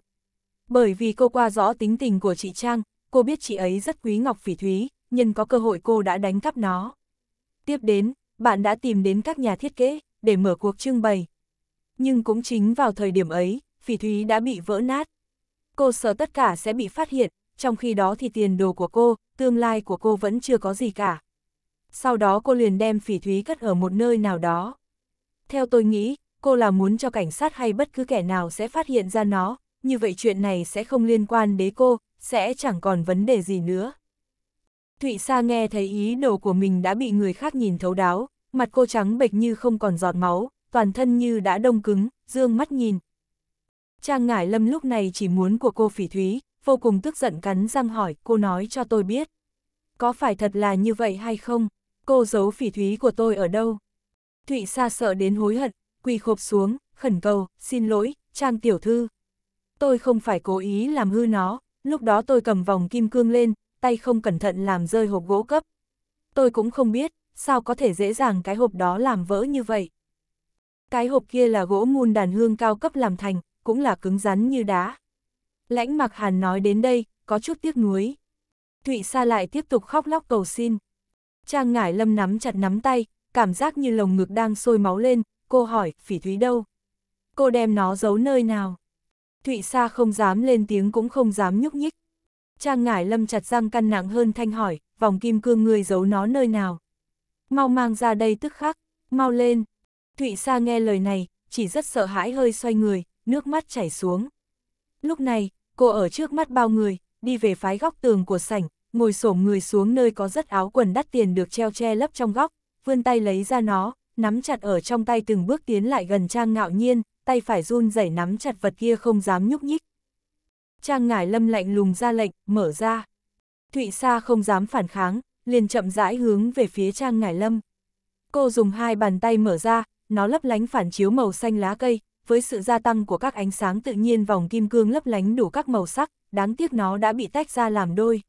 Bởi vì cô qua rõ tính tình của chị Trang, cô biết chị ấy rất quý Ngọc Phỉ Thúy, nhân có cơ hội cô đã đánh cắp nó. Tiếp đến, bạn đã tìm đến các nhà thiết kế, để mở cuộc trưng bày. Nhưng cũng chính vào thời điểm ấy, Phỉ Thúy đã bị vỡ nát cô sợ tất cả sẽ bị phát hiện, trong khi đó thì tiền đồ của cô, tương lai của cô vẫn chưa có gì cả. Sau đó cô liền đem phỉ thúy cất ở một nơi nào đó. Theo tôi nghĩ, cô là muốn cho cảnh sát hay bất cứ kẻ nào sẽ phát hiện ra nó, như vậy chuyện này sẽ không liên quan đến cô, sẽ chẳng còn vấn đề gì nữa. Thụy Sa nghe thấy ý đồ của mình đã bị người khác nhìn thấu đáo, mặt cô trắng bệch như không còn giọt máu, toàn thân như đã đông cứng, dương mắt nhìn, Trang Ngải Lâm lúc này chỉ muốn của cô phỉ thúy, vô cùng tức giận cắn răng hỏi, cô nói cho tôi biết. Có phải thật là như vậy hay không? Cô giấu phỉ thúy của tôi ở đâu? Thụy xa sợ đến hối hận, quỳ khộp xuống, khẩn cầu, xin lỗi, Trang tiểu thư. Tôi không phải cố ý làm hư nó, lúc đó tôi cầm vòng kim cương lên, tay không cẩn thận làm rơi hộp gỗ cấp. Tôi cũng không biết, sao có thể dễ dàng cái hộp đó làm vỡ như vậy. Cái hộp kia là gỗ mun đàn hương cao cấp làm thành, cũng là cứng rắn như đá. Lãnh mặc hàn nói đến đây, có chút tiếc nuối. Thụy Sa lại tiếp tục khóc lóc cầu xin. Trang ngải lâm nắm chặt nắm tay, cảm giác như lồng ngực đang sôi máu lên, cô hỏi, phỉ thúy đâu? Cô đem nó giấu nơi nào? Thụy Sa không dám lên tiếng cũng không dám nhúc nhích. Trang ngải lâm chặt răng căn nặng hơn thanh hỏi, vòng kim cương người giấu nó nơi nào? Mau mang ra đây tức khắc, mau lên. Thụy Sa nghe lời này, chỉ rất sợ hãi hơi xoay người, nước mắt chảy xuống. Lúc này, cô ở trước mắt bao người, đi về phái góc tường của sảnh, ngồi xổm người xuống nơi có rất áo quần đắt tiền được treo che lấp trong góc, vươn tay lấy ra nó, nắm chặt ở trong tay từng bước tiến lại gần Trang ngạo nhiên, tay phải run rẩy nắm chặt vật kia không dám nhúc nhích. Trang ngải lâm lạnh lùng ra lệnh, mở ra. Thụy Sa không dám phản kháng, liền chậm rãi hướng về phía Trang ngải lâm. Cô dùng hai bàn tay mở ra, nó lấp lánh phản chiếu màu xanh lá cây, với sự gia tăng của các ánh sáng tự nhiên vòng kim cương lấp lánh đủ các màu sắc, đáng tiếc nó đã bị tách ra làm đôi.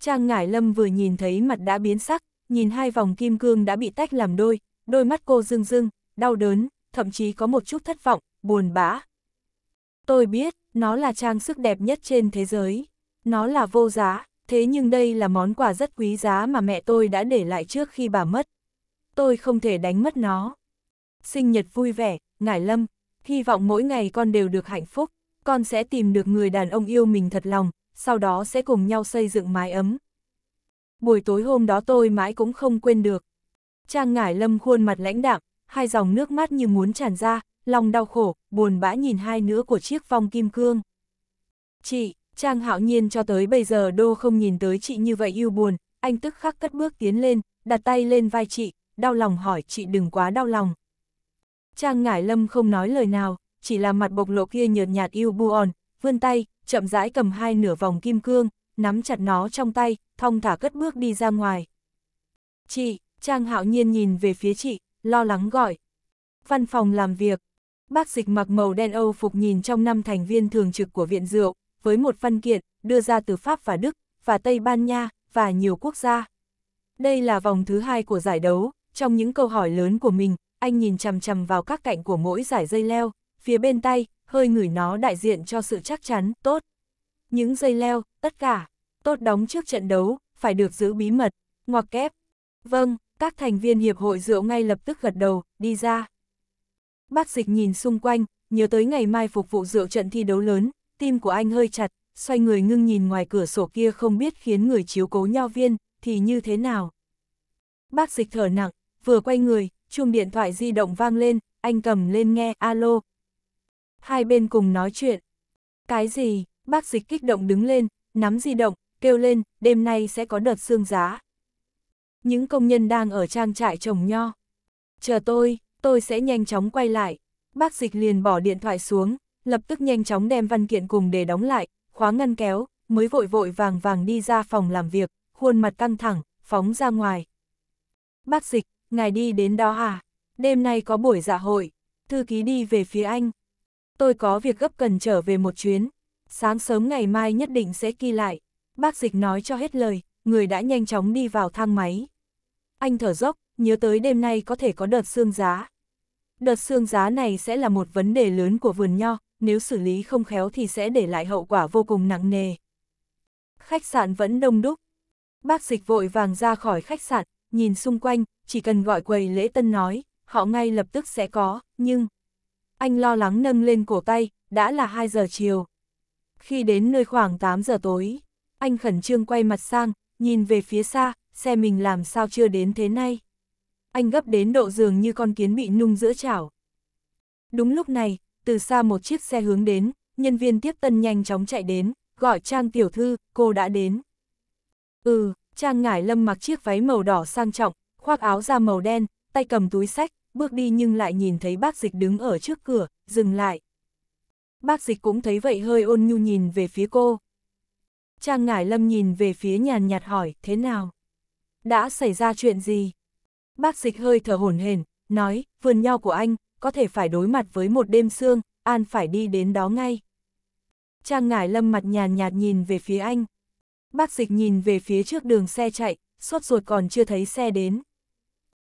Trang Ngải Lâm vừa nhìn thấy mặt đã biến sắc, nhìn hai vòng kim cương đã bị tách làm đôi, đôi mắt cô rưng rưng, đau đớn, thậm chí có một chút thất vọng, buồn bã. Tôi biết, nó là trang sức đẹp nhất trên thế giới. Nó là vô giá, thế nhưng đây là món quà rất quý giá mà mẹ tôi đã để lại trước khi bà mất. Tôi không thể đánh mất nó. Sinh nhật vui vẻ, Ngải Lâm, hy vọng mỗi ngày con đều được hạnh phúc, con sẽ tìm được người đàn ông yêu mình thật lòng, sau đó sẽ cùng nhau xây dựng mái ấm. Buổi tối hôm đó tôi mãi cũng không quên được. Trang ngải lâm khuôn mặt lãnh đạm, hai dòng nước mắt như muốn tràn ra, lòng đau khổ, buồn bã nhìn hai nữa của chiếc vong kim cương. Chị, Trang hạo nhiên cho tới bây giờ đô không nhìn tới chị như vậy yêu buồn, anh tức khắc cất bước tiến lên, đặt tay lên vai chị, đau lòng hỏi chị đừng quá đau lòng, Trang Ngải Lâm không nói lời nào, chỉ là mặt bộc lộ kia nhợt nhạt yêu buồn, vươn tay, chậm rãi cầm hai nửa vòng kim cương, nắm chặt nó trong tay, thong thả cất bước đi ra ngoài. Chị, Trang Hạo Nhiên nhìn về phía chị, lo lắng gọi. Văn phòng làm việc, bác dịch mặc màu đen Âu phục nhìn trong năm thành viên thường trực của viện rượu, với một văn kiện, đưa ra từ Pháp và Đức, và Tây Ban Nha, và nhiều quốc gia. Đây là vòng thứ hai của giải đấu, trong những câu hỏi lớn của mình, anh nhìn chằm chằm vào các cạnh của mỗi giải dây leo, phía bên tay, hơi ngửi nó đại diện cho sự chắc chắn, tốt. Những dây leo, tất cả, tốt đóng trước trận đấu, phải được giữ bí mật, ngoặc kép. Vâng, các thành viên hiệp hội rượu ngay lập tức gật đầu, đi ra. Bác dịch nhìn xung quanh, nhớ tới ngày mai phục vụ rượu trận thi đấu lớn, tim của anh hơi chặt, xoay người ngưng nhìn ngoài cửa sổ kia không biết khiến người chiếu cố nho viên, thì như thế nào. Bác dịch thở nặng, vừa quay người, chuông điện thoại di động vang lên, anh cầm lên nghe, alo. Hai bên cùng nói chuyện. Cái gì, bác dịch kích động đứng lên, nắm di động, kêu lên, đêm nay sẽ có đợt xương giá. Những công nhân đang ở trang trại trồng nho. Chờ tôi, tôi sẽ nhanh chóng quay lại. Bác dịch liền bỏ điện thoại xuống, lập tức nhanh chóng đem văn kiện cùng để đóng lại, khóa ngăn kéo, mới vội vội vàng vàng đi ra phòng làm việc, khuôn mặt căng thẳng, phóng ra ngoài. Bác dịch, ngài đi đến đó à? Đêm nay có buổi dạ hội, thư ký đi về phía anh. Tôi có việc gấp cần trở về một chuyến, sáng sớm ngày mai nhất định sẽ ghi lại. Bác dịch nói cho hết lời, người đã nhanh chóng đi vào thang máy. Anh thở dốc, nhớ tới đêm nay có thể có đợt xương giá. Đợt xương giá này sẽ là một vấn đề lớn của vườn nho, nếu xử lý không khéo thì sẽ để lại hậu quả vô cùng nặng nề. Khách sạn vẫn đông đúc. Bác dịch vội vàng ra khỏi khách sạn, nhìn xung quanh, chỉ cần gọi quầy lễ tân nói, họ ngay lập tức sẽ có, nhưng... Anh lo lắng nâng lên cổ tay, đã là 2 giờ chiều. Khi đến nơi khoảng 8 giờ tối, anh khẩn trương quay mặt sang, nhìn về phía xa, xe mình làm sao chưa đến thế nay. Anh gấp đến độ giường như con kiến bị nung giữa chảo. Đúng lúc này, từ xa một chiếc xe hướng đến, nhân viên tiếp tân nhanh chóng chạy đến, gọi Trang tiểu thư, cô đã đến. Ừ, Trang ngải lâm mặc chiếc váy màu đỏ sang trọng, khoác áo da màu đen, tay cầm túi sách, bước đi nhưng lại nhìn thấy bác dịch đứng ở trước cửa, dừng lại. Bác dịch cũng thấy vậy hơi ôn nhu nhìn về phía cô. Trang Ngải Lâm nhìn về phía nhàn nhạt hỏi, thế nào? Đã xảy ra chuyện gì? Bác dịch hơi thở hổn hển, nói, vườn nho của anh, có thể phải đối mặt với một đêm sương, An phải đi đến đó ngay. Trang Ngải Lâm mặt nhàn nhạt nhìn về phía anh. Bác dịch nhìn về phía trước đường xe chạy, sốt ruột còn chưa thấy xe đến.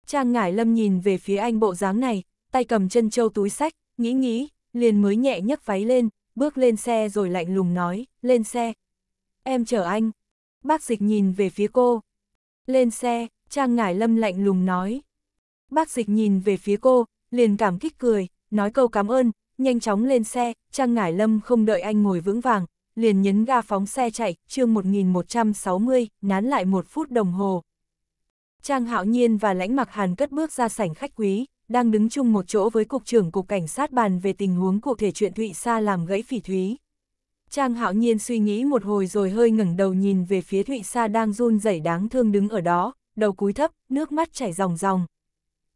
Trang Ngải Lâm nhìn về phía anh bộ dáng này, tay cầm chân châu túi sách, nghĩ nghĩ, liền mới nhẹ nhấc váy lên, bước lên xe rồi lạnh lùng nói, lên xe. Em chở anh. Bác dịch nhìn về phía cô. Lên xe, Trang Ngải Lâm lạnh lùng nói. Bác dịch nhìn về phía cô, liền cảm kích cười, nói câu cảm ơn, nhanh chóng lên xe, Trang Ngải Lâm không đợi anh ngồi vững vàng, liền nhấn ga phóng xe chạy, chương 1160, nán lại một phút đồng hồ, Trang Hạo Nhiên và Lãnh Mặc Hàn cất bước ra sảnh khách quý, đang đứng chung một chỗ với cục trưởng cục cảnh sát bàn về tình huống cụ thể chuyện Thụy Sa làm gãy phỉ thúy. Trang Hạo Nhiên suy nghĩ một hồi rồi hơi ngẩng đầu nhìn về phía Thụy Sa đang run rẩy đáng thương đứng ở đó, đầu cúi thấp, nước mắt chảy ròng ròng.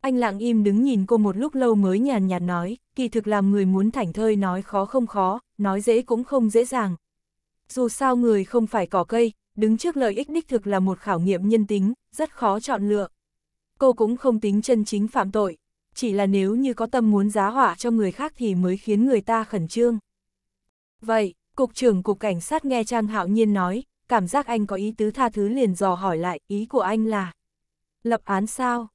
Anh lặng im đứng nhìn cô một lúc lâu mới nhàn nhạt nói, kỳ thực làm người muốn thảnh thơi nói khó không khó, nói dễ cũng không dễ dàng. Dù sao người không phải cỏ cây, đứng trước lợi ích đích thực là một khảo nghiệm nhân tính, rất khó chọn lựa. Cô cũng không tính chân chính phạm tội, chỉ là nếu như có tâm muốn giá hỏa cho người khác thì mới khiến người ta khẩn trương. Vậy, Cục trưởng Cục Cảnh sát nghe Trang Hạo Nhiên nói, cảm giác anh có ý tứ tha thứ liền dò hỏi lại ý của anh là lập án sao?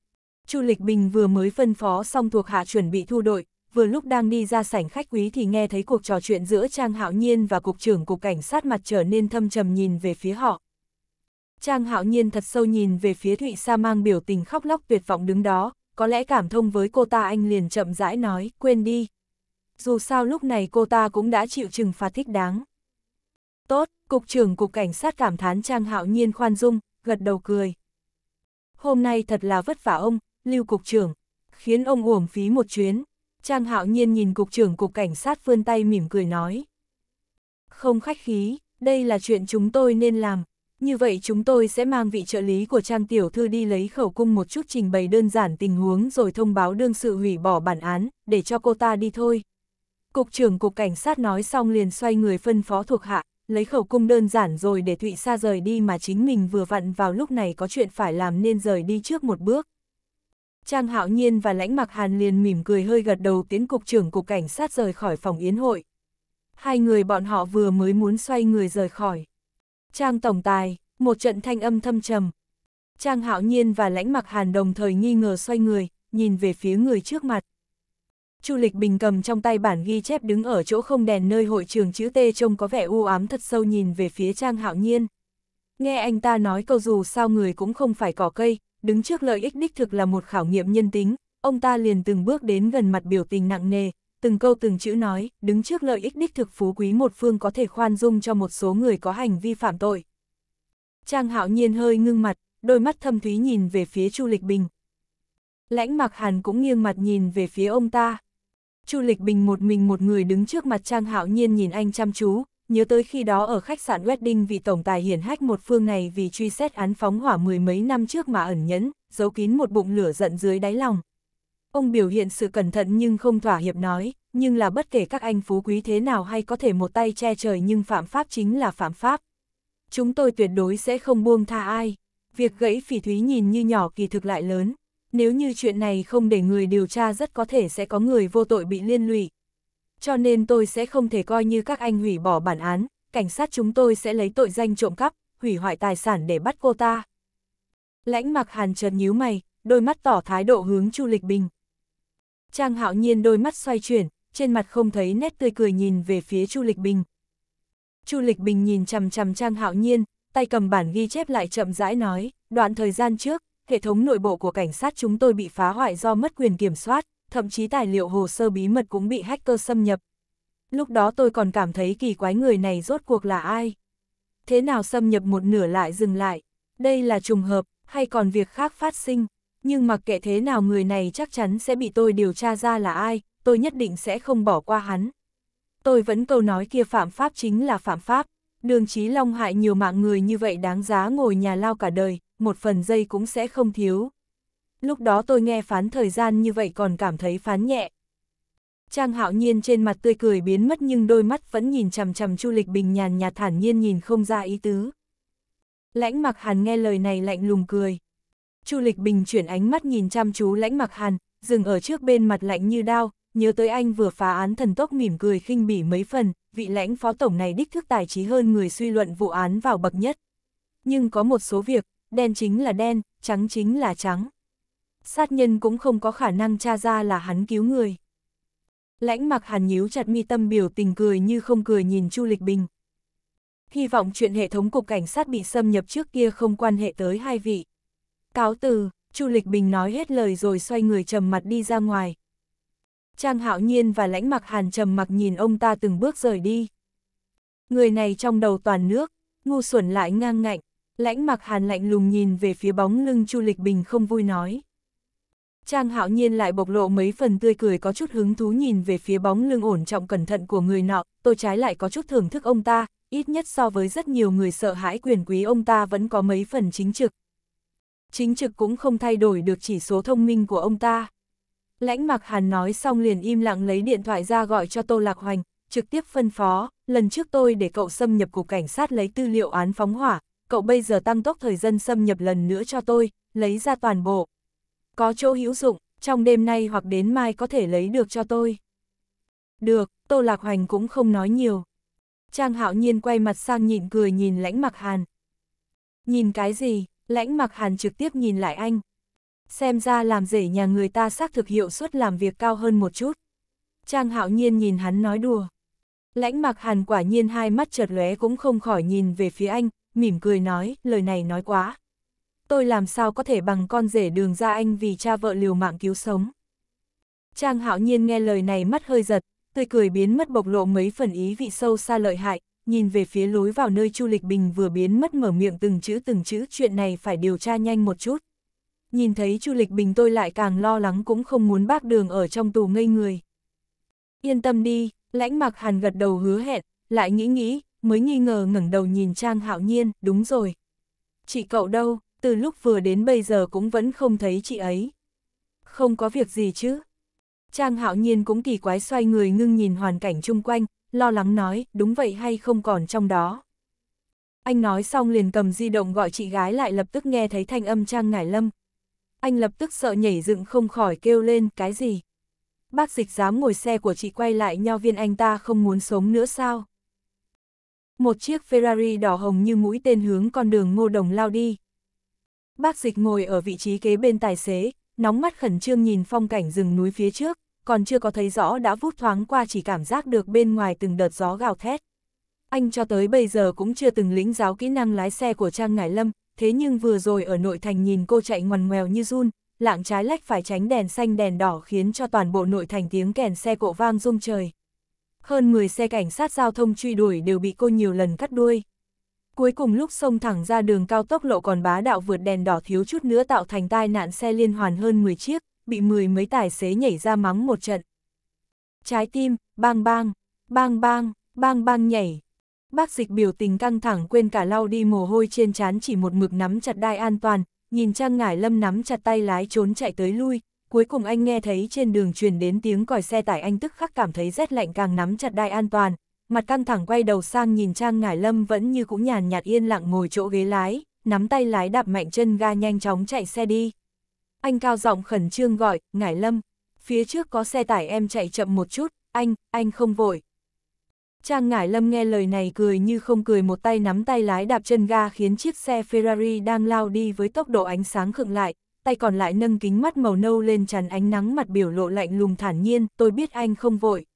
Chu Lịch Bình vừa mới phân phó xong thuộc hạ chuẩn bị thu đội, vừa lúc đang đi ra sảnh khách quý thì nghe thấy cuộc trò chuyện giữa Trang Hạo Nhiên và Cục trưởng Cục Cảnh sát mặt trở nên thâm trầm nhìn về phía họ. Trang hạo nhiên thật sâu nhìn về phía Thụy Sa mang biểu tình khóc lóc tuyệt vọng đứng đó, có lẽ cảm thông với cô ta anh liền chậm rãi nói, quên đi. Dù sao lúc này cô ta cũng đã chịu trừng phạt thích đáng. Tốt, Cục trưởng Cục Cảnh sát cảm thán Trang hạo nhiên khoan dung, gật đầu cười. Hôm nay thật là vất vả ông, Lưu Cục trưởng, khiến ông uổng phí một chuyến. Trang hạo nhiên nhìn Cục trưởng Cục Cảnh sát vươn tay mỉm cười nói. Không khách khí, đây là chuyện chúng tôi nên làm, như vậy chúng tôi sẽ mang vị trợ lý của Trang Tiểu Thư đi lấy khẩu cung một chút trình bày đơn giản tình huống rồi thông báo đương sự hủy bỏ bản án, để cho cô ta đi thôi. Cục trưởng Cục Cảnh sát nói xong liền xoay người phân phó thuộc hạ, lấy khẩu cung đơn giản rồi để Thụy Sa rời đi mà chính mình vừa vặn vào lúc này có chuyện phải làm nên rời đi trước một bước. Trang Hạo Nhiên và Lãnh Mạc Hàn liền mỉm cười hơi gật đầu tiến Cục trưởng Cục Cảnh sát rời khỏi phòng yến hội. Hai người bọn họ vừa mới muốn xoay người rời khỏi. Trang Tổng Tài, một trận thanh âm thâm trầm. Trang Hạo Nhiên và Lãnh Mặc Hàn đồng thời nghi ngờ xoay người, nhìn về phía người trước mặt. Chu Lịch Bình cầm trong tay bản ghi chép đứng ở chỗ không đèn nơi hội trường chữ T trông có vẻ u ám thật sâu nhìn về phía Trang Hạo Nhiên. Nghe anh ta nói câu dù sao người cũng không phải cỏ cây, đứng trước lợi ích đích thực là một khảo nghiệm nhân tính, ông ta liền từng bước đến gần mặt biểu tình nặng nề, từng câu từng chữ nói, đứng trước lợi ích đích thực phú quý một phương có thể khoan dung cho một số người có hành vi phạm tội. Trang hạo nhiên hơi ngưng mặt, đôi mắt thâm thúy nhìn về phía Chu Lịch Bình. Lãnh mặc hàn cũng nghiêng mặt nhìn về phía ông ta. Chu Lịch Bình một mình một người đứng trước mặt Trang hạo nhiên nhìn anh chăm chú, nhớ tới khi đó ở khách sạn Wedding vị tổng tài hiển hách một phương này vì truy xét án phóng hỏa mười mấy năm trước mà ẩn nhẫn, giấu kín một bụng lửa giận dưới đáy lòng, Ông biểu hiện sự cẩn thận nhưng không thỏa hiệp nói, nhưng là bất kể các anh phú quý thế nào hay có thể một tay che trời nhưng phạm pháp chính là phạm pháp. Chúng tôi tuyệt đối sẽ không buông tha ai. Việc gãy phỉ thúy nhìn như nhỏ kỳ thực lại lớn. Nếu như chuyện này không để người điều tra rất có thể sẽ có người vô tội bị liên lụy. Cho nên tôi sẽ không thể coi như các anh hủy bỏ bản án, cảnh sát chúng tôi sẽ lấy tội danh trộm cắp, hủy hoại tài sản để bắt cô ta. Lãnh mặc hàn trần nhíu mày, đôi mắt tỏ thái độ hướng Chu Lịch Bình. Trang hạo nhiên đôi mắt xoay chuyển, trên mặt không thấy nét tươi cười nhìn về phía Chu Lịch Bình. Chu Lịch Bình nhìn chằm chằm Trang hạo nhiên, tay cầm bản ghi chép lại chậm rãi nói, đoạn thời gian trước, hệ thống nội bộ của cảnh sát chúng tôi bị phá hoại do mất quyền kiểm soát, thậm chí tài liệu hồ sơ bí mật cũng bị hacker xâm nhập. Lúc đó tôi còn cảm thấy kỳ quái người này rốt cuộc là ai. Thế nào xâm nhập một nửa lại dừng lại, đây là trùng hợp, hay còn việc khác phát sinh nhưng mặc kệ thế nào người này chắc chắn sẽ bị tôi điều tra ra là ai, tôi nhất định sẽ không bỏ qua hắn. Tôi vẫn câu nói kia phạm pháp chính là phạm pháp, đường trí long hại nhiều mạng người như vậy đáng giá ngồi nhà lao cả đời, một phần giây cũng sẽ không thiếu. Lúc đó tôi nghe phán thời gian như vậy còn cảm thấy phán nhẹ. Trang hạo nhiên trên mặt tươi cười biến mất nhưng đôi mắt vẫn nhìn chằm chằm Chu Lịch Bình nhàn nhạt thản nhiên nhìn không ra ý tứ. Lãnh mặc hàn nghe lời này lạnh lùng cười. Chu Lịch Bình chuyển ánh mắt nhìn chăm chú lãnh mặc hàn, dừng ở trước bên mặt lạnh như đao, nhớ tới anh vừa phá án thần tốc mỉm cười khinh bỉ mấy phần, vị lãnh phó tổng này đích thức tài trí hơn người suy luận vụ án vào bậc nhất. Nhưng có một số việc, đen chính là đen, trắng chính là trắng. Sát nhân cũng không có khả năng tra ra là hắn cứu người. Lãnh mặc hàn nhíu chặt mi tâm biểu tình cười như không cười nhìn Chu Lịch Bình. Hy vọng chuyện hệ thống cục cảnh sát bị xâm nhập trước kia không quan hệ tới hai vị. Cáo từ, Chu Lịch Bình nói hết lời rồi xoay người trầm mặt đi ra ngoài. Trang Hạo Nhiên và lãnh mặc hàn trầm mặc nhìn ông ta từng bước rời đi. Người này trong đầu toàn nước, ngu xuẩn lại ngang ngạnh, lãnh mặc hàn lạnh lùng nhìn về phía bóng lưng Chu Lịch Bình không vui nói. Trang Hạo Nhiên lại bộc lộ mấy phần tươi cười có chút hứng thú nhìn về phía bóng lưng ổn trọng cẩn thận của người nọ, tôi trái lại có chút thưởng thức ông ta, ít nhất so với rất nhiều người sợ hãi quyền quý ông ta vẫn có mấy phần chính trực, chính trực cũng không thay đổi được chỉ số thông minh của ông ta. Lãnh Mặc Hàn nói xong liền im lặng lấy điện thoại ra gọi cho Tô Lạc Hoành, trực tiếp phân phó, lần trước tôi để cậu xâm nhập cục cảnh sát lấy tư liệu án phóng hỏa, cậu bây giờ tăng tốc thời gian xâm nhập lần nữa cho tôi, lấy ra toàn bộ. Có chỗ hữu dụng, trong đêm nay hoặc đến mai có thể lấy được cho tôi. Được, Tô Lạc Hoành cũng không nói nhiều. Trang Hạo Nhiên quay mặt sang nhịn cười nhìn lãnh mặc hàn. Nhìn cái gì? lãnh mặc hàn trực tiếp nhìn lại anh. Xem ra làm rể nhà người ta xác thực hiệu suất làm việc cao hơn một chút. Trang hạo nhiên nhìn hắn nói đùa. Lãnh mặc hàn quả nhiên hai mắt chợt lóe cũng không khỏi nhìn về phía anh, mỉm cười nói, lời này nói quá. Tôi làm sao có thể bằng con rể đường ra anh vì cha vợ liều mạng cứu sống. Trang hạo nhiên nghe lời này mắt hơi giật, tươi cười biến mất bộc lộ mấy phần ý vị sâu xa lợi hại, nhìn về phía lối vào nơi Chu Lịch Bình vừa biến mất mở miệng từng chữ từng chữ chuyện này phải điều tra nhanh một chút. Nhìn thấy Chu Lịch Bình tôi lại càng lo lắng cũng không muốn bác đường ở trong tù ngây người. Yên tâm đi, lãnh mặc hàn gật đầu hứa hẹn, lại nghĩ nghĩ, mới nghi ngờ ngẩng đầu nhìn Trang Hạo Nhiên, đúng rồi. Chị cậu đâu, từ lúc vừa đến bây giờ cũng vẫn không thấy chị ấy. Không có việc gì chứ. Trang Hạo Nhiên cũng kỳ quái xoay người ngưng nhìn hoàn cảnh chung quanh, lo lắng nói, đúng vậy hay không còn trong đó. Anh nói xong liền cầm di động gọi chị gái lại lập tức nghe thấy thanh âm Trang Ngải Lâm. Anh lập tức sợ nhảy dựng không khỏi kêu lên, cái gì? Bác dịch dám ngồi xe của chị quay lại nho viên anh ta không muốn sống nữa sao? Một chiếc Ferrari đỏ hồng như mũi tên hướng con đường ngô đồng lao đi. Bác dịch ngồi ở vị trí kế bên tài xế, nóng mắt khẩn trương nhìn phong cảnh rừng núi phía trước còn chưa có thấy rõ đã vút thoáng qua chỉ cảm giác được bên ngoài từng đợt gió gào thét. Anh cho tới bây giờ cũng chưa từng lĩnh giáo kỹ năng lái xe của Trang Ngải Lâm, thế nhưng vừa rồi ở nội thành nhìn cô chạy ngoằn ngoèo như run, lạng trái lách phải tránh đèn xanh đèn đỏ khiến cho toàn bộ nội thành tiếng kèn xe cộ vang rung trời. Hơn 10 xe cảnh sát giao thông truy đuổi đều bị cô nhiều lần cắt đuôi. Cuối cùng lúc xông thẳng ra đường cao tốc lộ còn bá đạo vượt đèn đỏ thiếu chút nữa tạo thành tai nạn xe liên hoàn hơn 10 chiếc, bị mười mấy tài xế nhảy ra mắng một trận. Trái tim, bang bang, bang bang, bang bang nhảy. Bác dịch biểu tình căng thẳng quên cả lau đi mồ hôi trên trán chỉ một mực nắm chặt đai an toàn, nhìn Trang Ngải Lâm nắm chặt tay lái trốn chạy tới lui, cuối cùng anh nghe thấy trên đường truyền đến tiếng còi xe tải anh tức khắc cảm thấy rét lạnh càng nắm chặt đai an toàn, mặt căng thẳng quay đầu sang nhìn Trang Ngải Lâm vẫn như cũng nhàn nhạt yên lặng ngồi chỗ ghế lái, nắm tay lái đạp mạnh chân ga nhanh chóng chạy xe đi anh cao giọng khẩn trương gọi, ngải lâm, phía trước có xe tải em chạy chậm một chút, anh, anh không vội. Trang ngải lâm nghe lời này cười như không cười một tay nắm tay lái đạp chân ga khiến chiếc xe Ferrari đang lao đi với tốc độ ánh sáng khựng lại, tay còn lại nâng kính mắt màu nâu lên chắn ánh nắng mặt biểu lộ lạnh lùng thản nhiên, tôi biết anh không vội.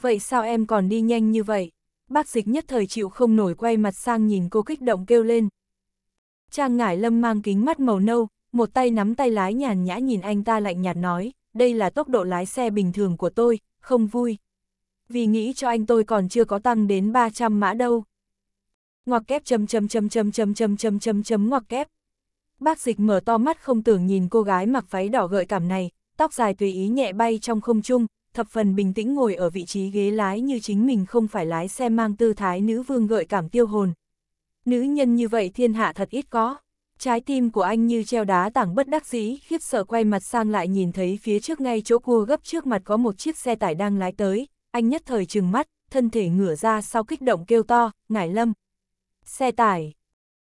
Vậy sao em còn đi nhanh như vậy? Bác dịch nhất thời chịu không nổi quay mặt sang nhìn cô kích động kêu lên. Trang ngải lâm mang kính mắt màu nâu, một tay nắm tay lái nhàn nhã nhìn anh ta lạnh nhạt nói, đây là tốc độ lái xe bình thường của tôi, không vui. Vì nghĩ cho anh tôi còn chưa có tăng đến 300 mã đâu. Ngoặc kép chấm chấm chấm chấm chấm chấm chấm chấm chấm ngoặc kép. Bác dịch mở to mắt không tưởng nhìn cô gái mặc váy đỏ gợi cảm này, tóc dài tùy ý nhẹ bay trong không trung, thập phần bình tĩnh ngồi ở vị trí ghế lái như chính mình không phải lái xe mang tư thái nữ vương gợi cảm tiêu hồn. Nữ nhân như vậy thiên hạ thật ít có. Trái tim của anh như treo đá tảng bất đắc dĩ, khiếp sợ quay mặt sang lại nhìn thấy phía trước ngay chỗ cua gấp trước mặt có một chiếc xe tải đang lái tới, anh nhất thời trừng mắt, thân thể ngửa ra sau kích động kêu to, ngải lâm. Xe tải.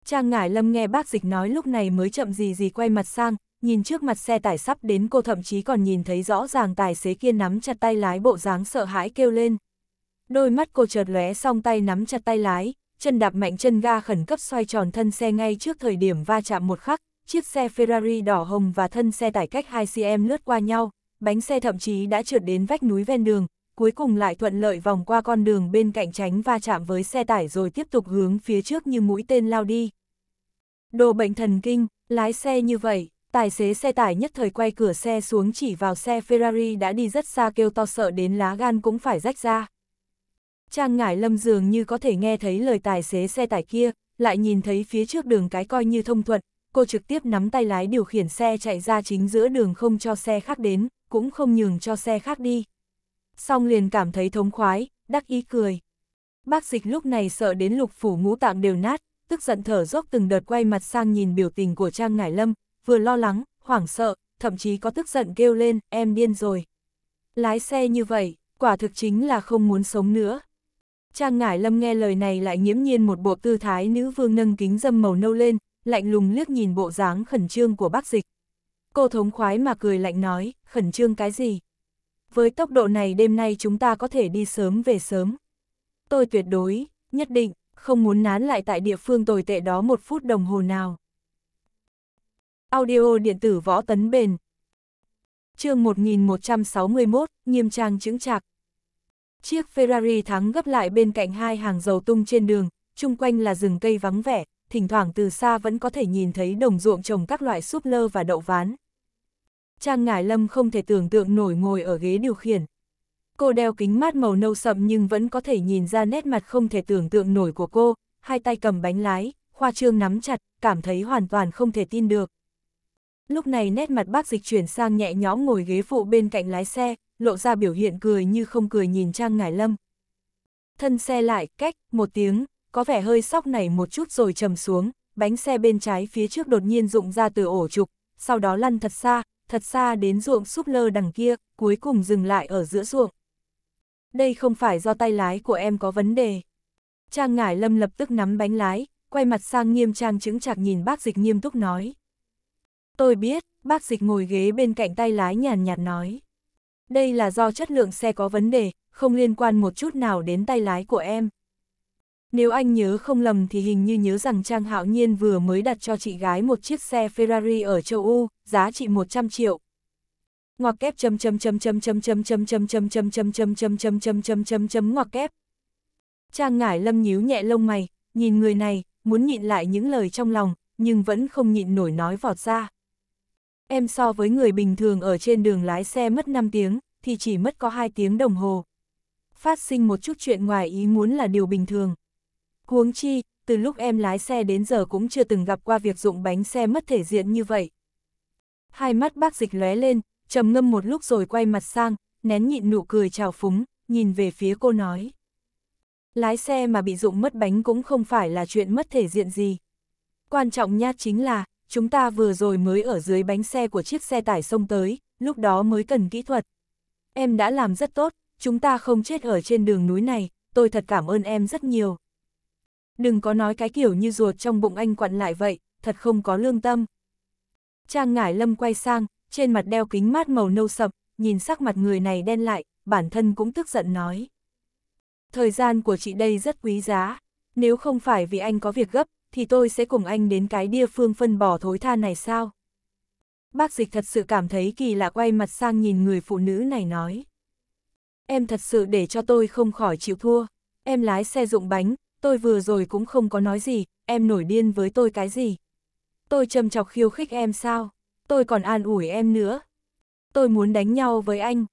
Trang ngải lâm nghe bác dịch nói lúc này mới chậm gì gì quay mặt sang, nhìn trước mặt xe tải sắp đến cô thậm chí còn nhìn thấy rõ ràng tài xế kia nắm chặt tay lái bộ dáng sợ hãi kêu lên. Đôi mắt cô chợt lóe song tay nắm chặt tay lái, chân đạp mạnh chân ga khẩn cấp xoay tròn thân xe ngay trước thời điểm va chạm một khắc, chiếc xe Ferrari đỏ hồng và thân xe tải cách 2cm lướt qua nhau, bánh xe thậm chí đã trượt đến vách núi ven đường, cuối cùng lại thuận lợi vòng qua con đường bên cạnh tránh va chạm với xe tải rồi tiếp tục hướng phía trước như mũi tên lao đi. Đồ bệnh thần kinh, lái xe như vậy, tài xế xe tải nhất thời quay cửa xe xuống chỉ vào xe Ferrari đã đi rất xa kêu to sợ đến lá gan cũng phải rách ra. Trang Ngải Lâm dường như có thể nghe thấy lời tài xế xe tải kia, lại nhìn thấy phía trước đường cái coi như thông thuận, cô trực tiếp nắm tay lái điều khiển xe chạy ra chính giữa đường không cho xe khác đến, cũng không nhường cho xe khác đi. Xong liền cảm thấy thống khoái, đắc ý cười. Bác dịch lúc này sợ đến lục phủ ngũ tạng đều nát, tức giận thở dốc từng đợt quay mặt sang nhìn biểu tình của Trang Ngải Lâm, vừa lo lắng, hoảng sợ, thậm chí có tức giận kêu lên, em điên rồi. Lái xe như vậy, quả thực chính là không muốn sống nữa. Trang Ngải Lâm nghe lời này lại nghiễm nhiên một bộ tư thái nữ vương nâng kính dâm màu nâu lên, lạnh lùng liếc nhìn bộ dáng khẩn trương của bác dịch. Cô thống khoái mà cười lạnh nói, khẩn trương cái gì? Với tốc độ này đêm nay chúng ta có thể đi sớm về sớm. Tôi tuyệt đối, nhất định, không muốn nán lại tại địa phương tồi tệ đó một phút đồng hồ nào. Audio điện tử võ tấn bền. Chương 1161, nghiêm trang chứng trạc. Chiếc Ferrari thắng gấp lại bên cạnh hai hàng dầu tung trên đường, chung quanh là rừng cây vắng vẻ, thỉnh thoảng từ xa vẫn có thể nhìn thấy đồng ruộng trồng các loại súp lơ và đậu ván. Trang Ngải Lâm không thể tưởng tượng nổi ngồi ở ghế điều khiển. Cô đeo kính mát màu nâu sậm nhưng vẫn có thể nhìn ra nét mặt không thể tưởng tượng nổi của cô, hai tay cầm bánh lái, khoa trương nắm chặt, cảm thấy hoàn toàn không thể tin được. Lúc này nét mặt bác dịch chuyển sang nhẹ nhõm ngồi ghế phụ bên cạnh lái xe, lộ ra biểu hiện cười như không cười nhìn Trang Ngải Lâm. Thân xe lại, cách, một tiếng, có vẻ hơi sóc nảy một chút rồi trầm xuống, bánh xe bên trái phía trước đột nhiên rụng ra từ ổ trục, sau đó lăn thật xa, thật xa đến ruộng súp lơ đằng kia, cuối cùng dừng lại ở giữa ruộng. Đây không phải do tay lái của em có vấn đề. Trang Ngải Lâm lập tức nắm bánh lái, quay mặt sang nghiêm trang chứng chạc nhìn bác dịch nghiêm túc nói. Tôi biết, bác dịch ngồi ghế bên cạnh tay lái nhàn nhạt nói. Đây là do chất lượng xe có vấn đề, không liên quan một chút nào đến tay lái của em. Nếu anh nhớ không lầm thì hình như nhớ rằng Trang Hạo Nhiên vừa mới đặt cho chị gái một chiếc xe Ferrari ở châu Âu, giá trị 100 triệu. Ngoặc kép chấm chấm chấm chấm chấm chấm chấm chấm chấm chấm chấm chấm chấm chấm chấm chấm chấm chấm ngoặc kép. Trang Ngải Lâm nhíu nhẹ lông mày, nhìn người này, muốn nhịn lại những lời trong lòng, nhưng vẫn không nhịn nổi nói vọt ra. Em so với người bình thường ở trên đường lái xe mất 5 tiếng, thì chỉ mất có 2 tiếng đồng hồ. Phát sinh một chút chuyện ngoài ý muốn là điều bình thường. Huống chi, từ lúc em lái xe đến giờ cũng chưa từng gặp qua việc dụng bánh xe mất thể diện như vậy. Hai mắt bác dịch lóe lên, trầm ngâm một lúc rồi quay mặt sang, nén nhịn nụ cười chào phúng, nhìn về phía cô nói. Lái xe mà bị dụng mất bánh cũng không phải là chuyện mất thể diện gì. Quan trọng nhất chính là, chúng ta vừa rồi mới ở dưới bánh xe của chiếc xe tải xông tới, lúc đó mới cần kỹ thuật. Em đã làm rất tốt, chúng ta không chết ở trên đường núi này, tôi thật cảm ơn em rất nhiều. Đừng có nói cái kiểu như ruột trong bụng anh quặn lại vậy, thật không có lương tâm. Trang ngải lâm quay sang, trên mặt đeo kính mát màu nâu sậm, nhìn sắc mặt người này đen lại, bản thân cũng tức giận nói. Thời gian của chị đây rất quý giá, nếu không phải vì anh có việc gấp, thì tôi sẽ cùng anh đến cái địa phương phân bỏ thối tha này sao? Bác dịch thật sự cảm thấy kỳ lạ quay mặt sang nhìn người phụ nữ này nói. Em thật sự để cho tôi không khỏi chịu thua. Em lái xe dụng bánh, tôi vừa rồi cũng không có nói gì, em nổi điên với tôi cái gì. Tôi châm chọc khiêu khích em sao? Tôi còn an ủi em nữa. Tôi muốn đánh nhau với anh.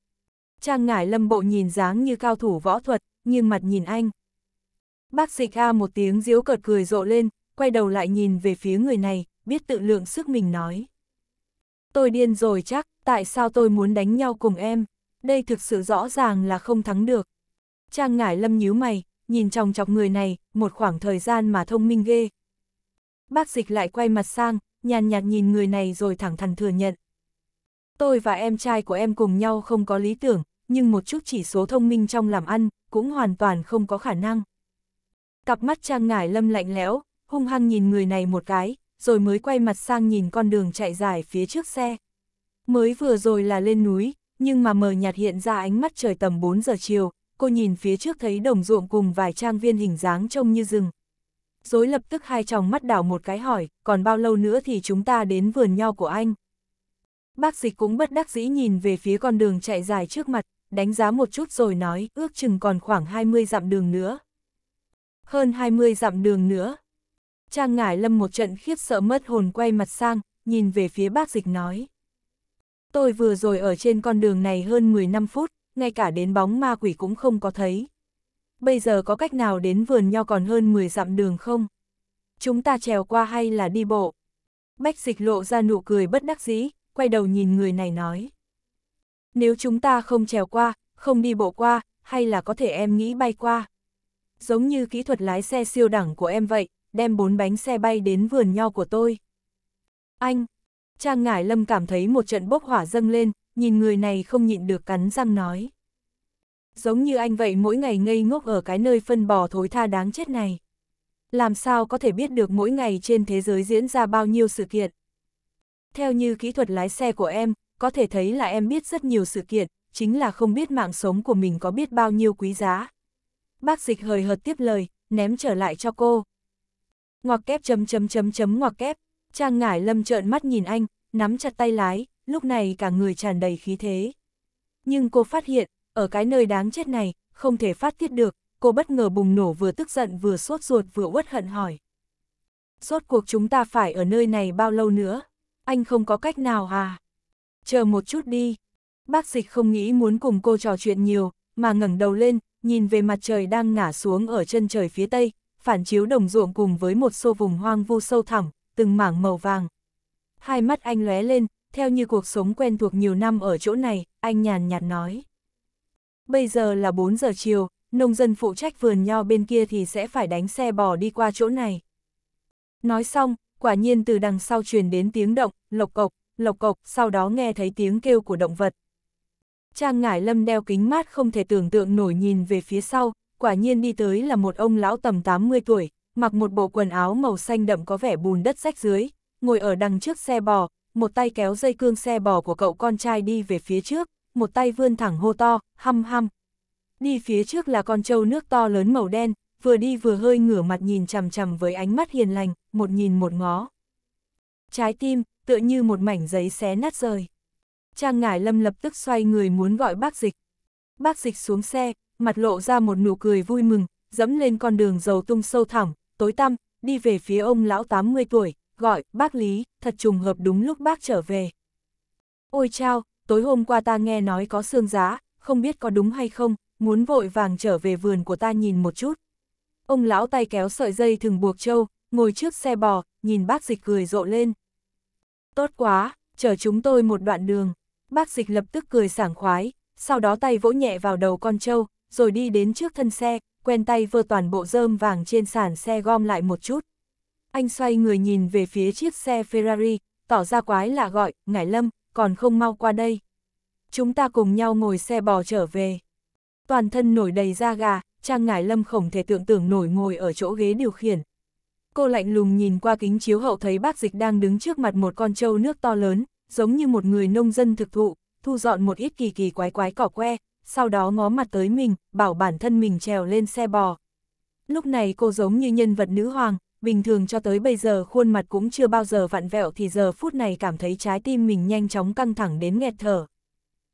Trang ngải lâm bộ nhìn dáng như cao thủ võ thuật, nhưng mặt nhìn anh. Bác dịch A một tiếng diếu cợt cười rộ lên, quay đầu lại nhìn về phía người này, biết tự lượng sức mình nói. Tôi điên rồi chắc, tại sao tôi muốn đánh nhau cùng em? Đây thực sự rõ ràng là không thắng được. Trang ngải lâm nhíu mày, nhìn chòng chọc người này, một khoảng thời gian mà thông minh ghê. Bác dịch lại quay mặt sang, nhàn nhạt nhìn người này rồi thẳng thắn thừa nhận. Tôi và em trai của em cùng nhau không có lý tưởng, nhưng một chút chỉ số thông minh trong làm ăn, cũng hoàn toàn không có khả năng. Cặp mắt Trang ngải lâm lạnh lẽo, hung hăng nhìn người này một cái, rồi mới quay mặt sang nhìn con đường chạy dài phía trước xe. Mới vừa rồi là lên núi, nhưng mà mờ nhạt hiện ra ánh mắt trời tầm 4 giờ chiều, cô nhìn phía trước thấy đồng ruộng cùng vài trang viên hình dáng trông như rừng. rồi lập tức hai chồng mắt đảo một cái hỏi, còn bao lâu nữa thì chúng ta đến vườn nho của anh? Bác dịch cũng bất đắc dĩ nhìn về phía con đường chạy dài trước mặt, đánh giá một chút rồi nói, ước chừng còn khoảng 20 dặm đường nữa. Hơn 20 dặm đường nữa, Trang Ngải Lâm một trận khiếp sợ mất hồn quay mặt sang, nhìn về phía bác dịch nói. Tôi vừa rồi ở trên con đường này hơn 10 năm phút, ngay cả đến bóng ma quỷ cũng không có thấy. Bây giờ có cách nào đến vườn nho còn hơn 10 dặm đường không? Chúng ta trèo qua hay là đi bộ? Bách dịch lộ ra nụ cười bất đắc dĩ, quay đầu nhìn người này nói. Nếu chúng ta không trèo qua, không đi bộ qua, hay là có thể em nghĩ bay qua? Giống như kỹ thuật lái xe siêu đẳng của em vậy, đem bốn bánh xe bay đến vườn nho của tôi. Anh! Trang Ngải Lâm cảm thấy một trận bốc hỏa dâng lên, nhìn người này không nhịn được cắn răng nói. Giống như anh vậy mỗi ngày ngây ngốc ở cái nơi phân bò thối tha đáng chết này. Làm sao có thể biết được mỗi ngày trên thế giới diễn ra bao nhiêu sự kiện. Theo như kỹ thuật lái xe của em, có thể thấy là em biết rất nhiều sự kiện, chính là không biết mạng sống của mình có biết bao nhiêu quý giá. Bác dịch hời hợt tiếp lời, ném trở lại cho cô ngoặc kép chấm chấm chấm chấm ngoặc kép, Trang Ngải Lâm trợn mắt nhìn anh, nắm chặt tay lái, lúc này cả người tràn đầy khí thế. Nhưng cô phát hiện, ở cái nơi đáng chết này, không thể phát tiết được, cô bất ngờ bùng nổ vừa tức giận vừa sốt ruột vừa uất hận hỏi. Rốt cuộc chúng ta phải ở nơi này bao lâu nữa? Anh không có cách nào à? Chờ một chút đi. Bác dịch không nghĩ muốn cùng cô trò chuyện nhiều, mà ngẩng đầu lên, nhìn về mặt trời đang ngả xuống ở chân trời phía tây, phản chiếu đồng ruộng cùng với một xô vùng hoang vu sâu thẳm, từng mảng màu vàng. Hai mắt anh lóe lên, theo như cuộc sống quen thuộc nhiều năm ở chỗ này, anh nhàn nhạt nói. Bây giờ là 4 giờ chiều, nông dân phụ trách vườn nho bên kia thì sẽ phải đánh xe bò đi qua chỗ này. Nói xong, quả nhiên từ đằng sau truyền đến tiếng động, lộc cộc, lộc cộc, sau đó nghe thấy tiếng kêu của động vật. Trang Ngải Lâm đeo kính mát không thể tưởng tượng nổi nhìn về phía sau, quả nhiên đi tới là một ông lão tầm 80 tuổi, mặc một bộ quần áo màu xanh đậm có vẻ bùn đất rách dưới, ngồi ở đằng trước xe bò, một tay kéo dây cương xe bò của cậu con trai đi về phía trước, một tay vươn thẳng hô to, hăm hăm. Đi phía trước là con trâu nước to lớn màu đen, vừa đi vừa hơi ngửa mặt nhìn chằm chằm với ánh mắt hiền lành, một nhìn một ngó. Trái tim, tựa như một mảnh giấy xé nát rời. Trang Ngải Lâm lập tức xoay người muốn gọi bác dịch. Bác dịch xuống xe, mặt lộ ra một nụ cười vui mừng, dẫm lên con đường dầu tung sâu thẳng, tối tăm, đi về phía ông lão 80 tuổi, gọi, bác Lý, thật trùng hợp đúng lúc bác trở về. Ôi chao, tối hôm qua ta nghe nói có xương giá, không biết có đúng hay không, muốn vội vàng trở về vườn của ta nhìn một chút. Ông lão tay kéo sợi dây thường buộc trâu, ngồi trước xe bò, nhìn bác dịch cười rộ lên. Tốt quá, chờ chúng tôi một đoạn đường. Bác dịch lập tức cười sảng khoái, sau đó tay vỗ nhẹ vào đầu con trâu, rồi đi đến trước thân xe, quen tay vơ toàn bộ rơm vàng trên sàn xe gom lại một chút. Anh xoay người nhìn về phía chiếc xe Ferrari, tỏ ra quái lạ gọi, ngải lâm, còn không mau qua đây. Chúng ta cùng nhau ngồi xe bò trở về. Toàn thân nổi đầy da gà, Trang Ngải Lâm không thể tưởng tượng nổi ngồi ở chỗ ghế điều khiển. Cô lạnh lùng nhìn qua kính chiếu hậu thấy bác dịch đang đứng trước mặt một con trâu nước to lớn, giống như một người nông dân thực thụ, thu dọn một ít kỳ kỳ quái quái cỏ que, sau đó ngó mặt tới mình, bảo bản thân mình trèo lên xe bò. Lúc này cô giống như nhân vật nữ hoàng, bình thường cho tới bây giờ khuôn mặt cũng chưa bao giờ vặn vẹo thì giờ phút này cảm thấy trái tim mình nhanh chóng căng thẳng đến nghẹt thở.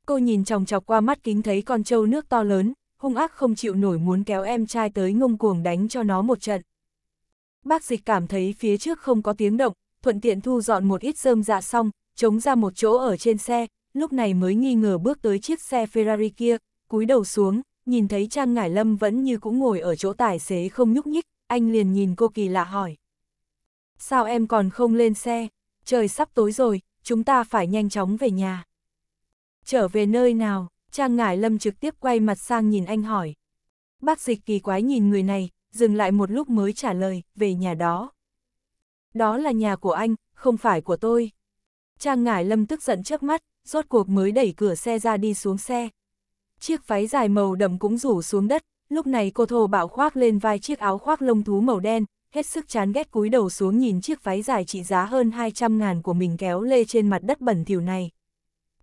Cô nhìn chòng chọc qua mắt kính thấy con trâu nước to lớn, hung ác không chịu nổi muốn kéo em trai tới ngông cuồng đánh cho nó một trận. Bác dịch cảm thấy phía trước không có tiếng động, thuận tiện thu dọn một ít rơm dạ xong, chống ra một chỗ ở trên xe, lúc này mới nghi ngờ bước tới chiếc xe Ferrari kia, cúi đầu xuống, nhìn thấy Trang Ngải Lâm vẫn như cũng ngồi ở chỗ tài xế không nhúc nhích, anh liền nhìn cô kỳ lạ hỏi. Sao em còn không lên xe? Trời sắp tối rồi, chúng ta phải nhanh chóng về nhà. Trở về nơi nào? Trang Ngải Lâm trực tiếp quay mặt sang nhìn anh hỏi. Bác dịch kỳ quái nhìn người này, dừng lại một lúc mới trả lời, về nhà đó. Đó là nhà của anh, không phải của tôi. Trang Ngải Lâm tức giận trước mắt, rốt cuộc mới đẩy cửa xe ra đi xuống xe. Chiếc váy dài màu đậm cũng rủ xuống đất, lúc này cô thô bạo khoác lên vai chiếc áo khoác lông thú màu đen, hết sức chán ghét cúi đầu xuống nhìn chiếc váy dài trị giá hơn 200 ngàn của mình kéo lê trên mặt đất bẩn thỉu này.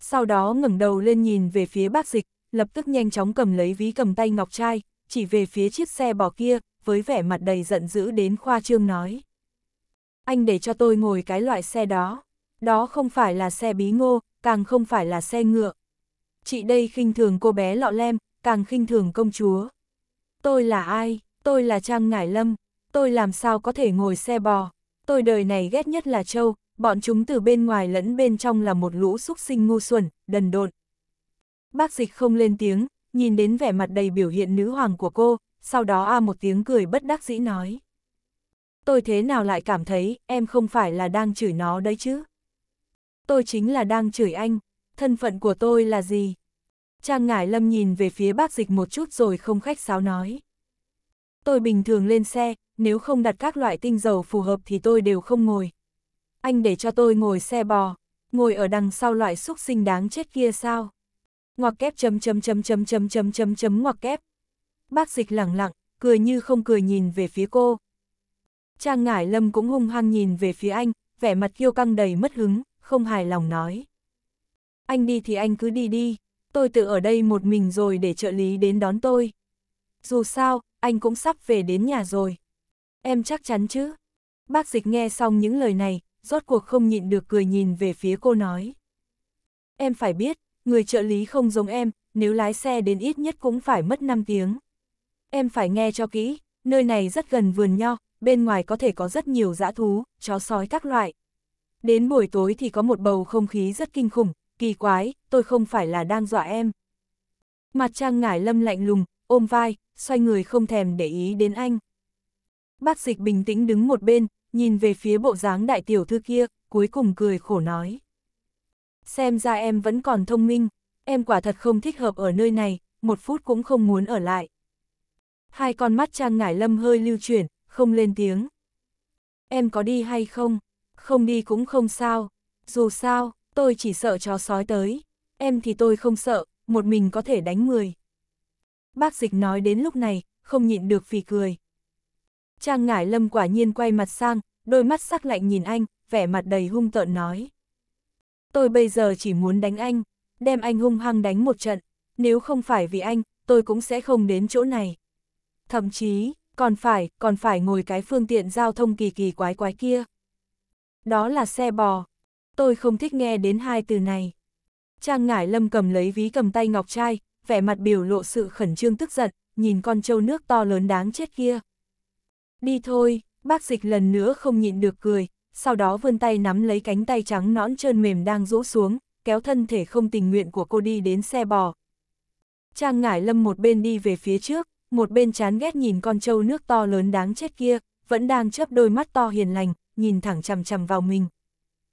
Sau đó ngẩng đầu lên nhìn về phía bác dịch, lập tức nhanh chóng cầm lấy ví cầm tay ngọc trai, chỉ về phía chiếc xe bỏ kia, với vẻ mặt đầy giận dữ đến khoa trương nói. Anh để cho tôi ngồi cái loại xe đó, đó không phải là xe bí ngô, càng không phải là xe ngựa. Chị đây khinh thường cô bé lọ lem, càng khinh thường công chúa. Tôi là ai? Tôi là Trang Ngải Lâm. Tôi làm sao có thể ngồi xe bò? Tôi đời này ghét nhất là Châu, bọn chúng từ bên ngoài lẫn bên trong là một lũ xúc sinh ngu xuẩn, đần độn. Bác dịch không lên tiếng, nhìn đến vẻ mặt đầy biểu hiện nữ hoàng của cô, sau đó a một tiếng cười bất đắc dĩ nói. Tôi thế nào lại cảm thấy em không phải là đang chửi nó đấy chứ? tôi chính là đang chửi anh, thân phận của tôi là gì? Trang Ngải Lâm nhìn về phía bác dịch một chút rồi không khách sáo nói. Tôi bình thường lên xe, nếu không đặt các loại tinh dầu phù hợp thì tôi đều không ngồi. Anh để cho tôi ngồi xe bò, ngồi ở đằng sau loại xúc sinh đáng chết kia sao? Ngoặc kép chấm chấm chấm chấm chấm chấm chấm chấm ngoặc kép. Bác dịch lẳng lặng, cười như không cười nhìn về phía cô. Trang Ngải Lâm cũng hung hăng nhìn về phía anh, vẻ mặt kiêu căng đầy mất hứng, không hài lòng nói. Anh đi thì anh cứ đi đi, tôi tự ở đây một mình rồi để trợ lý đến đón tôi. Dù sao, anh cũng sắp về đến nhà rồi. Em chắc chắn chứ? Bác dịch nghe xong những lời này, rốt cuộc không nhịn được cười nhìn về phía cô nói. Em phải biết, người trợ lý không giống em, nếu lái xe đến ít nhất cũng phải mất 5 tiếng. Em phải nghe cho kỹ, nơi này rất gần vườn nho, bên ngoài có thể có rất nhiều dã thú, chó sói các loại, Đến buổi tối thì có một bầu không khí rất kinh khủng, kỳ quái, tôi không phải là đang dọa em. Mặt trăng ngải lâm lạnh lùng, ôm vai, xoay người không thèm để ý đến anh. Bác dịch bình tĩnh đứng một bên, nhìn về phía bộ dáng đại tiểu thư kia, cuối cùng cười khổ nói. Xem ra em vẫn còn thông minh, em quả thật không thích hợp ở nơi này, một phút cũng không muốn ở lại. Hai con mắt Trang Ngải Lâm hơi lưu chuyển, không lên tiếng. Em có đi hay không? không đi cũng không sao. Dù sao, tôi chỉ sợ chó sói tới. Em thì tôi không sợ, một mình có thể đánh người. Bác dịch nói đến lúc này, không nhịn được vì cười. Trang ngải lâm quả nhiên quay mặt sang, đôi mắt sắc lạnh nhìn anh, vẻ mặt đầy hung tợn nói. Tôi bây giờ chỉ muốn đánh anh, đem anh hung hăng đánh một trận, nếu không phải vì anh, tôi cũng sẽ không đến chỗ này. Thậm chí, còn phải, còn phải ngồi cái phương tiện giao thông kỳ kỳ quái quái kia đó là xe bò. Tôi không thích nghe đến hai từ này. Trang Ngải Lâm cầm lấy ví cầm tay ngọc trai, vẻ mặt biểu lộ sự khẩn trương tức giận, nhìn con trâu nước to lớn đáng chết kia. Đi thôi, bác dịch lần nữa không nhịn được cười, sau đó vươn tay nắm lấy cánh tay trắng nõn trơn mềm đang rũ xuống, kéo thân thể không tình nguyện của cô đi đến xe bò. Trang Ngải Lâm một bên đi về phía trước, một bên chán ghét nhìn con trâu nước to lớn đáng chết kia, vẫn đang chớp đôi mắt to hiền lành, nhìn thẳng chằm chằm vào mình.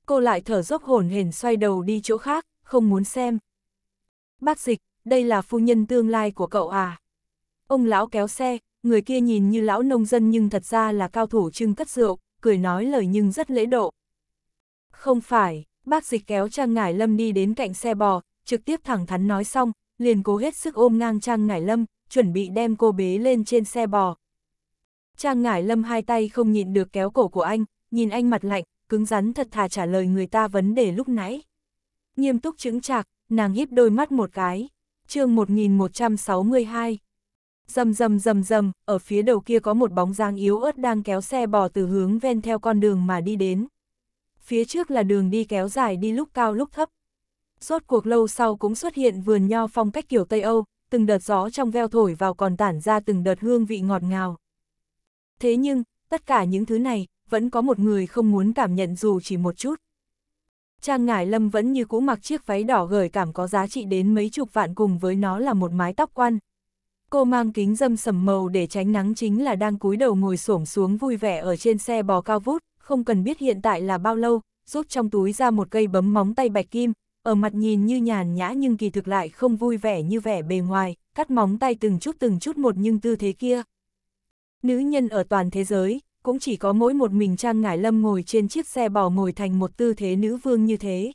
Cô lại thở dốc hồn hển xoay đầu đi chỗ khác, không muốn xem. Bác dịch, đây là phu nhân tương lai của cậu à? Ông lão kéo xe, người kia nhìn như lão nông dân nhưng thật ra là cao thủ trưng cất rượu, cười nói lời nhưng rất lễ độ. Không phải, bác dịch kéo Trang Ngải Lâm đi đến cạnh xe bò, trực tiếp thẳng thắn nói xong, liền cố hết sức ôm ngang Trang Ngải Lâm, chuẩn bị đem cô bế lên trên xe bò. Trang Ngải Lâm hai tay không nhịn được kéo cổ của anh, nhìn anh mặt lạnh, cứng rắn thật thà trả lời người ta vấn đề lúc nãy. Nghiêm túc chứng chạc, nàng híp đôi mắt một cái. chương 1162 Dầm dầm dầm dầm, ở phía đầu kia có một bóng giang yếu ớt đang kéo xe bò từ hướng ven theo con đường mà đi đến. Phía trước là đường đi kéo dài đi lúc cao lúc thấp. Rốt cuộc lâu sau cũng xuất hiện vườn nho phong cách kiểu Tây Âu, từng đợt gió trong veo thổi vào còn tản ra từng đợt hương vị ngọt ngào. Thế nhưng, tất cả những thứ này, vẫn có một người không muốn cảm nhận dù chỉ một chút. Trang Ngải Lâm vẫn như cũ mặc chiếc váy đỏ gởi cảm có giá trị đến mấy chục vạn cùng với nó là một mái tóc quan. Cô mang kính dâm sầm màu để tránh nắng chính là đang cúi đầu ngồi xổm xuống vui vẻ ở trên xe bò cao vút, không cần biết hiện tại là bao lâu, rút trong túi ra một cây bấm móng tay bạch kim, ở mặt nhìn như nhàn nhã nhưng kỳ thực lại không vui vẻ như vẻ bề ngoài, cắt móng tay từng chút từng chút một nhưng tư thế kia. Nữ nhân ở toàn thế giới, cũng chỉ có mỗi một mình Trang Ngải Lâm ngồi trên chiếc xe bò ngồi thành một tư thế nữ vương như thế.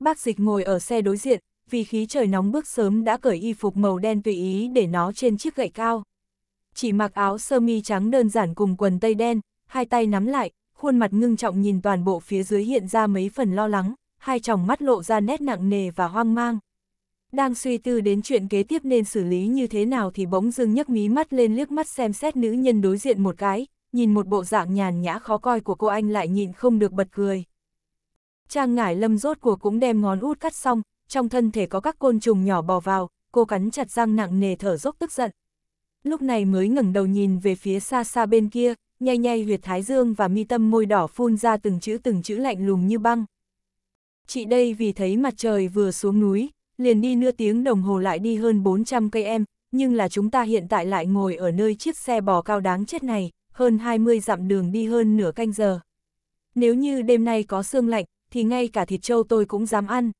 Bác dịch ngồi ở xe đối diện, vì khí trời nóng bước sớm đã cởi y phục màu đen tùy ý để nó trên chiếc gậy cao. Chỉ mặc áo sơ mi trắng đơn giản cùng quần tây đen, hai tay nắm lại, khuôn mặt ngưng trọng nhìn toàn bộ phía dưới hiện ra mấy phần lo lắng, hai tròng mắt lộ ra nét nặng nề và hoang mang. Đang suy tư đến chuyện kế tiếp nên xử lý như thế nào thì bỗng dưng nhấc mí mắt lên liếc mắt xem xét nữ nhân đối diện một cái, nhìn một bộ dạng nhàn nhã khó coi của cô anh lại nhịn không được bật cười. Trang ngải lâm rốt của cũng đem ngón út cắt xong, trong thân thể có các côn trùng nhỏ bò vào, cô cắn chặt răng nặng nề thở dốc tức giận. Lúc này mới ngẩng đầu nhìn về phía xa xa bên kia, nhay nhay huyệt thái dương và mi tâm môi đỏ phun ra từng chữ từng chữ lạnh lùng như băng. Chị đây vì thấy mặt trời vừa xuống núi, liền đi nửa tiếng đồng hồ lại đi hơn 400 cây em, nhưng là chúng ta hiện tại lại ngồi ở nơi chiếc xe bò cao đáng chết này, hơn 20 dặm đường đi hơn nửa canh giờ. Nếu như đêm nay có sương lạnh, thì ngay cả thịt trâu tôi cũng dám ăn.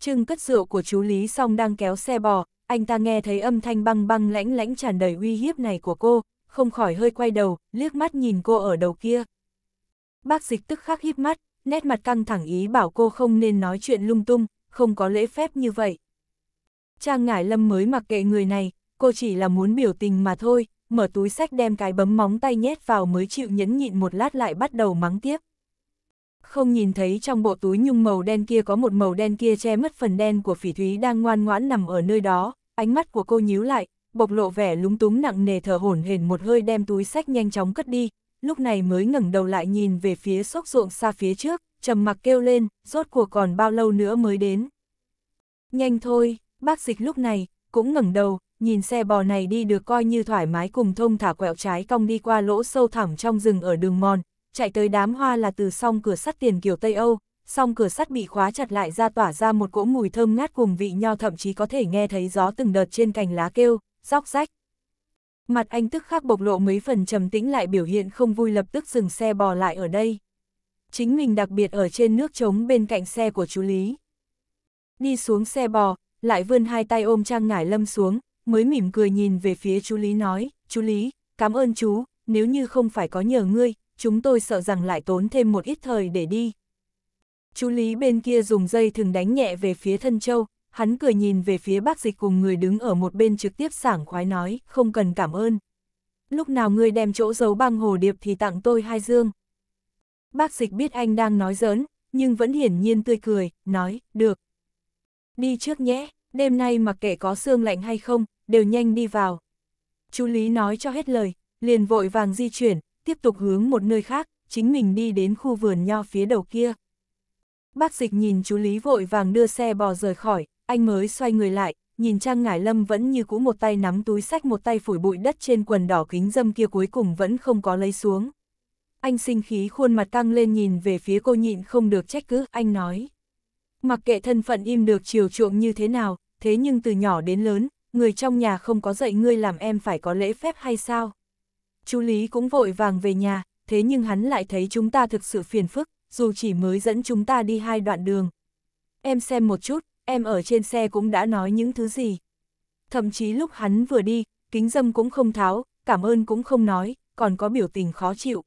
Trưng cất rượu của chú Lý xong đang kéo xe bò, anh ta nghe thấy âm thanh băng băng lãnh lãnh tràn đầy uy hiếp này của cô, không khỏi hơi quay đầu, liếc mắt nhìn cô ở đầu kia. Bác dịch tức khắc híp mắt, nét mặt căng thẳng ý bảo cô không nên nói chuyện lung tung, không có lễ phép như vậy. Trang Ngải Lâm mới mặc kệ người này, cô chỉ là muốn biểu tình mà thôi, mở túi sách đem cái bấm móng tay nhét vào mới chịu nhẫn nhịn một lát lại bắt đầu mắng tiếp. Không nhìn thấy trong bộ túi nhung màu đen kia có một màu đen kia che mất phần đen của phỉ thúy đang ngoan ngoãn nằm ở nơi đó, ánh mắt của cô nhíu lại, bộc lộ vẻ lúng túng nặng nề thở hổn hển một hơi đem túi sách nhanh chóng cất đi, lúc này mới ngẩng đầu lại nhìn về phía sốc ruộng xa phía trước, trầm mặc kêu lên, rốt cuộc còn bao lâu nữa mới đến. Nhanh thôi, bác dịch lúc này, cũng ngẩng đầu, nhìn xe bò này đi được coi như thoải mái cùng thông thả quẹo trái cong đi qua lỗ sâu thẳm trong rừng ở đường mòn, chạy tới đám hoa là từ song cửa sắt tiền kiểu Tây Âu, song cửa sắt bị khóa chặt lại ra tỏa ra một cỗ mùi thơm ngát cùng vị nho thậm chí có thể nghe thấy gió từng đợt trên cành lá kêu, róc rách. Mặt anh tức khắc bộc lộ mấy phần trầm tĩnh lại biểu hiện không vui lập tức dừng xe bò lại ở đây. Chính mình đặc biệt ở trên nước trống bên cạnh xe của chú Lý. Đi xuống xe bò, lại vươn hai tay ôm Trang Ngải Lâm xuống, mới mỉm cười nhìn về phía chú Lý nói, chú Lý, cảm ơn chú, nếu như không phải có nhờ ngươi, chúng tôi sợ rằng lại tốn thêm một ít thời để đi. Chú Lý bên kia dùng dây thừng đánh nhẹ về phía thân châu, hắn cười nhìn về phía bác dịch cùng người đứng ở một bên trực tiếp sảng khoái nói, không cần cảm ơn. Lúc nào ngươi đem chỗ giấu băng hồ điệp thì tặng tôi hai dương. Bác dịch biết anh đang nói giỡn, nhưng vẫn hiển nhiên tươi cười, nói, được. Đi trước nhé, đêm nay mặc kệ có sương lạnh hay không, đều nhanh đi vào. Chú Lý nói cho hết lời, liền vội vàng di chuyển, tiếp tục hướng một nơi khác, chính mình đi đến khu vườn nho phía đầu kia. Bác dịch nhìn chú Lý vội vàng đưa xe bò rời khỏi, anh mới xoay người lại, nhìn Trang Ngải Lâm vẫn như cũ một tay nắm túi sách một tay phủi bụi đất trên quần đỏ kính dâm kia cuối cùng vẫn không có lấy xuống. Anh sinh khí khuôn mặt căng lên nhìn về phía cô nhịn không được trách cứ, anh nói. Mặc kệ thân phận im được chiều chuộng như thế nào, thế nhưng từ nhỏ đến lớn, người trong nhà không có dạy ngươi làm em phải có lễ phép hay sao? Chú Lý cũng vội vàng về nhà, thế nhưng hắn lại thấy chúng ta thực sự phiền phức, dù chỉ mới dẫn chúng ta đi hai đoạn đường. Em xem một chút, em ở trên xe cũng đã nói những thứ gì. Thậm chí lúc hắn vừa đi, kính dâm cũng không tháo, cảm ơn cũng không nói, còn có biểu tình khó chịu.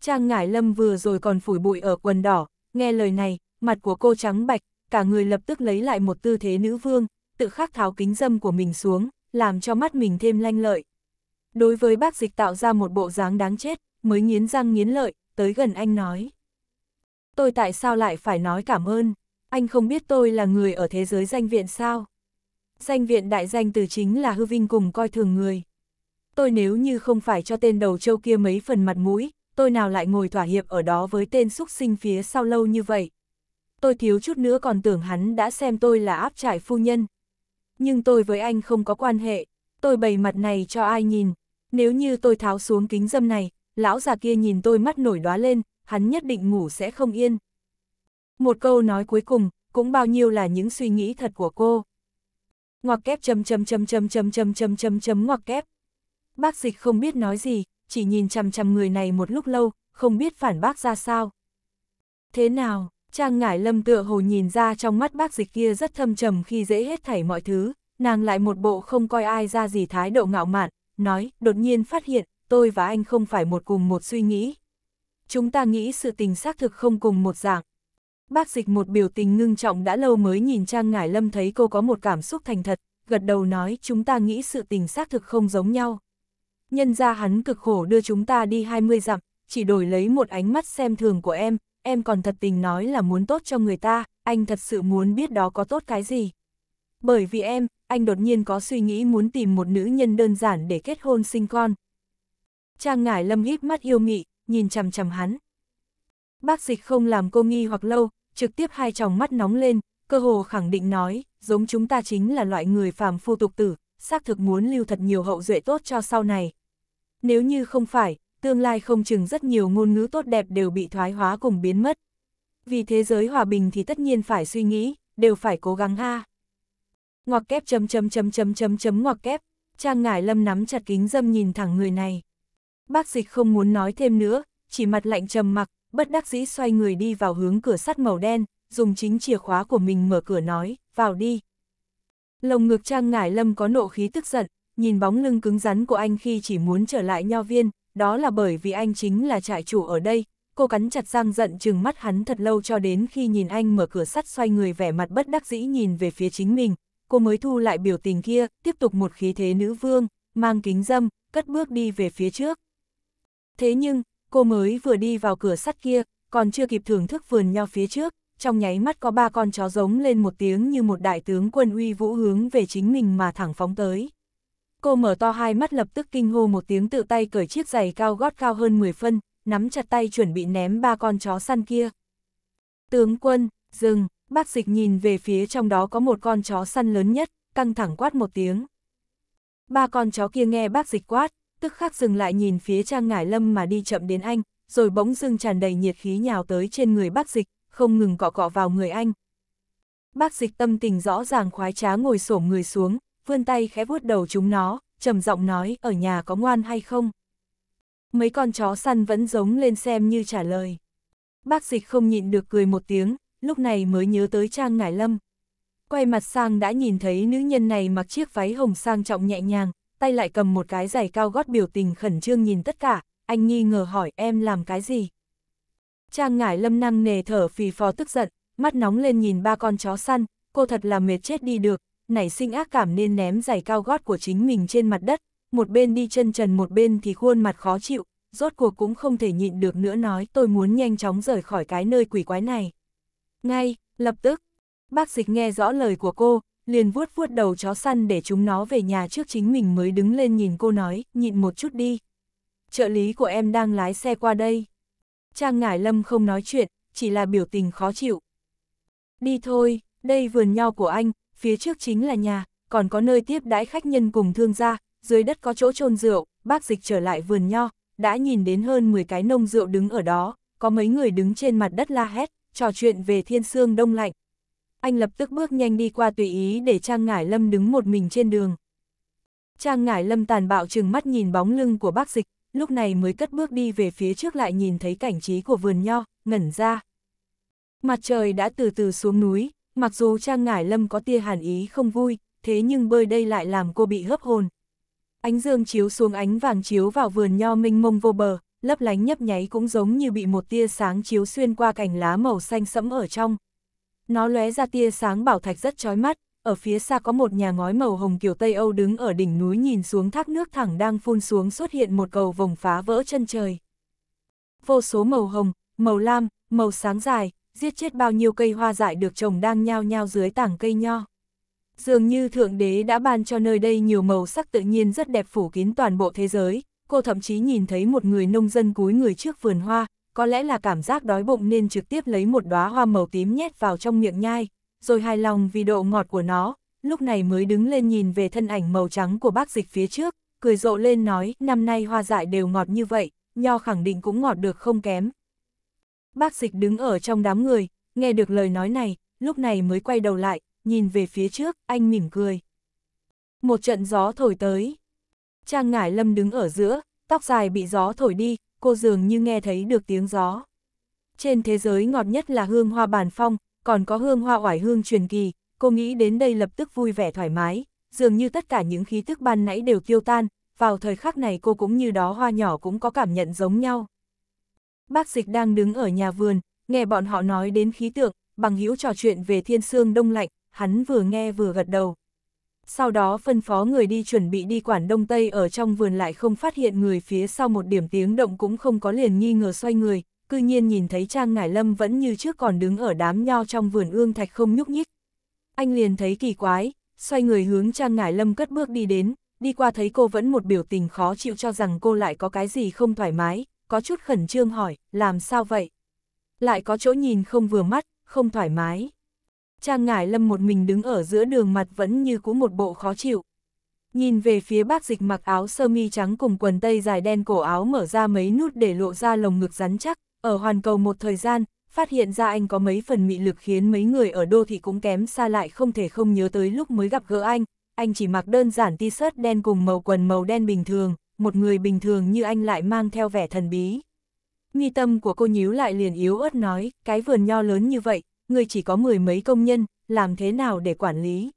Trang Ngải Lâm vừa rồi còn phủi bụi ở quần đỏ, nghe lời này, mặt của cô trắng bạch, cả người lập tức lấy lại một tư thế nữ vương, tự khắc tháo kính dâm của mình xuống, làm cho mắt mình thêm lanh lợi. Đối với bác dịch tạo ra một bộ dáng đáng chết, mới nghiến răng nghiến lợi, tới gần anh nói. Tôi tại sao lại phải nói cảm ơn? Anh không biết tôi là người ở thế giới danh viện sao? Danh viện đại danh từ chính là hư vinh cùng coi thường người. Tôi nếu như không phải cho tên đầu châu kia mấy phần mặt mũi, tôi nào lại ngồi thỏa hiệp ở đó với tên xúc sinh phía sau lâu như vậy. Tôi thiếu chút nữa còn tưởng hắn đã xem tôi là áp trải phu nhân, nhưng tôi với anh không có quan hệ, tôi bày mặt này cho ai nhìn, nếu như tôi tháo xuống kính dâm này, lão già kia nhìn tôi mắt nổi đóa lên, hắn nhất định ngủ sẽ không yên. Một câu nói cuối cùng, cũng bao nhiêu là những suy nghĩ thật của cô. Ngoặc kép chấm chấm chấm chấm chấm chấm chấm chấm chấm ngoặc kép. Bác dịch không biết nói gì, chỉ nhìn chằm chằm người này một lúc lâu, không biết phản bác ra sao. Thế nào? Trang ngải lâm tựa hồ nhìn ra trong mắt bác dịch kia rất thâm trầm khi dễ hết thảy mọi thứ, nàng lại một bộ không coi ai ra gì thái độ ngạo mạn, nói, đột nhiên phát hiện, tôi và anh không phải một cùng một suy nghĩ. Chúng ta nghĩ sự tình xác thực không cùng một dạng. Bác dịch một biểu tình ngưng trọng đã lâu mới nhìn Trang Ngải Lâm thấy cô có một cảm xúc thành thật, gật đầu nói chúng ta nghĩ sự tình xác thực không giống nhau. Nhân ra hắn cực khổ đưa chúng ta đi 20 dặm, chỉ đổi lấy một ánh mắt xem thường của em, em còn thật tình nói là muốn tốt cho người ta, anh thật sự muốn biết đó có tốt cái gì. Bởi vì em, anh đột nhiên có suy nghĩ muốn tìm một nữ nhân đơn giản để kết hôn sinh con. Trang ngải lâm híp mắt yêu mị, nhìn chằm chằm hắn. Bác dịch không làm cô nghi hoặc lâu, trực tiếp hai tròng mắt nóng lên, cơ hồ khẳng định nói, giống chúng ta chính là loại người phàm phu tục tử, xác thực muốn lưu thật nhiều hậu duệ tốt cho sau này. Nếu như không phải, tương lai không chừng rất nhiều ngôn ngữ tốt đẹp đều bị thoái hóa cùng biến mất. Vì thế giới hòa bình thì tất nhiên phải suy nghĩ, đều phải cố gắng ha. Ngoặc kép chấm chấm chấm chấm chấm chấm ngoặc kép, Trang Ngải Lâm nắm chặt kính dâm nhìn thẳng người này. Bác dịch không muốn nói thêm nữa, chỉ mặt lạnh trầm mặc, bất đắc dĩ xoay người đi vào hướng cửa sắt màu đen, dùng chính chìa khóa của mình mở cửa nói, vào đi. Lồng ngực Trang Ngải Lâm có nộ khí tức giận, nhìn bóng lưng cứng rắn của anh khi chỉ muốn trở lại nho viên, đó là bởi vì anh chính là trại chủ ở đây, cô cắn chặt răng giận chừng mắt hắn thật lâu cho đến khi nhìn anh mở cửa sắt xoay người vẻ mặt bất đắc dĩ nhìn về phía chính mình, cô mới thu lại biểu tình kia, tiếp tục một khí thế nữ vương, mang kính dâm, cất bước đi về phía trước. Thế nhưng, cô mới vừa đi vào cửa sắt kia, còn chưa kịp thưởng thức vườn nho phía trước, trong nháy mắt có ba con chó giống lên một tiếng như một đại tướng quân uy vũ hướng về chính mình mà thẳng phóng tới. Cô mở to hai mắt lập tức kinh hô một tiếng tự tay cởi chiếc giày cao gót cao hơn 10 phân, nắm chặt tay chuẩn bị ném ba con chó săn kia. Tướng quân, dừng, bác dịch nhìn về phía trong đó có một con chó săn lớn nhất, căng thẳng quát một tiếng. Ba con chó kia nghe bác dịch quát, tức khắc dừng lại nhìn phía trang ngải lâm mà đi chậm đến anh, rồi bỗng dưng tràn đầy nhiệt khí nhào tới trên người bác dịch, không ngừng cọ cọ vào người anh. Bác dịch tâm tình rõ ràng khoái trá ngồi xổm người xuống, vươn tay khẽ vuốt đầu chúng nó, trầm giọng nói ở nhà có ngoan hay không. Mấy con chó săn vẫn giống lên xem như trả lời. Bác dịch không nhịn được cười một tiếng, lúc này mới nhớ tới Trang Ngải Lâm. Quay mặt sang đã nhìn thấy nữ nhân này mặc chiếc váy hồng sang trọng nhẹ nhàng, tay lại cầm một cái giày cao gót biểu tình khẩn trương nhìn tất cả, anh nghi ngờ hỏi em làm cái gì. Trang Ngải Lâm năng nề thở phì phò tức giận, mắt nóng lên nhìn ba con chó săn, cô thật là mệt chết đi được, nảy sinh ác cảm nên ném giày cao gót của chính mình trên mặt đất, một bên đi chân trần một bên thì khuôn mặt khó chịu, rốt cuộc cũng không thể nhịn được nữa nói tôi muốn nhanh chóng rời khỏi cái nơi quỷ quái này. Ngay, lập tức, bác dịch nghe rõ lời của cô, liền vuốt vuốt đầu chó săn để chúng nó về nhà trước chính mình mới đứng lên nhìn cô nói, nhịn một chút đi. Trợ lý của em đang lái xe qua đây. Trang Ngải Lâm không nói chuyện, chỉ là biểu tình khó chịu. Đi thôi, đây vườn nho của anh, phía trước chính là nhà, còn có nơi tiếp đãi khách nhân cùng thương gia, dưới đất có chỗ trôn rượu, bác dịch trở lại vườn nho, đã nhìn đến hơn 10 cái nông rượu đứng ở đó, có mấy người đứng trên mặt đất la hét, trò chuyện về thiên sương đông lạnh. Anh lập tức bước nhanh đi qua tùy ý để Trang Ngải Lâm đứng một mình trên đường. Trang Ngải Lâm tàn bạo chừng mắt nhìn bóng lưng của bác dịch, lúc này mới cất bước đi về phía trước lại nhìn thấy cảnh trí của vườn nho, ngẩn ra. Mặt trời đã từ từ xuống núi, mặc dù Trang Ngải Lâm có tia hàn ý không vui, thế nhưng bơi đây lại làm cô bị hấp hồn. Ánh dương chiếu xuống ánh vàng chiếu vào vườn nho minh mông vô bờ, lấp lánh nhấp nháy cũng giống như bị một tia sáng chiếu xuyên qua cành lá màu xanh sẫm ở trong. Nó lóe ra tia sáng bảo thạch rất chói mắt, ở phía xa có một nhà ngói màu hồng kiểu Tây Âu đứng ở đỉnh núi nhìn xuống thác nước thẳng đang phun xuống xuất hiện một cầu vồng phá vỡ chân trời. Vô số màu hồng, màu lam, màu sáng dài, giết chết bao nhiêu cây hoa dại được trồng đang nhao nhao dưới tảng cây nho. Dường như Thượng Đế đã ban cho nơi đây nhiều màu sắc tự nhiên rất đẹp phủ kín toàn bộ thế giới, cô thậm chí nhìn thấy một người nông dân cúi người trước vườn hoa, có lẽ là cảm giác đói bụng nên trực tiếp lấy một đóa hoa màu tím nhét vào trong miệng nhai, rồi hài lòng vì độ ngọt của nó, lúc này mới đứng lên nhìn về thân ảnh màu trắng của bác dịch phía trước, cười rộ lên nói, năm nay hoa dại đều ngọt như vậy, nho khẳng định cũng ngọt được không kém, Bác dịch đứng ở trong đám người, nghe được lời nói này, lúc này mới quay đầu lại, nhìn về phía trước, anh mỉm cười. Một trận gió thổi tới. Trang ngải lâm đứng ở giữa, tóc dài bị gió thổi đi, cô dường như nghe thấy được tiếng gió. Trên thế giới ngọt nhất là hương hoa bản phong, còn có hương hoa oải hương truyền kỳ, cô nghĩ đến đây lập tức vui vẻ thoải mái, dường như tất cả những khí thức ban nãy đều tiêu tan, vào thời khắc này cô cũng như đó hoa nhỏ cũng có cảm nhận giống nhau bác dịch đang đứng ở nhà vườn, nghe bọn họ nói đến khí tượng, bằng hữu trò chuyện về thiên sương đông lạnh, hắn vừa nghe vừa gật đầu. Sau đó phân phó người đi chuẩn bị đi quản đông tây ở trong vườn lại không phát hiện người phía sau một điểm tiếng động cũng không có liền nghi ngờ xoay người, cư nhiên nhìn thấy Trang Ngải Lâm vẫn như trước còn đứng ở đám nho trong vườn ương thạch không nhúc nhích. Anh liền thấy kỳ quái, xoay người hướng Trang Ngải Lâm cất bước đi đến, đi qua thấy cô vẫn một biểu tình khó chịu cho rằng cô lại có cái gì không thoải mái, có chút khẩn trương hỏi, làm sao vậy? Lại có chỗ nhìn không vừa mắt, không thoải mái. Trang Ngải Lâm một mình đứng ở giữa đường mặt vẫn như cú một bộ khó chịu. Nhìn về phía bác dịch mặc áo sơ mi trắng cùng quần tây dài đen cổ áo mở ra mấy nút để lộ ra lồng ngực rắn chắc, ở hoàn cầu một thời gian, phát hiện ra anh có mấy phần mị lực khiến mấy người ở đô thị cũng kém xa lại không thể không nhớ tới lúc mới gặp gỡ anh, anh chỉ mặc đơn giản t-shirt đen cùng màu quần màu đen bình thường, một người bình thường như anh lại mang theo vẻ thần bí. nghi tâm của cô nhíu lại liền yếu ớt nói, cái vườn nho lớn như vậy, người chỉ có mười mấy công nhân, làm thế nào để quản lý.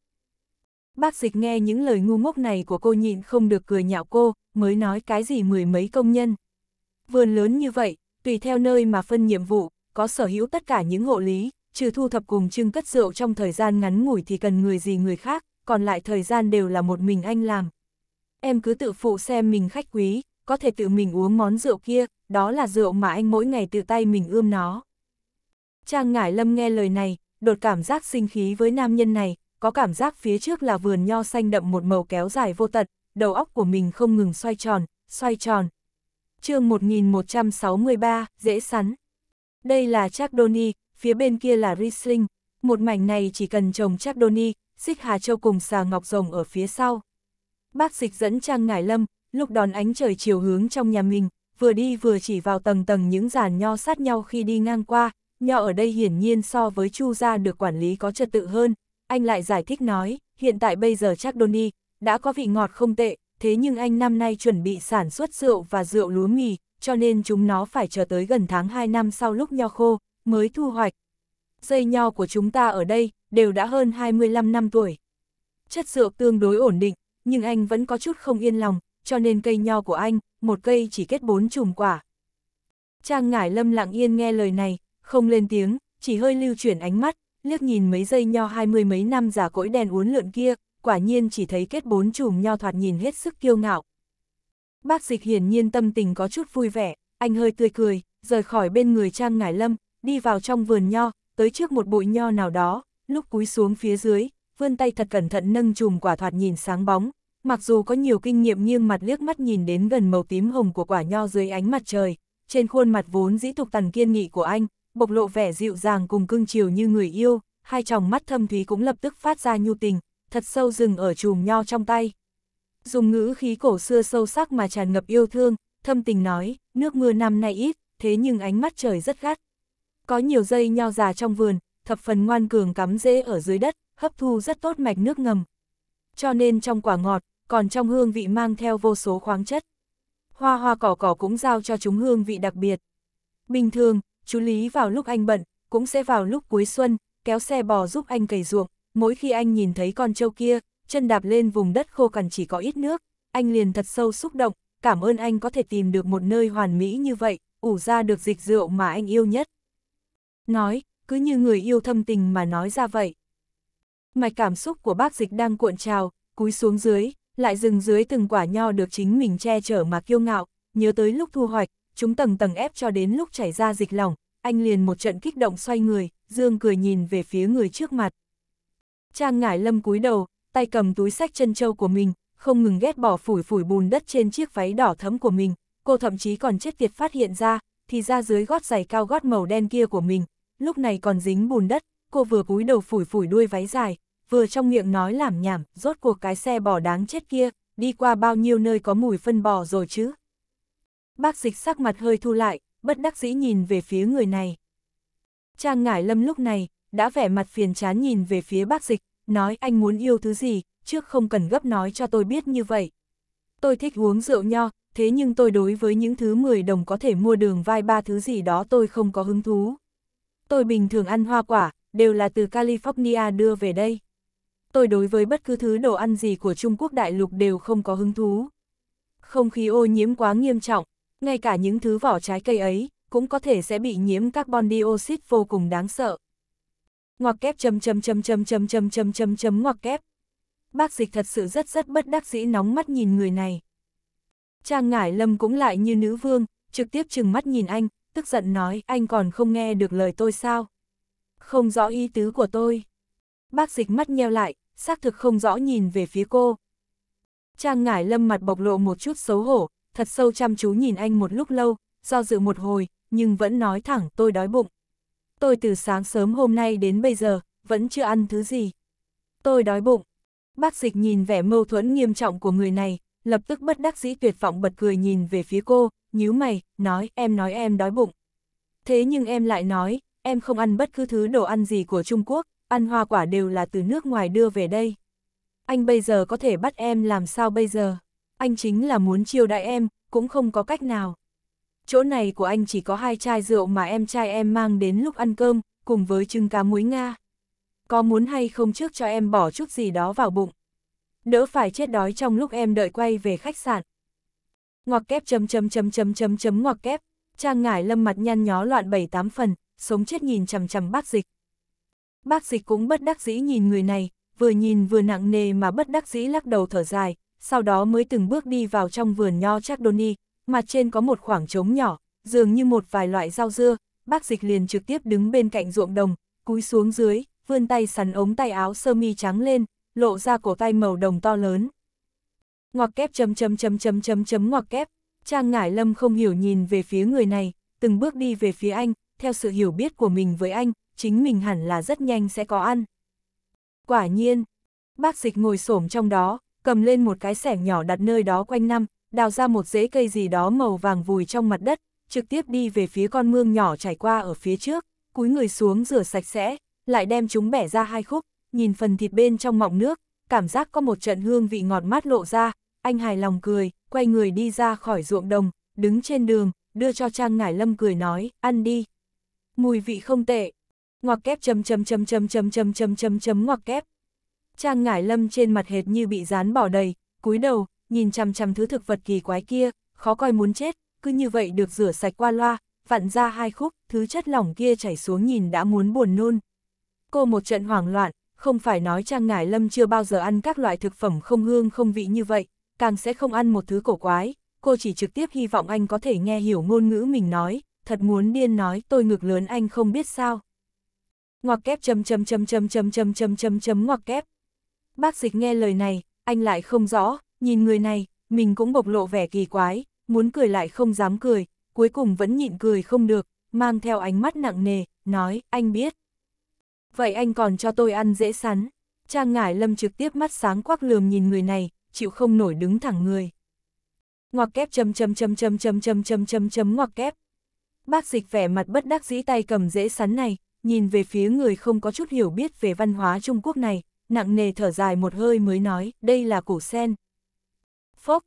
Bác dịch nghe những lời ngu ngốc này của cô nhịn không được cười nhạo cô, mới nói cái gì mười mấy công nhân. Vườn lớn như vậy, tùy theo nơi mà phân nhiệm vụ, có sở hữu tất cả những hộ lý, trừ thu thập cùng trưng cất rượu trong thời gian ngắn ngủi thì cần người gì người khác, còn lại thời gian đều là một mình anh làm, em cứ tự phụ xem mình khách quý, có thể tự mình uống món rượu kia, đó là rượu mà anh mỗi ngày tự tay mình ươm nó. Trang Ngải Lâm nghe lời này, đột cảm giác sinh khí với nam nhân này, có cảm giác phía trước là vườn nho xanh đậm một màu kéo dài vô tận, đầu óc của mình không ngừng xoay tròn, xoay tròn. chương 1163, dễ sắn. Đây là Chardonnay, phía bên kia là Riesling, một mảnh này chỉ cần trồng Chardonnay, xích Hà Châu cùng xà ngọc rồng ở phía sau, Bác dịch dẫn Trang Ngải Lâm, lúc đón ánh trời chiều hướng trong nhà mình, vừa đi vừa chỉ vào tầng tầng những giàn nho sát nhau khi đi ngang qua, nho ở đây hiển nhiên so với Chu gia được quản lý có trật tự hơn. Anh lại giải thích nói, hiện tại bây giờ chắc Đoni đã có vị ngọt không tệ, thế nhưng anh năm nay chuẩn bị sản xuất rượu và rượu lúa mì, cho nên chúng nó phải chờ tới gần tháng 2 năm sau lúc nho khô, mới thu hoạch. Dây nho của chúng ta ở đây đều đã hơn 25 năm tuổi. Chất rượu tương đối ổn định, nhưng anh vẫn có chút không yên lòng, cho nên cây nho của anh, một cây chỉ kết bốn chùm quả. Trang Ngải Lâm lặng yên nghe lời này, không lên tiếng, chỉ hơi lưu chuyển ánh mắt, liếc nhìn mấy dây nho hai mươi mấy năm giả cỗi đèn uốn lượn kia, quả nhiên chỉ thấy kết bốn chùm nho thoạt nhìn hết sức kiêu ngạo. Bác dịch hiển nhiên tâm tình có chút vui vẻ, anh hơi tươi cười, rời khỏi bên người Trang Ngải Lâm, đi vào trong vườn nho, tới trước một bụi nho nào đó, lúc cúi xuống phía dưới, vươn tay thật cẩn thận nâng chùm quả thoạt nhìn sáng bóng, mặc dù có nhiều kinh nghiệm nhưng mặt liếc mắt nhìn đến gần màu tím hồng của quả nho dưới ánh mặt trời, trên khuôn mặt vốn dĩ tục tần kiên nghị của anh, bộc lộ vẻ dịu dàng cùng cưng chiều như người yêu, hai tròng mắt thâm thúy cũng lập tức phát ra nhu tình, thật sâu rừng ở chùm nho trong tay. Dùng ngữ khí cổ xưa sâu sắc mà tràn ngập yêu thương, thâm tình nói, nước mưa năm nay ít, thế nhưng ánh mắt trời rất gắt. Có nhiều dây nho già trong vườn, thập phần ngoan cường cắm rễ ở dưới đất, hấp thu rất tốt mạch nước ngầm. Cho nên trong quả ngọt, còn trong hương vị mang theo vô số khoáng chất. Hoa hoa cỏ cỏ cũng giao cho chúng hương vị đặc biệt. Bình thường, chú Lý vào lúc anh bận, cũng sẽ vào lúc cuối xuân, kéo xe bò giúp anh cày ruộng, mỗi khi anh nhìn thấy con trâu kia, chân đạp lên vùng đất khô cằn chỉ có ít nước, anh liền thật sâu xúc động, cảm ơn anh có thể tìm được một nơi hoàn mỹ như vậy, ủ ra được dịch rượu mà anh yêu nhất. Nói, cứ như người yêu thâm tình mà nói ra vậy mạch cảm xúc của bác dịch đang cuộn trào, cúi xuống dưới, lại dừng dưới từng quả nho được chính mình che chở mà kiêu ngạo, nhớ tới lúc thu hoạch, chúng tầng tầng ép cho đến lúc chảy ra dịch lỏng, anh liền một trận kích động xoay người, dương cười nhìn về phía người trước mặt. Trang ngải lâm cúi đầu, tay cầm túi sách chân châu của mình, không ngừng ghét bỏ phủi phủi bùn đất trên chiếc váy đỏ thấm của mình, cô thậm chí còn chết tiệt phát hiện ra, thì ra dưới gót giày cao gót màu đen kia của mình, lúc này còn dính bùn đất, cô vừa cúi đầu phủi phủi đuôi váy dài, vừa trong miệng nói làm nhảm, rốt cuộc cái xe bò đáng chết kia, đi qua bao nhiêu nơi có mùi phân bò rồi chứ. Bác dịch sắc mặt hơi thu lại, bất đắc dĩ nhìn về phía người này. Trang Ngải Lâm lúc này, đã vẻ mặt phiền chán nhìn về phía bác dịch, nói anh muốn yêu thứ gì, trước không cần gấp nói cho tôi biết như vậy. Tôi thích uống rượu nho, thế nhưng tôi đối với những thứ 10 đồng có thể mua đường vai ba thứ gì đó tôi không có hứng thú. Tôi bình thường ăn hoa quả, đều là từ California đưa về đây tôi đối với bất cứ thứ đồ ăn gì của Trung Quốc đại lục đều không có hứng thú. Không khí ô nhiễm quá nghiêm trọng, ngay cả những thứ vỏ trái cây ấy, cũng có thể sẽ bị nhiễm carbon dioxide vô cùng đáng sợ. Ngoặc kép chấm chấm chấm chấm chấm chấm chấm chấm chấm ngoặc kép. Bác dịch thật sự rất rất bất đắc dĩ nóng mắt nhìn người này. Trang Ngải Lâm cũng lại như nữ vương, trực tiếp chừng mắt nhìn anh, tức giận nói anh còn không nghe được lời tôi sao. Không rõ ý tứ của tôi. Bác dịch mắt nheo lại, xác thực không rõ nhìn về phía cô. Trang ngải lâm mặt bộc lộ một chút xấu hổ, thật sâu chăm chú nhìn anh một lúc lâu, do dự một hồi, nhưng vẫn nói thẳng tôi đói bụng. Tôi từ sáng sớm hôm nay đến bây giờ, vẫn chưa ăn thứ gì. Tôi đói bụng. Bác dịch nhìn vẻ mâu thuẫn nghiêm trọng của người này, lập tức bất đắc dĩ tuyệt vọng bật cười nhìn về phía cô, nhíu mày, nói em nói em đói bụng. Thế nhưng em lại nói, em không ăn bất cứ thứ đồ ăn gì của Trung Quốc, ăn hoa quả đều là từ nước ngoài đưa về đây. Anh bây giờ có thể bắt em làm sao bây giờ? Anh chính là muốn chiêu đại em, cũng không có cách nào. Chỗ này của anh chỉ có hai chai rượu mà em trai em mang đến lúc ăn cơm, cùng với trứng cá muối Nga. Có muốn hay không trước cho em bỏ chút gì đó vào bụng? Đỡ phải chết đói trong lúc em đợi quay về khách sạn. Ngoặc kép chấm chấm chấm chấm chấm chấm ngoặc kép, Trang Ngải Lâm mặt nhăn nhó loạn bảy tám phần, sống chết nhìn chằm chằm bác dịch, Bác dịch cũng bất đắc dĩ nhìn người này, vừa nhìn vừa nặng nề mà bất đắc dĩ lắc đầu thở dài, sau đó mới từng bước đi vào trong vườn nho chắc mặt trên có một khoảng trống nhỏ, dường như một vài loại rau dưa, bác dịch liền trực tiếp đứng bên cạnh ruộng đồng, cúi xuống dưới, vươn tay sắn ống tay áo sơ mi trắng lên, lộ ra cổ tay màu đồng to lớn. Ngoặc kép chấm chấm chấm chấm chấm chấm ngoặc kép, Trang Ngải Lâm không hiểu nhìn về phía người này, từng bước đi về phía anh, theo sự hiểu biết của mình với anh, chính mình hẳn là rất nhanh sẽ có ăn. Quả nhiên, bác dịch ngồi xổm trong đó, cầm lên một cái sẻng nhỏ đặt nơi đó quanh năm, đào ra một rễ cây gì đó màu vàng vùi trong mặt đất, trực tiếp đi về phía con mương nhỏ chảy qua ở phía trước, cúi người xuống rửa sạch sẽ, lại đem chúng bẻ ra hai khúc, nhìn phần thịt bên trong mọng nước, cảm giác có một trận hương vị ngọt mát lộ ra, anh hài lòng cười, quay người đi ra khỏi ruộng đồng, đứng trên đường, đưa cho Trang Ngải Lâm cười nói, ăn đi. Mùi vị không tệ, ngoặc kép chấm chấm chấm chấm chấm chấm chấm chấm chấm ngoặc kép. Trang Ngải Lâm trên mặt hệt như bị dán bỏ đầy, cúi đầu, nhìn chằm chằm thứ thực vật kỳ quái kia, khó coi muốn chết, cứ như vậy được rửa sạch qua loa, vặn ra hai khúc, thứ chất lỏng kia chảy xuống nhìn đã muốn buồn nôn. Cô một trận hoảng loạn, không phải nói Trang Ngải Lâm chưa bao giờ ăn các loại thực phẩm không hương không vị như vậy, càng sẽ không ăn một thứ cổ quái, cô chỉ trực tiếp hy vọng anh có thể nghe hiểu ngôn ngữ mình nói, thật muốn điên nói tôi ngực lớn anh không biết sao ngoặc kép chấm chấm chấm chấm chấm chấm chấm chấm chấm ngoặc kép. Bác dịch nghe lời này, anh lại không rõ, nhìn người này, mình cũng bộc lộ vẻ kỳ quái, muốn cười lại không dám cười, cuối cùng vẫn nhịn cười không được, mang theo ánh mắt nặng nề, nói, anh biết. Vậy anh còn cho tôi ăn dễ sắn. Trang ngải lâm trực tiếp mắt sáng quắc lườm nhìn người này, chịu không nổi đứng thẳng người. Ngoặc kép chấm chấm chấm chấm chấm chấm chấm chấm chấm ngoặc kép. Bác dịch vẻ mặt bất đắc dĩ tay cầm dễ sắn này, nhìn về phía người không có chút hiểu biết về văn hóa Trung Quốc này, nặng nề thở dài một hơi mới nói, đây là củ sen. Phốc,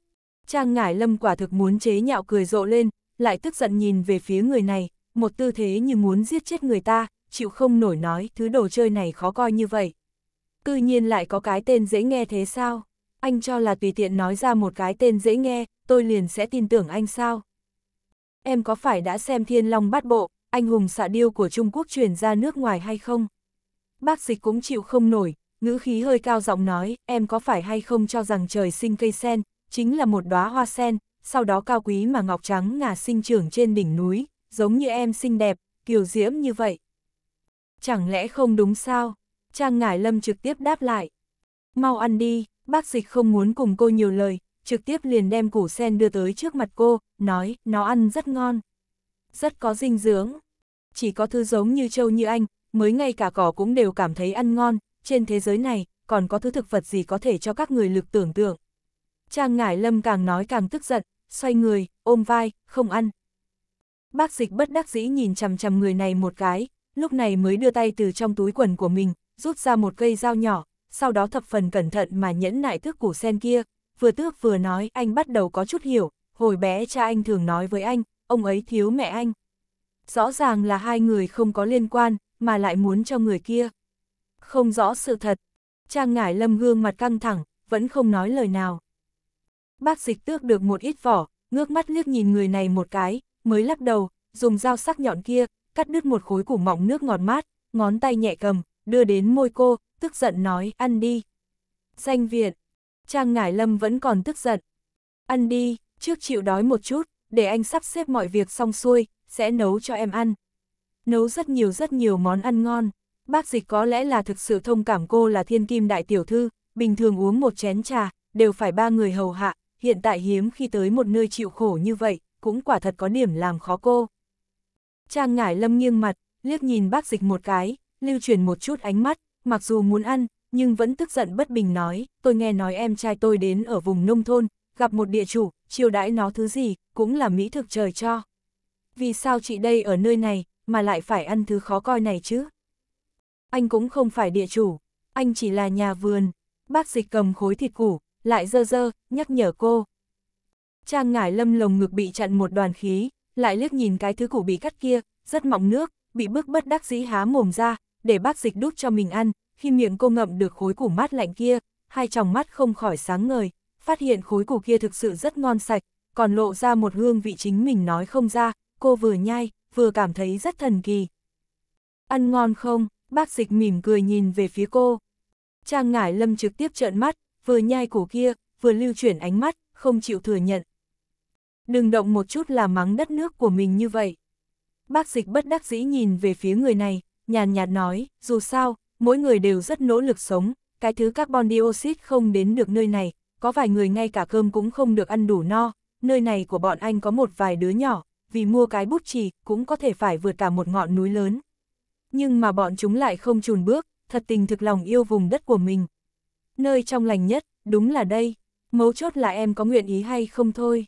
Trang Ngải Lâm quả thực muốn chế nhạo cười rộ lên, lại tức giận nhìn về phía người này, một tư thế như muốn giết chết người ta, chịu không nổi nói, thứ đồ chơi này khó coi như vậy. Cư nhiên lại có cái tên dễ nghe thế sao? Anh cho là tùy tiện nói ra một cái tên dễ nghe, tôi liền sẽ tin tưởng anh sao? Em có phải đã xem Thiên Long Bát Bộ? anh hùng xạ điêu của Trung Quốc truyền ra nước ngoài hay không? Bác dịch cũng chịu không nổi, ngữ khí hơi cao giọng nói, em có phải hay không cho rằng trời sinh cây sen, chính là một đóa hoa sen, sau đó cao quý mà ngọc trắng ngà sinh trưởng trên đỉnh núi, giống như em xinh đẹp, kiều diễm như vậy. Chẳng lẽ không đúng sao? Trang Ngải Lâm trực tiếp đáp lại. Mau ăn đi, bác dịch không muốn cùng cô nhiều lời, trực tiếp liền đem củ sen đưa tới trước mặt cô, nói, nó ăn rất ngon. Rất có dinh dưỡng, chỉ có thứ giống như châu như anh, mới ngay cả cỏ cũng đều cảm thấy ăn ngon, trên thế giới này, còn có thứ thực vật gì có thể cho các người lực tưởng tượng. Trang Ngải Lâm càng nói càng tức giận, xoay người, ôm vai, không ăn. Bác dịch bất đắc dĩ nhìn chằm chằm người này một cái, lúc này mới đưa tay từ trong túi quần của mình, rút ra một cây dao nhỏ, sau đó thập phần cẩn thận mà nhẫn nại thước củ sen kia, vừa tước vừa nói anh bắt đầu có chút hiểu, hồi bé cha anh thường nói với anh, ông ấy thiếu mẹ anh rõ ràng là hai người không có liên quan, mà lại muốn cho người kia. Không rõ sự thật, Trang Ngải Lâm gương mặt căng thẳng, vẫn không nói lời nào. Bác dịch tước được một ít vỏ, ngước mắt liếc nhìn người này một cái, mới lắc đầu, dùng dao sắc nhọn kia, cắt đứt một khối củ mọng nước ngọt mát, ngón tay nhẹ cầm, đưa đến môi cô, tức giận nói, ăn đi. Danh viện, Trang Ngải Lâm vẫn còn tức giận. Ăn đi, trước chịu đói một chút, để anh sắp xếp mọi việc xong xuôi, sẽ nấu cho em ăn. Nấu rất nhiều rất nhiều món ăn ngon. Bác dịch có lẽ là thực sự thông cảm cô là thiên kim đại tiểu thư, bình thường uống một chén trà, đều phải ba người hầu hạ, hiện tại hiếm khi tới một nơi chịu khổ như vậy, cũng quả thật có điểm làm khó cô. Trang ngải lâm nghiêng mặt, liếc nhìn bác dịch một cái, lưu truyền một chút ánh mắt, mặc dù muốn ăn, nhưng vẫn tức giận bất bình nói, tôi nghe nói em trai tôi đến ở vùng nông thôn, gặp một địa chủ, chiêu đãi nó thứ gì, cũng là mỹ thực trời cho vì sao chị đây ở nơi này, mà lại phải ăn thứ khó coi này chứ? Anh cũng không phải địa chủ, anh chỉ là nhà vườn. Bác dịch cầm khối thịt củ, lại dơ dơ, nhắc nhở cô. Trang ngải lâm lồng ngực bị chặn một đoàn khí, lại liếc nhìn cái thứ củ bị cắt kia, rất mọng nước, bị bức bất đắc dĩ há mồm ra, để bác dịch đút cho mình ăn, khi miệng cô ngậm được khối củ mát lạnh kia, hai tròng mắt không khỏi sáng ngời, phát hiện khối củ kia thực sự rất ngon sạch, còn lộ ra một hương vị chính mình nói không ra, cô vừa nhai, vừa cảm thấy rất thần kỳ. Ăn ngon không? Bác dịch mỉm cười nhìn về phía cô. Trang ngải lâm trực tiếp trợn mắt, vừa nhai củ kia, vừa lưu chuyển ánh mắt, không chịu thừa nhận. Đừng động một chút là mắng đất nước của mình như vậy. Bác dịch bất đắc dĩ nhìn về phía người này, nhàn nhạt nói, dù sao, mỗi người đều rất nỗ lực sống, cái thứ carbon dioxide không đến được nơi này, có vài người ngay cả cơm cũng không được ăn đủ no, nơi này của bọn anh có một vài đứa nhỏ, vì mua cái bút chì cũng có thể phải vượt cả một ngọn núi lớn. Nhưng mà bọn chúng lại không chùn bước, thật tình thực lòng yêu vùng đất của mình. Nơi trong lành nhất, đúng là đây, mấu chốt là em có nguyện ý hay không thôi.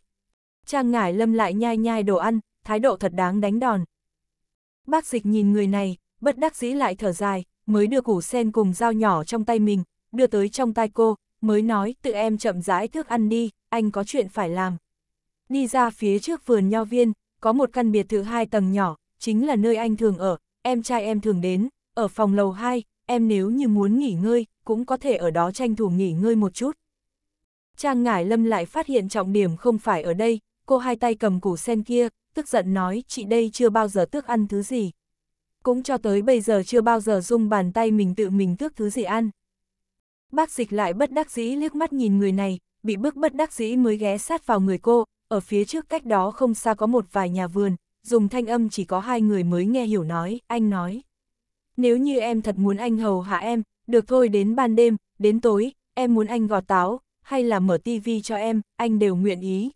Trang ngải lâm lại nhai nhai đồ ăn, thái độ thật đáng đánh đòn. Bác dịch nhìn người này, bất đắc dĩ lại thở dài, mới đưa củ sen cùng dao nhỏ trong tay mình, đưa tới trong tay cô, mới nói tự em chậm rãi thức ăn đi, anh có chuyện phải làm. Đi ra phía trước vườn nho viên, có một căn biệt thự hai tầng nhỏ, chính là nơi anh thường ở, em trai em thường đến, ở phòng lầu 2, em nếu như muốn nghỉ ngơi, cũng có thể ở đó tranh thủ nghỉ ngơi một chút. Trang Ngải Lâm lại phát hiện trọng điểm không phải ở đây, cô hai tay cầm củ sen kia, tức giận nói chị đây chưa bao giờ tước ăn thứ gì. Cũng cho tới bây giờ chưa bao giờ dùng bàn tay mình tự mình tước thứ gì ăn. Bác dịch lại bất đắc dĩ liếc mắt nhìn người này, bị bức bất đắc dĩ mới ghé sát vào người cô, ở phía trước cách đó không xa có một vài nhà vườn, dùng thanh âm chỉ có hai người mới nghe hiểu nói, anh nói. Nếu như em thật muốn anh hầu hạ em, được thôi đến ban đêm, đến tối, em muốn anh gọt táo, hay là mở tivi cho em, anh đều nguyện ý.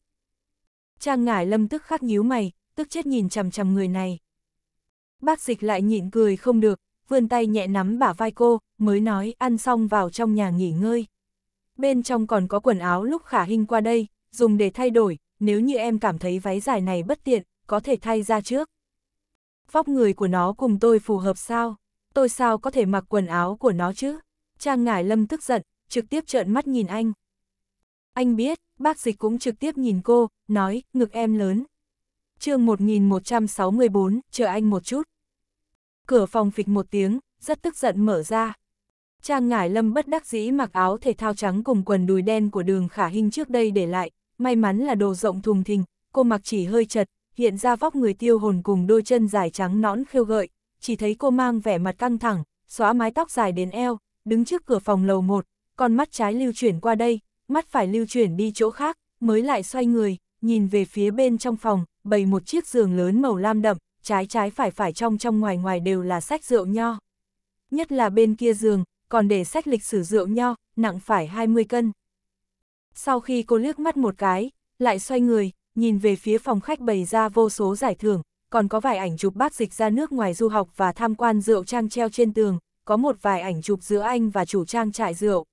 Trang ngải lâm tức khắc nhíu mày, tức chết nhìn chằm chằm người này. Bác dịch lại nhịn cười không được, vươn tay nhẹ nắm bả vai cô, mới nói ăn xong vào trong nhà nghỉ ngơi. Bên trong còn có quần áo lúc khả hình qua đây, dùng để thay đổi, nếu như em cảm thấy váy dài này bất tiện, có thể thay ra trước. Vóc người của nó cùng tôi phù hợp sao? Tôi sao có thể mặc quần áo của nó chứ? Trang Ngải Lâm tức giận, trực tiếp trợn mắt nhìn anh. Anh biết, bác dịch cũng trực tiếp nhìn cô, nói, ngực em lớn. chương 1164, chờ anh một chút. Cửa phòng phịch một tiếng, rất tức giận mở ra. Trang Ngải Lâm bất đắc dĩ mặc áo thể thao trắng cùng quần đùi đen của đường khả hình trước đây để lại, may mắn là đồ rộng thùng thình, cô mặc chỉ hơi chật, hiện ra vóc người tiêu hồn cùng đôi chân dài trắng nõn khêu gợi, chỉ thấy cô mang vẻ mặt căng thẳng, xóa mái tóc dài đến eo, đứng trước cửa phòng lầu một, con mắt trái lưu chuyển qua đây, mắt phải lưu chuyển đi chỗ khác, mới lại xoay người, nhìn về phía bên trong phòng, bày một chiếc giường lớn màu lam đậm, trái trái phải phải trong trong ngoài ngoài đều là sách rượu nho. Nhất là bên kia giường, còn để sách lịch sử rượu nho, nặng phải 20 cân. Sau khi cô liếc mắt một cái, lại xoay người, nhìn về phía phòng khách bày ra vô số giải thưởng, còn có vài ảnh chụp bác dịch ra nước ngoài du học và tham quan rượu trang treo trên tường, có một vài ảnh chụp giữa anh và chủ trang trại rượu.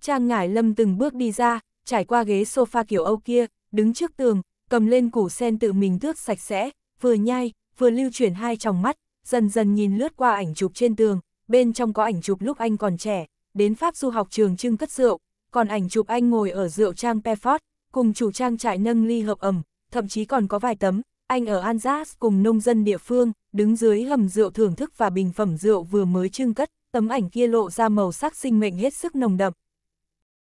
Trang ngải lâm từng bước đi ra, trải qua ghế sofa kiểu Âu kia, đứng trước tường, cầm lên củ sen tự mình tước sạch sẽ, vừa nhai, vừa lưu chuyển hai tròng mắt, dần dần nhìn lướt qua ảnh chụp trên tường, bên trong có ảnh chụp lúc anh còn trẻ, đến Pháp du học trường trưng cất rượu, còn ảnh chụp anh ngồi ở rượu trang Peford, cùng chủ trang trại nâng ly hợp ẩm, thậm chí còn có vài tấm, anh ở Anzac cùng nông dân địa phương, đứng dưới hầm rượu thưởng thức và bình phẩm rượu vừa mới trưng cất, tấm ảnh kia lộ ra màu sắc sinh mệnh hết sức nồng đậm.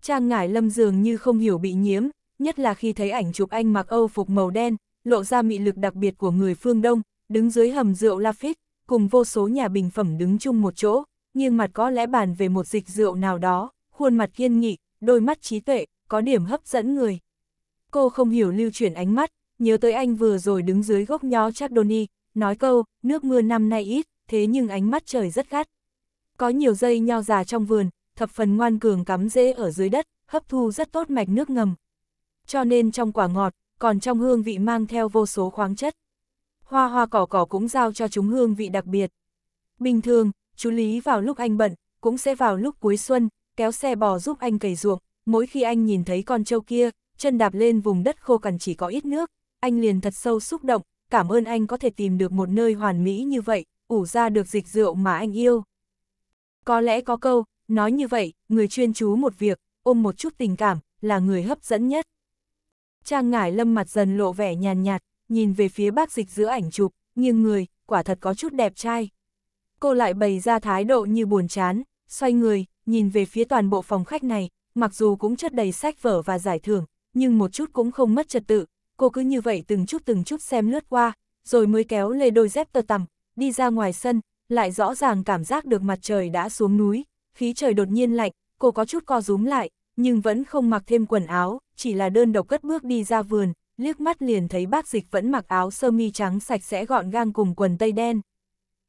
Trang ngải lâm dường như không hiểu bị nhiễm, nhất là khi thấy ảnh chụp anh mặc âu phục màu đen, lộ ra mị lực đặc biệt của người phương Đông, đứng dưới hầm rượu Lafitte, cùng vô số nhà bình phẩm đứng chung một chỗ, nghiêng mặt có lẽ bàn về một dịch rượu nào đó, khuôn mặt kiên nghị, đôi mắt trí tuệ, có điểm hấp dẫn người. Cô không hiểu lưu chuyển ánh mắt, nhớ tới anh vừa rồi đứng dưới gốc nhó chắc Đoni, nói câu, nước mưa năm nay ít, thế nhưng ánh mắt trời rất gắt. Có nhiều dây nho già trong vườn, thập phần ngoan cường cắm rễ ở dưới đất, hấp thu rất tốt mạch nước ngầm. Cho nên trong quả ngọt, còn trong hương vị mang theo vô số khoáng chất. Hoa hoa cỏ cỏ cũng giao cho chúng hương vị đặc biệt. Bình thường, chú Lý vào lúc anh bận, cũng sẽ vào lúc cuối xuân, kéo xe bò giúp anh cày ruộng, mỗi khi anh nhìn thấy con trâu kia, chân đạp lên vùng đất khô cằn chỉ có ít nước, anh liền thật sâu xúc động, cảm ơn anh có thể tìm được một nơi hoàn mỹ như vậy, ủ ra được dịch rượu mà anh yêu. Có lẽ có câu, nói như vậy, người chuyên chú một việc, ôm một chút tình cảm, là người hấp dẫn nhất. Trang ngải lâm mặt dần lộ vẻ nhàn nhạt, nhìn về phía bác dịch giữa ảnh chụp, nhưng người, quả thật có chút đẹp trai. Cô lại bày ra thái độ như buồn chán, xoay người, nhìn về phía toàn bộ phòng khách này, mặc dù cũng chất đầy sách vở và giải thưởng, nhưng một chút cũng không mất trật tự, cô cứ như vậy từng chút từng chút xem lướt qua, rồi mới kéo lê đôi dép tơ tằm, đi ra ngoài sân, lại rõ ràng cảm giác được mặt trời đã xuống núi, khí trời đột nhiên lạnh, cô có chút co rúm lại, nhưng vẫn không mặc thêm quần áo, chỉ là đơn độc cất bước đi ra vườn, liếc mắt liền thấy bác dịch vẫn mặc áo sơ mi trắng sạch sẽ gọn gàng cùng quần tây đen.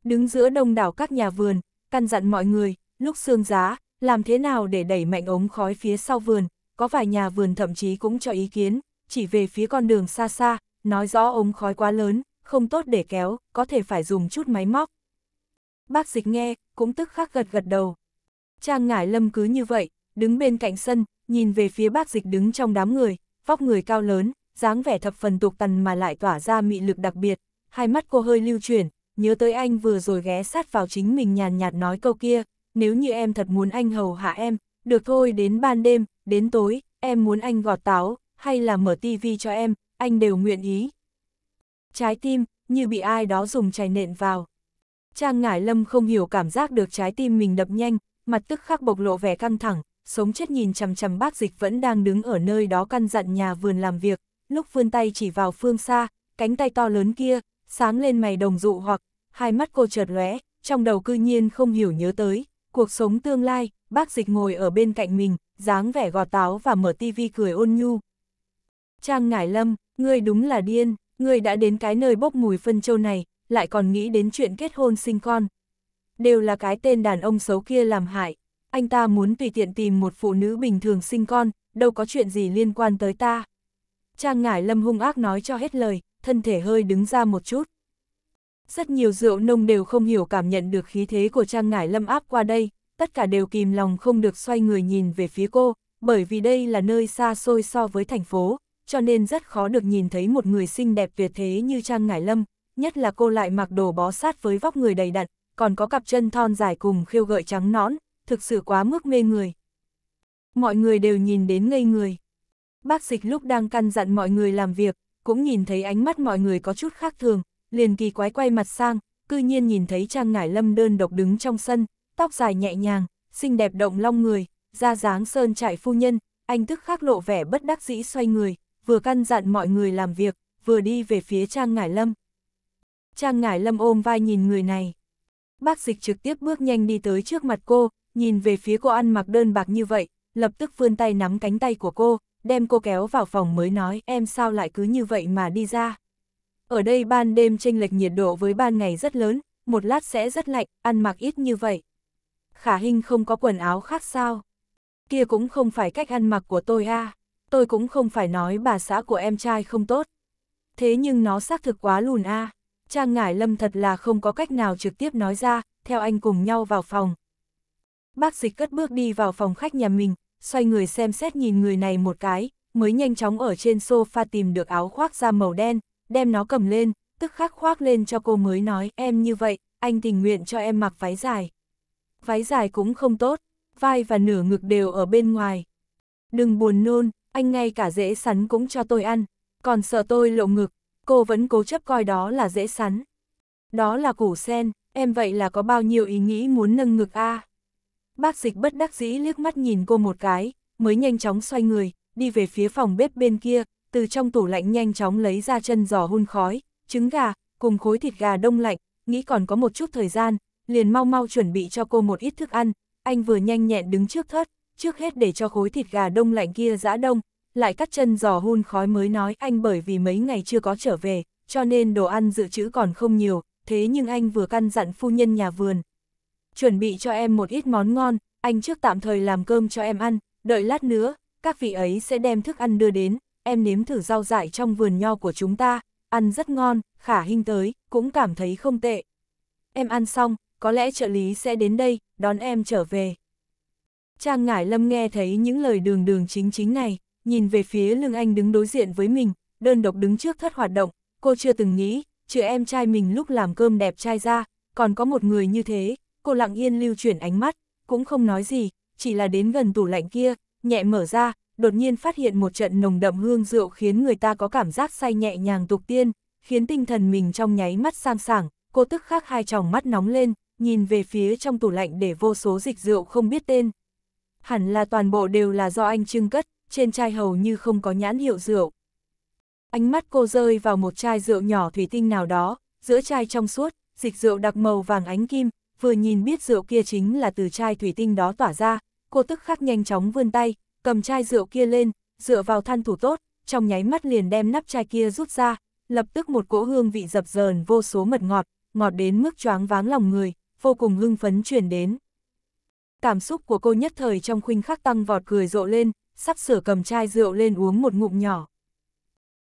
Đứng giữa đông đảo các nhà vườn, căn dặn mọi người, lúc sương giá, làm thế nào để đẩy mạnh ống khói phía sau vườn, có vài nhà vườn thậm chí cũng cho ý kiến, chỉ về phía con đường xa xa, nói rõ ống khói quá lớn, không tốt để kéo, có thể phải dùng chút máy móc. Bác dịch nghe, cũng tức khắc gật gật đầu. Trang ngải lâm cứ như vậy, đứng bên cạnh sân, nhìn về phía bác dịch đứng trong đám người, vóc người cao lớn, dáng vẻ thập phần tục tần mà lại tỏa ra mị lực đặc biệt, hai mắt cô hơi lưu chuyển, nhớ tới anh vừa rồi ghé sát vào chính mình nhàn nhạt nói câu kia, nếu như em thật muốn anh hầu hạ em, được thôi đến ban đêm, đến tối, em muốn anh gọt táo, hay là mở tivi cho em, anh đều nguyện ý. Trái tim, như bị ai đó dùng chày nện vào. Trang Ngải Lâm không hiểu cảm giác được trái tim mình đập nhanh, mặt tức khắc bộc lộ vẻ căng thẳng, sống chết nhìn chằm chằm bác dịch vẫn đang đứng ở nơi đó căn dặn nhà vườn làm việc, lúc vươn tay chỉ vào phương xa, cánh tay to lớn kia, sáng lên mày đồng dụ hoặc, hai mắt cô chợt lóe, trong đầu cư nhiên không hiểu nhớ tới, Cuộc sống tương lai, bác dịch ngồi ở bên cạnh mình, dáng vẻ gò táo và mở tivi cười ôn nhu. Trang ngải lâm, ngươi đúng là điên, ngươi đã đến cái nơi bốc mùi phân châu này, lại còn nghĩ đến chuyện kết hôn sinh con. Đều là cái tên đàn ông xấu kia làm hại, anh ta muốn tùy tiện tìm một phụ nữ bình thường sinh con, đâu có chuyện gì liên quan tới ta. Trang ngải lâm hung ác nói cho hết lời, thân thể hơi đứng ra một chút. Rất nhiều rượu nông đều không hiểu cảm nhận được khí thế của Trang Ngải Lâm áp qua đây, tất cả đều kìm lòng không được xoay người nhìn về phía cô, bởi vì đây là nơi xa xôi so với thành phố, cho nên rất khó được nhìn thấy một người xinh đẹp tuyệt thế như Trang Ngải Lâm, nhất là cô lại mặc đồ bó sát với vóc người đầy đặn, còn có cặp chân thon dài cùng khiêu gợi trắng nõn, thực sự quá mức mê người. Mọi người đều nhìn đến ngây người. Bác dịch lúc đang căn dặn mọi người làm việc, cũng nhìn thấy ánh mắt mọi người có chút khác thường, liền kỳ quái quay mặt sang, cư nhiên nhìn thấy Trang Ngải Lâm đơn độc đứng trong sân, tóc dài nhẹ nhàng, xinh đẹp động long người, da dáng sơn trại phu nhân, anh tức khắc lộ vẻ bất đắc dĩ xoay người, vừa căn dặn mọi người làm việc, vừa đi về phía Trang Ngải Lâm. Trang Ngải Lâm ôm vai nhìn người này. Bác dịch trực tiếp bước nhanh đi tới trước mặt cô, nhìn về phía cô ăn mặc đơn bạc như vậy, lập tức vươn tay nắm cánh tay của cô, đem cô kéo vào phòng mới nói em sao lại cứ như vậy mà đi ra. Ở đây ban đêm tranh lệch nhiệt độ với ban ngày rất lớn, một lát sẽ rất lạnh, ăn mặc ít như vậy. Khả Hinh không có quần áo khác sao? Kia cũng không phải cách ăn mặc của tôi a. À? Tôi cũng không phải nói bà xã của em trai không tốt. Thế nhưng nó xác thực quá lùn a. À? Trang Ngải Lâm thật là không có cách nào trực tiếp nói ra, theo anh cùng nhau vào phòng. Bác dịch cất bước đi vào phòng khách nhà mình, xoay người xem xét nhìn người này một cái, mới nhanh chóng ở trên sofa tìm được áo khoác da màu đen, đem nó cầm lên, tức khắc khoác lên cho cô mới nói, em như vậy, anh tình nguyện cho em mặc váy dài. Váy dài cũng không tốt, vai và nửa ngực đều ở bên ngoài. Đừng buồn nôn, anh ngay cả dễ sắn cũng cho tôi ăn, còn sợ tôi lộ ngực, cô vẫn cố chấp coi đó là dễ sắn. Đó là củ sen, em vậy là có bao nhiêu ý nghĩ muốn nâng ngực a Bác dịch bất đắc dĩ liếc mắt nhìn cô một cái, mới nhanh chóng xoay người, đi về phía phòng bếp bên kia, từ trong tủ lạnh nhanh chóng lấy ra chân giò hun khói, trứng gà, cùng khối thịt gà đông lạnh, nghĩ còn có một chút thời gian, liền mau mau chuẩn bị cho cô một ít thức ăn, anh vừa nhanh nhẹn đứng trước thất, trước hết để cho khối thịt gà đông lạnh kia giã đông, lại cắt chân giò hun khói mới nói anh bởi vì mấy ngày chưa có trở về, cho nên đồ ăn dự trữ còn không nhiều, thế nhưng anh vừa căn dặn phu nhân nhà vườn. Chuẩn bị cho em một ít món ngon, anh trước tạm thời làm cơm cho em ăn, đợi lát nữa, các vị ấy sẽ đem thức ăn đưa đến, em nếm thử rau dại trong vườn nho của chúng ta, ăn rất ngon, khả hình tới, cũng cảm thấy không tệ. Em ăn xong, có lẽ trợ lý sẽ đến đây, đón em trở về. Trang Ngải Lâm nghe thấy những lời đường đường chính chính này, nhìn về phía lưng Anh đứng đối diện với mình, đơn độc đứng trước thất hoạt động, cô chưa từng nghĩ, trừ em trai mình lúc làm cơm đẹp trai ra, còn có một người như thế, cô lặng yên lưu chuyển ánh mắt, cũng không nói gì, chỉ là đến gần tủ lạnh kia, nhẹ mở ra, đột nhiên phát hiện một trận nồng đậm hương rượu khiến người ta có cảm giác say nhẹ nhàng tục tiên, khiến tinh thần mình trong nháy mắt sang sảng, cô tức khắc hai tròng mắt nóng lên, nhìn về phía trong tủ lạnh để vô số dịch rượu không biết tên. Hẳn là toàn bộ đều là do anh trưng cất, trên chai hầu như không có nhãn hiệu rượu. Ánh mắt cô rơi vào một chai rượu nhỏ thủy tinh nào đó, giữa chai trong suốt, dịch rượu đặc màu vàng ánh kim, vừa nhìn biết rượu kia chính là từ chai thủy tinh đó tỏa ra, cô tức khắc nhanh chóng vươn tay, cầm chai rượu kia lên, dựa vào than thủ tốt, trong nháy mắt liền đem nắp chai kia rút ra, lập tức một cỗ hương vị dập dờn vô số mật ngọt, ngọt đến mức choáng váng lòng người, vô cùng hưng phấn truyền đến. Cảm xúc của cô nhất thời trong khuynh khắc tăng vọt cười rộ lên, sắp sửa cầm chai rượu lên uống một ngụm nhỏ.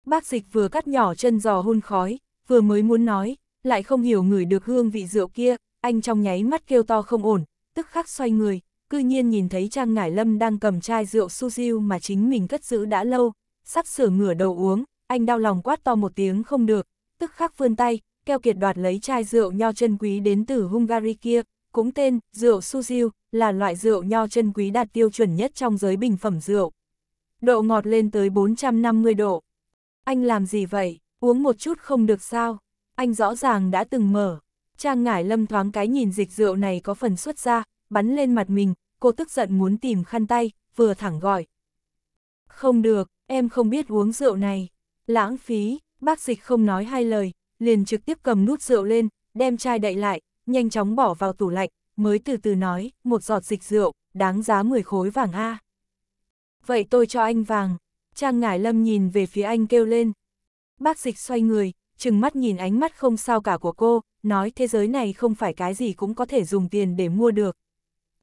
Bác dịch vừa cắt nhỏ chân giò hôn khói, vừa mới muốn nói, lại không hiểu người được hương vị rượu kia, anh trong nháy mắt kêu to không ổn, tức khắc xoay người, cư nhiên nhìn thấy Trang Ngải Lâm đang cầm chai rượu su Suziu mà chính mình cất giữ đã lâu, sắp sửa ngửa đầu uống, anh đau lòng quát to một tiếng không được, tức khắc vươn tay, keo kiệt đoạt lấy chai rượu nho chân quý đến từ Hungary kia, cũng tên rượu su Suziu, là loại rượu nho chân quý đạt tiêu chuẩn nhất trong giới bình phẩm rượu. Độ ngọt lên tới 450 độ. Anh làm gì vậy, uống một chút không được sao? Anh rõ ràng đã từng mở. Trang Ngải Lâm thoáng cái nhìn dịch rượu này có phần xuất ra, bắn lên mặt mình, cô tức giận muốn tìm khăn tay, vừa thẳng gọi. Không được, em không biết uống rượu này. Lãng phí, bác dịch không nói hai lời, liền trực tiếp cầm nút rượu lên, đem chai đậy lại, nhanh chóng bỏ vào tủ lạnh, mới từ từ nói, một giọt dịch rượu, đáng giá 10 khối vàng A. Vậy tôi cho anh vàng. Trang Ngải Lâm nhìn về phía anh kêu lên. Bác dịch xoay người, trừng mắt nhìn ánh mắt không sao cả của cô, nói thế giới này không phải cái gì cũng có thể dùng tiền để mua được,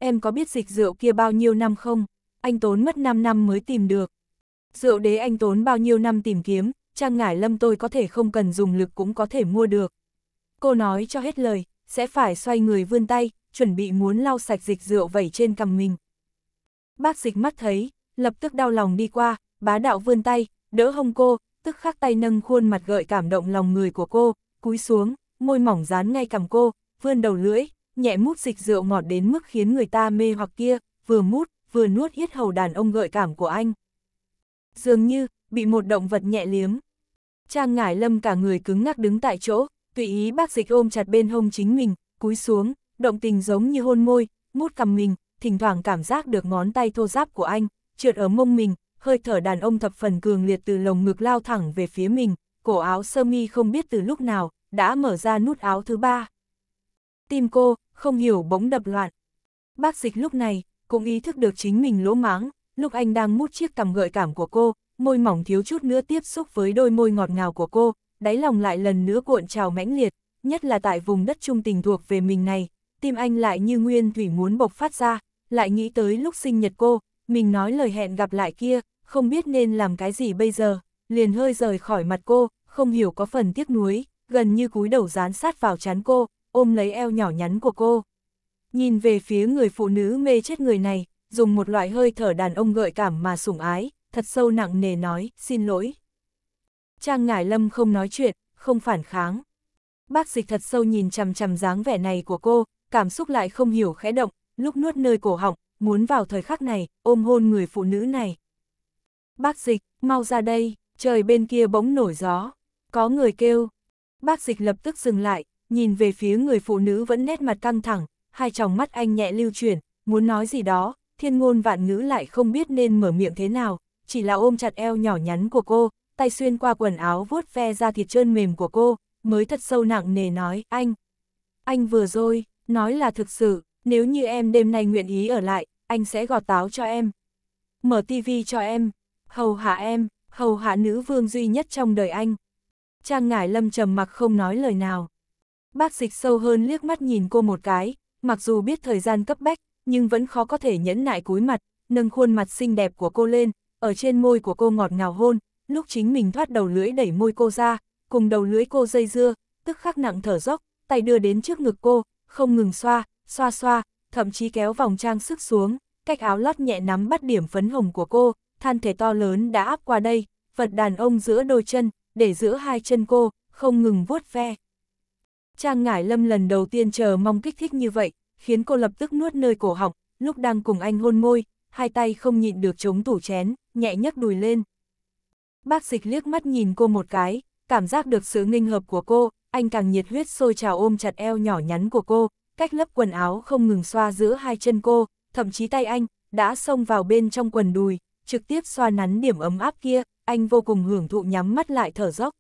em có biết dịch rượu kia bao nhiêu năm không? Anh tốn mất 5 năm mới tìm được. Rượu đế anh tốn bao nhiêu năm tìm kiếm, trang ngải lâm tôi có thể không cần dùng lực cũng có thể mua được. Cô nói cho hết lời, sẽ phải xoay người vươn tay, chuẩn bị muốn lau sạch dịch rượu vẩy trên cằm mình. Bác dịch mắt thấy, lập tức đau lòng đi qua, bá đạo vươn tay, đỡ hông cô, tức khắc tay nâng khuôn mặt gợi cảm động lòng người của cô, cúi xuống, môi mỏng dán ngay cằm cô, vươn đầu lưỡi, nhẹ mút dịch rượu ngọt đến mức khiến người ta mê hoặc kia, vừa mút, vừa nuốt hết hầu đàn ông gợi cảm của anh. Dường như, bị một động vật nhẹ liếm. Trang ngải lâm cả người cứng ngắc đứng tại chỗ, tùy ý bác dịch ôm chặt bên hông chính mình, cúi xuống, động tình giống như hôn môi, mút cầm mình, thỉnh thoảng cảm giác được ngón tay thô giáp của anh, trượt ở mông mình, hơi thở đàn ông thập phần cường liệt từ lồng ngực lao thẳng về phía mình, cổ áo sơ mi không biết từ lúc nào, đã mở ra nút áo thứ ba. Tim cô, không hiểu bỗng đập loạn. Bác dịch lúc này, cũng ý thức được chính mình lỗ máng, lúc anh đang mút chiếc cằm gợi cảm của cô, môi mỏng thiếu chút nữa tiếp xúc với đôi môi ngọt ngào của cô, đáy lòng lại lần nữa cuộn trào mãnh liệt, nhất là tại vùng đất trung tình thuộc về mình này, tim anh lại như nguyên thủy muốn bộc phát ra, lại nghĩ tới lúc sinh nhật cô, mình nói lời hẹn gặp lại kia, không biết nên làm cái gì bây giờ, liền hơi rời khỏi mặt cô, không hiểu có phần tiếc nuối, gần như cúi đầu dán sát vào chán cô, ôm lấy eo nhỏ nhắn của cô. Nhìn về phía người phụ nữ mê chết người này, dùng một loại hơi thở đàn ông gợi cảm mà sủng ái, thật sâu nặng nề nói, xin lỗi. Trang Ngải Lâm không nói chuyện, không phản kháng. Bác dịch thật sâu nhìn chằm chằm dáng vẻ này của cô, cảm xúc lại không hiểu khẽ động, lúc nuốt nơi cổ họng, muốn vào thời khắc này, ôm hôn người phụ nữ này. Bác dịch, mau ra đây, trời bên kia bỗng nổi gió, có người kêu. Bác dịch lập tức dừng lại, nhìn về phía người phụ nữ vẫn nét mặt căng thẳng, hai tròng mắt anh nhẹ lưu chuyển, muốn nói gì đó, thiên ngôn vạn ngữ lại không biết nên mở miệng thế nào, chỉ là ôm chặt eo nhỏ nhắn của cô, tay xuyên qua quần áo vuốt ve ra thịt trơn mềm của cô, mới thật sâu nặng nề nói, anh, anh vừa rồi, nói là thực sự, nếu như em đêm nay nguyện ý ở lại, anh sẽ gọt táo cho em, mở tivi cho em, hầu hạ em, hầu hạ nữ vương duy nhất trong đời anh. Trang Ngải Lâm trầm mặc không nói lời nào. Bác dịch sâu hơn liếc mắt nhìn cô một cái, mặc dù biết thời gian cấp bách, nhưng vẫn khó có thể nhẫn nại cúi mặt, nâng khuôn mặt xinh đẹp của cô lên, ở trên môi của cô ngọt ngào hôn, lúc chính mình thoát đầu lưỡi đẩy môi cô ra, cùng đầu lưỡi cô dây dưa, tức khắc nặng thở dốc, tay đưa đến trước ngực cô, không ngừng xoa, xoa xoa, thậm chí kéo vòng trang sức xuống, cách áo lót nhẹ nắm bắt điểm phấn hồng của cô, than thể to lớn đã áp qua đây, vật đàn ông giữa đôi chân, để giữa hai chân cô, không ngừng vuốt ve. Trang Ngải Lâm lần đầu tiên chờ mong kích thích như vậy, khiến cô lập tức nuốt nơi cổ họng, lúc đang cùng anh hôn môi, hai tay không nhịn được chống tủ chén, nhẹ nhấc đùi lên. Bác dịch liếc mắt nhìn cô một cái, cảm giác được sự nghênh hợp của cô, anh càng nhiệt huyết sôi trào ôm chặt eo nhỏ nhắn của cô, cách lớp quần áo không ngừng xoa giữa hai chân cô, thậm chí tay anh, đã xông vào bên trong quần đùi, trực tiếp xoa nắn điểm ấm áp kia, anh vô cùng hưởng thụ nhắm mắt lại thở dốc.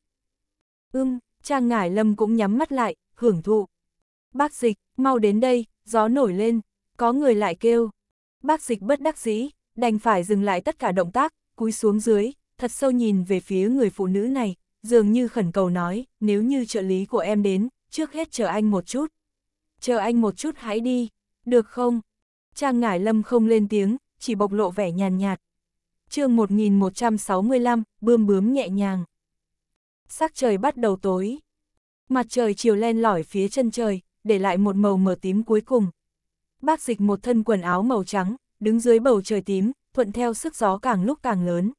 Ưm, Trang Ngải Lâm cũng nhắm mắt lại, hưởng thụ. Bác dịch, mau đến đây, gió nổi lên, có người lại kêu. Bác dịch bất đắc dĩ, đành phải dừng lại tất cả động tác, cúi xuống dưới, thật sâu nhìn về phía người phụ nữ này, dường như khẩn cầu nói, nếu như trợ lý của em đến, trước hết chờ anh một chút. Chờ anh một chút hãy đi, được không? Trang Ngải Lâm không lên tiếng, chỉ bộc lộ vẻ nhàn nhạt. chương 1165, bươm bướm nhẹ nhàng. Sắc trời bắt đầu tối, Mặt trời chiều len lỏi phía chân trời, để lại một màu mờ tím cuối cùng. Bác dịch một thân quần áo màu trắng, đứng dưới bầu trời tím, thuận theo sức gió càng lúc càng lớn.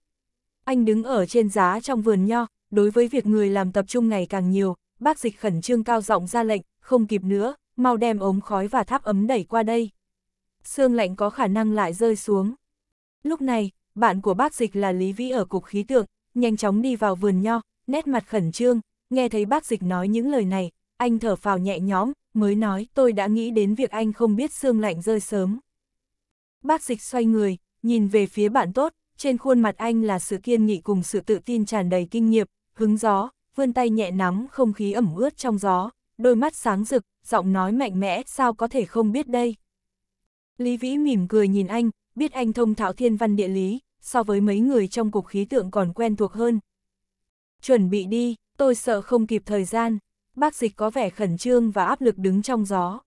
Anh đứng ở trên giá trong vườn nho, đối với việc người làm tập trung ngày càng nhiều, bác dịch khẩn trương cao giọng ra lệnh, không kịp nữa, mau đem ống khói và tháp ấm đẩy qua đây. Sương lạnh có khả năng lại rơi xuống. Lúc này, bạn của bác dịch là Lý Vĩ ở cục khí tượng, nhanh chóng đi vào vườn nho, nét mặt khẩn trương, Nghe thấy bác dịch nói những lời này, anh thở phào nhẹ nhõm, mới nói tôi đã nghĩ đến việc anh không biết sương lạnh rơi sớm. Bác dịch xoay người, nhìn về phía bạn tốt, trên khuôn mặt anh là sự kiên nghị cùng sự tự tin tràn đầy kinh nghiệm, hứng gió, vươn tay nhẹ nắm không khí ẩm ướt trong gió, đôi mắt sáng rực, giọng nói mạnh mẽ, sao có thể không biết đây. Lý Vĩ mỉm cười nhìn anh, biết anh thông thạo thiên văn địa lý, so với mấy người trong cục khí tượng còn quen thuộc hơn. Chuẩn bị đi, tôi sợ không kịp thời gian, bác dịch có vẻ khẩn trương và áp lực đứng trong gió.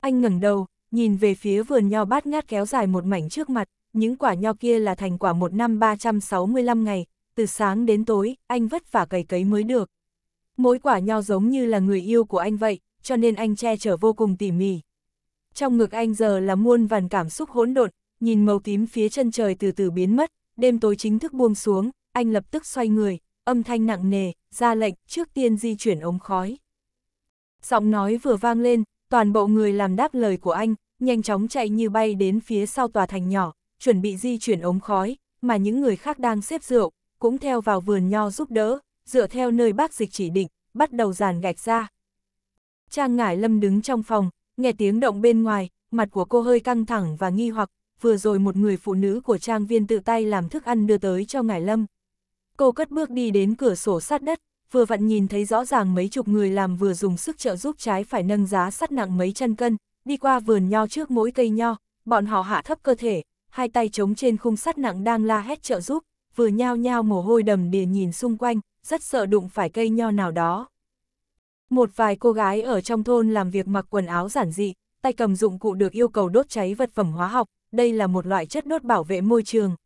Anh ngẩng đầu, nhìn về phía vườn nho bát ngát kéo dài một mảnh trước mặt, những quả nho kia là thành quả một năm 365 ngày, từ sáng đến tối, anh vất vả cày cấy mới được. Mỗi quả nho giống như là người yêu của anh vậy, cho nên anh che chở vô cùng tỉ mỉ. Trong ngực anh giờ là muôn vàn cảm xúc hỗn độn, nhìn màu tím phía chân trời từ từ biến mất, đêm tối chính thức buông xuống, anh lập tức xoay người, âm thanh nặng nề, ra lệnh trước tiên di chuyển ống khói. Giọng nói vừa vang lên, toàn bộ người làm đáp lời của anh, nhanh chóng chạy như bay đến phía sau tòa thành nhỏ, chuẩn bị di chuyển ống khói, mà những người khác đang xếp rượu, cũng theo vào vườn nho giúp đỡ, dựa theo nơi bác dịch chỉ định, bắt đầu dàn gạch ra. Trang Ngải Lâm đứng trong phòng, nghe tiếng động bên ngoài, mặt của cô hơi căng thẳng và nghi hoặc, vừa rồi một người phụ nữ của trang viên tự tay làm thức ăn đưa tới cho Ngải Lâm, Cô cất bước đi đến cửa sổ sát đất, vừa vặn nhìn thấy rõ ràng mấy chục người làm vừa dùng sức trợ giúp trái phải nâng giá sắt nặng mấy chân cân, đi qua vườn nho trước mỗi cây nho, bọn họ hạ thấp cơ thể, hai tay chống trên khung sắt nặng đang la hét trợ giúp, vừa nhao nhao mồ hôi đầm đìa nhìn xung quanh, rất sợ đụng phải cây nho nào đó. Một vài cô gái ở trong thôn làm việc mặc quần áo giản dị, tay cầm dụng cụ được yêu cầu đốt cháy vật phẩm hóa học, đây là một loại chất đốt bảo vệ môi trường.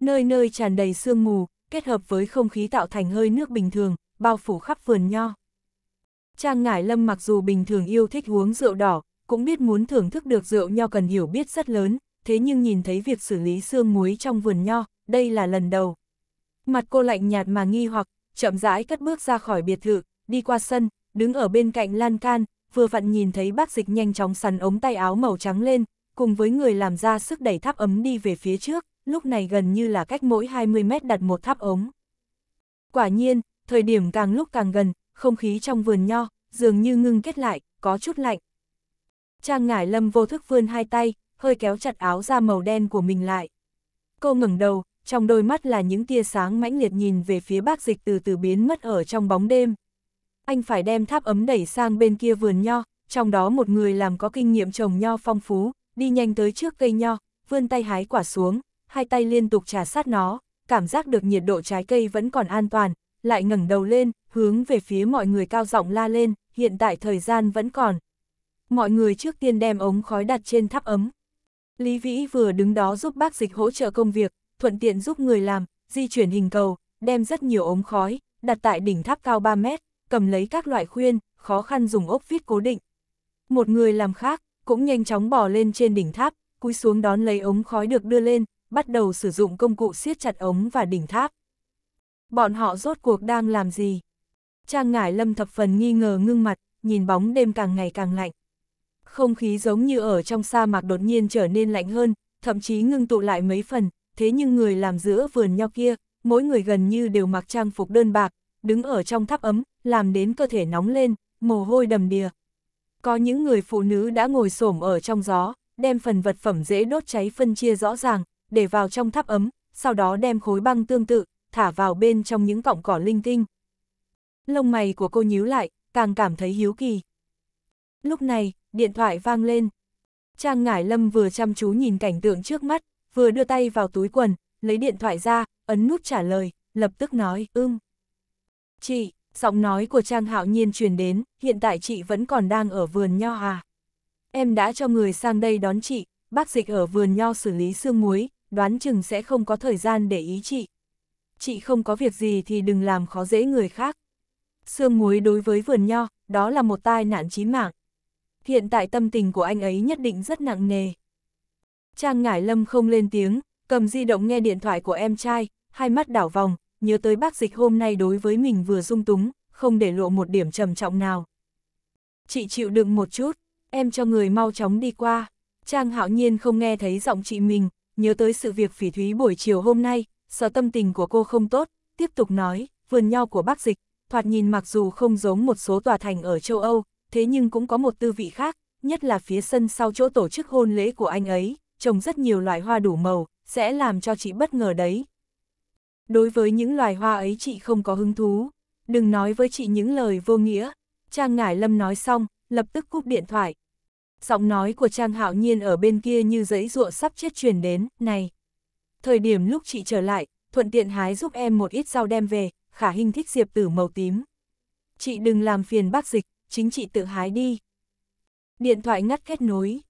Nơi nơi tràn đầy sương mù, kết hợp với không khí tạo thành hơi nước bình thường, bao phủ khắp vườn nho. Trang Ngải Lâm mặc dù bình thường yêu thích uống rượu đỏ, cũng biết muốn thưởng thức được rượu nho cần hiểu biết rất lớn, thế nhưng nhìn thấy việc xử lý xương muối trong vườn nho, đây là lần đầu. Mặt cô lạnh nhạt mà nghi hoặc, chậm rãi cất bước ra khỏi biệt thự, đi qua sân, đứng ở bên cạnh lan can, vừa vặn nhìn thấy bác dịch nhanh chóng sắn ống tay áo màu trắng lên, cùng với người làm ra sức đẩy tháp ấm đi về phía trước lúc này gần như là cách mỗi 20 mét đặt một tháp ống. Quả nhiên, thời điểm càng lúc càng gần, không khí trong vườn nho, dường như ngưng kết lại, có chút lạnh. Trang ngải lâm vô thức vươn hai tay, hơi kéo chặt áo da màu đen của mình lại. Cô ngẩng đầu, trong đôi mắt là những tia sáng mãnh liệt nhìn về phía bác dịch từ từ biến mất ở trong bóng đêm. Anh phải đem tháp ấm đẩy sang bên kia vườn nho, trong đó một người làm có kinh nghiệm trồng nho phong phú, đi nhanh tới trước cây nho, vươn tay hái quả xuống, hai tay liên tục trà sát nó, cảm giác được nhiệt độ trái cây vẫn còn an toàn, lại ngẩng đầu lên, hướng về phía mọi người cao giọng la lên, hiện tại thời gian vẫn còn. Mọi người trước tiên đem ống khói đặt trên tháp ấm. Lý Vĩ vừa đứng đó giúp bác dịch hỗ trợ công việc, thuận tiện giúp người làm, di chuyển hình cầu, đem rất nhiều ống khói, đặt tại đỉnh tháp cao 3 mét, cầm lấy các loại khuyên, khó khăn dùng ốc vít cố định. Một người làm khác, cũng nhanh chóng bỏ lên trên đỉnh tháp, cúi xuống đón lấy ống khói được đưa lên, bắt đầu sử dụng công cụ siết chặt ống và đỉnh tháp. Bọn họ rốt cuộc đang làm gì? Trang ngải lâm thập phần nghi ngờ ngưng mặt, nhìn bóng đêm càng ngày càng lạnh. Không khí giống như ở trong sa mạc đột nhiên trở nên lạnh hơn, thậm chí ngưng tụ lại mấy phần, thế nhưng người làm giữa vườn nho kia, mỗi người gần như đều mặc trang phục đơn bạc, đứng ở trong tháp ấm, làm đến cơ thể nóng lên, mồ hôi đầm đìa. Có những người phụ nữ đã ngồi xổm ở trong gió, đem phần vật phẩm dễ đốt cháy phân chia rõ ràng, để vào trong tháp ấm, sau đó đem khối băng tương tự, thả vào bên trong những cọng cỏ linh tinh. Lông mày của cô nhíu lại, càng cảm thấy hiếu kỳ. Lúc này, điện thoại vang lên. Trang Ngải Lâm vừa chăm chú nhìn cảnh tượng trước mắt, vừa đưa tay vào túi quần, lấy điện thoại ra, ấn nút trả lời, lập tức nói, ưm. Chị, giọng nói của Trang Hạo Nhiên truyền đến, hiện tại chị vẫn còn đang ở vườn nho à. Em đã cho người sang đây đón chị, bác dịch ở vườn nho xử lý xương muối, đoán chừng sẽ không có thời gian để ý chị. Chị không có việc gì thì đừng làm khó dễ người khác. Sương muối đối với vườn nho, đó là một tai nạn chí mạng. Hiện tại tâm tình của anh ấy nhất định rất nặng nề. Trang Ngải Lâm không lên tiếng, cầm di động nghe điện thoại của em trai, hai mắt đảo vòng, nhớ tới bác dịch hôm nay đối với mình vừa dung túng, không để lộ một điểm trầm trọng nào. Chị chịu đựng một chút, em cho người mau chóng đi qua. Trang hạo nhiên không nghe thấy giọng chị mình, nhớ tới sự việc phỉ thúy buổi chiều hôm nay, sợ tâm tình của cô không tốt, tiếp tục nói, vườn nho của bác dịch, thoạt nhìn mặc dù không giống một số tòa thành ở châu Âu, thế nhưng cũng có một tư vị khác, nhất là phía sân sau chỗ tổ chức hôn lễ của anh ấy, trồng rất nhiều loại hoa đủ màu, sẽ làm cho chị bất ngờ đấy. Đối với những loài hoa ấy chị không có hứng thú, đừng nói với chị những lời vô nghĩa. Trang Ngải Lâm nói xong, lập tức cúp điện thoại, giọng nói của Trang Hạo Nhiên ở bên kia như giấy ruộng sắp chết truyền đến, này. Thời điểm lúc chị trở lại, thuận tiện hái giúp em một ít rau đem về, khả hình thích diệp tử màu tím. Chị đừng làm phiền bác dịch, chính chị tự hái đi. Điện thoại ngắt kết nối.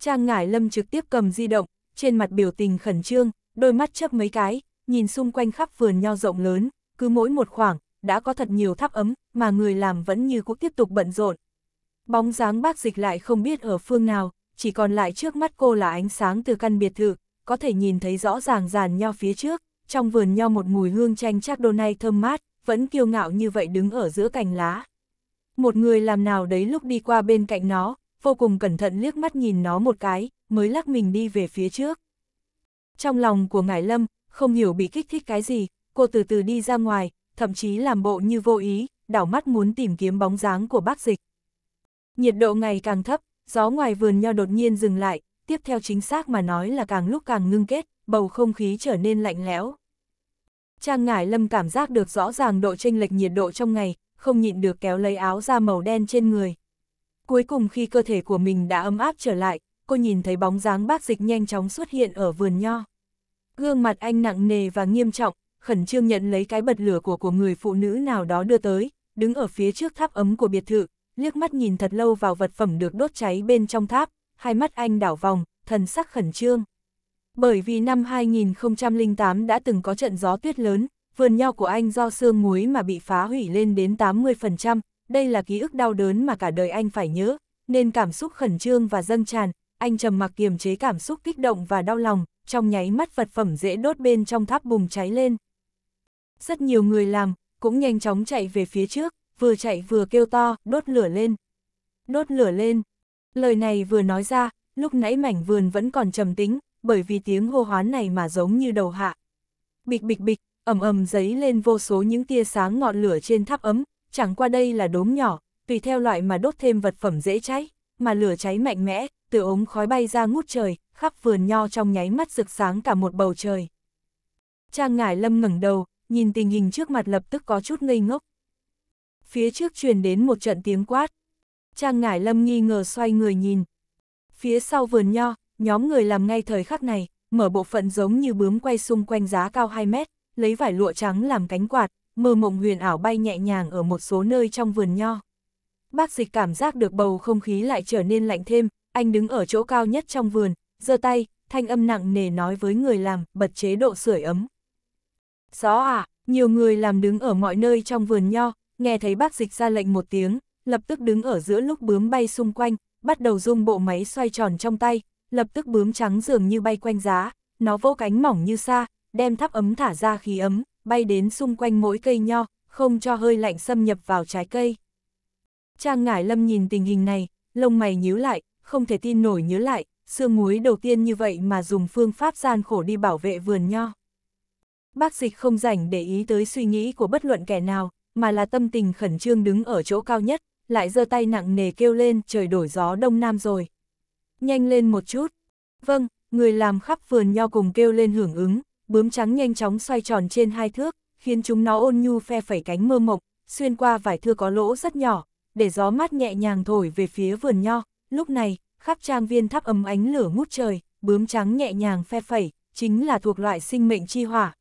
Trang Ngải Lâm trực tiếp cầm di động, trên mặt biểu tình khẩn trương, đôi mắt chớp mấy cái, nhìn xung quanh khắp vườn nho rộng lớn, cứ mỗi một khoảng, đã có thật nhiều tháp ấm, mà người làm vẫn như cũ tiếp tục bận rộn, Bóng dáng bác dịch lại không biết ở phương nào, chỉ còn lại trước mắt cô là ánh sáng từ căn biệt thự, có thể nhìn thấy rõ ràng giàn nho phía trước, trong vườn nho một mùi hương chanh chắc đô nay thơm mát, vẫn kiêu ngạo như vậy đứng ở giữa cành lá. Một người làm nào đấy lúc đi qua bên cạnh nó, vô cùng cẩn thận liếc mắt nhìn nó một cái, mới lắc mình đi về phía trước. Trong lòng của Ngải Lâm, không hiểu bị kích thích cái gì, cô từ từ đi ra ngoài, thậm chí làm bộ như vô ý, đảo mắt muốn tìm kiếm bóng dáng của bác dịch. Nhiệt độ ngày càng thấp, gió ngoài vườn nho đột nhiên dừng lại, tiếp theo chính xác mà nói là càng lúc càng ngưng kết, bầu không khí trở nên lạnh lẽo. Trang Ngải Lâm cảm giác được rõ ràng độ chênh lệch nhiệt độ trong ngày, không nhịn được kéo lấy áo da màu đen trên người. Cuối cùng khi cơ thể của mình đã ấm áp trở lại, cô nhìn thấy bóng dáng bác dịch nhanh chóng xuất hiện ở vườn nho. Gương mặt anh nặng nề và nghiêm trọng, khẩn trương nhận lấy cái bật lửa của của người phụ nữ nào đó đưa tới, đứng ở phía trước tháp ấm của biệt thự, liếc mắt nhìn thật lâu vào vật phẩm được đốt cháy bên trong tháp, hai mắt anh đảo vòng, thần sắc khẩn trương. Bởi vì năm 2008 đã từng có trận gió tuyết lớn, vườn nho của anh do sương muối mà bị phá hủy lên đến 80%, đây là ký ức đau đớn mà cả đời anh phải nhớ, nên cảm xúc khẩn trương và dâng tràn, anh trầm mặc kiềm chế cảm xúc kích động và đau lòng, trong nháy mắt vật phẩm dễ đốt bên trong tháp bùng cháy lên. Rất nhiều người làm, cũng nhanh chóng chạy về phía trước, vừa chạy vừa kêu to, đốt lửa lên. Đốt lửa lên. Lời này vừa nói ra, lúc nãy mảnh vườn vẫn còn trầm tính, bởi vì tiếng hô hoán này mà giống như đầu hạ. Bịch bịch bịch, ầm ầm giấy lên vô số những tia sáng ngọn lửa trên tháp ấm, chẳng qua đây là đốm nhỏ, tùy theo loại mà đốt thêm vật phẩm dễ cháy, mà lửa cháy mạnh mẽ, từ ống khói bay ra ngút trời, khắp vườn nho trong nháy mắt rực sáng cả một bầu trời. Trang Ngải Lâm ngẩng đầu, nhìn tình hình trước mặt lập tức có chút ngây ngốc phía trước truyền đến một trận tiếng quát. Trang Ngải Lâm nghi ngờ xoay người nhìn. Phía sau vườn nho, nhóm người làm ngay thời khắc này, mở bộ phận giống như bướm quay xung quanh giá cao 2 mét, lấy vải lụa trắng làm cánh quạt, mơ mộng huyền ảo bay nhẹ nhàng ở một số nơi trong vườn nho. Bác dịch cảm giác được bầu không khí lại trở nên lạnh thêm, anh đứng ở chỗ cao nhất trong vườn, giơ tay, thanh âm nặng nề nói với người làm, bật chế độ sưởi ấm. gió à, nhiều người làm đứng ở mọi nơi trong vườn nho, nghe thấy bác dịch ra lệnh một tiếng, lập tức đứng ở giữa lúc bướm bay xung quanh, bắt đầu rung bộ máy xoay tròn trong tay, lập tức bướm trắng dường như bay quanh giá, nó vỗ cánh mỏng như xa, đem tháp ấm thả ra khí ấm, bay đến xung quanh mỗi cây nho, không cho hơi lạnh xâm nhập vào trái cây. Trang Ngải Lâm nhìn tình hình này, lông mày nhíu lại, không thể tin nổi nhớ lại, xương muối đầu tiên như vậy mà dùng phương pháp gian khổ đi bảo vệ vườn nho. Bác dịch không rảnh để ý tới suy nghĩ của bất luận kẻ nào, mà là tâm tình khẩn trương đứng ở chỗ cao nhất, lại giơ tay nặng nề kêu lên trời đổi gió đông nam rồi. Nhanh lên một chút. Vâng, người làm khắp vườn nho cùng kêu lên hưởng ứng, bướm trắng nhanh chóng xoay tròn trên hai thước, khiến chúng nó ôn nhu phe phẩy cánh mơ mộng, xuyên qua vải thưa có lỗ rất nhỏ, để gió mát nhẹ nhàng thổi về phía vườn nho. Lúc này, khắp trang viên thắp ấm ánh lửa ngút trời, bướm trắng nhẹ nhàng phe phẩy, chính là thuộc loại sinh mệnh chi hỏa.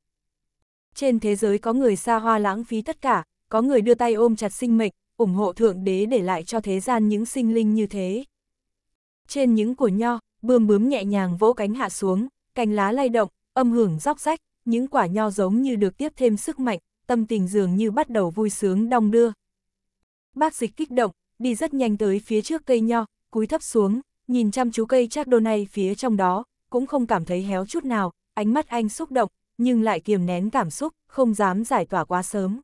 Trên thế giới có người xa hoa lãng phí tất cả, có người đưa tay ôm chặt sinh mệnh, ủng hộ Thượng Đế để lại cho thế gian những sinh linh như thế. Trên những của nho, bươm bướm nhẹ nhàng vỗ cánh hạ xuống, cành lá lay động, âm hưởng róc rách, những quả nho giống như được tiếp thêm sức mạnh, tâm tình dường như bắt đầu vui sướng đong đưa. Bác dịch kích động, đi rất nhanh tới phía trước cây nho, cúi thấp xuống, nhìn chăm chú cây chắc đô này phía trong đó, cũng không cảm thấy héo chút nào, ánh mắt anh xúc động, nhưng lại kiềm nén cảm xúc, không dám giải tỏa quá sớm.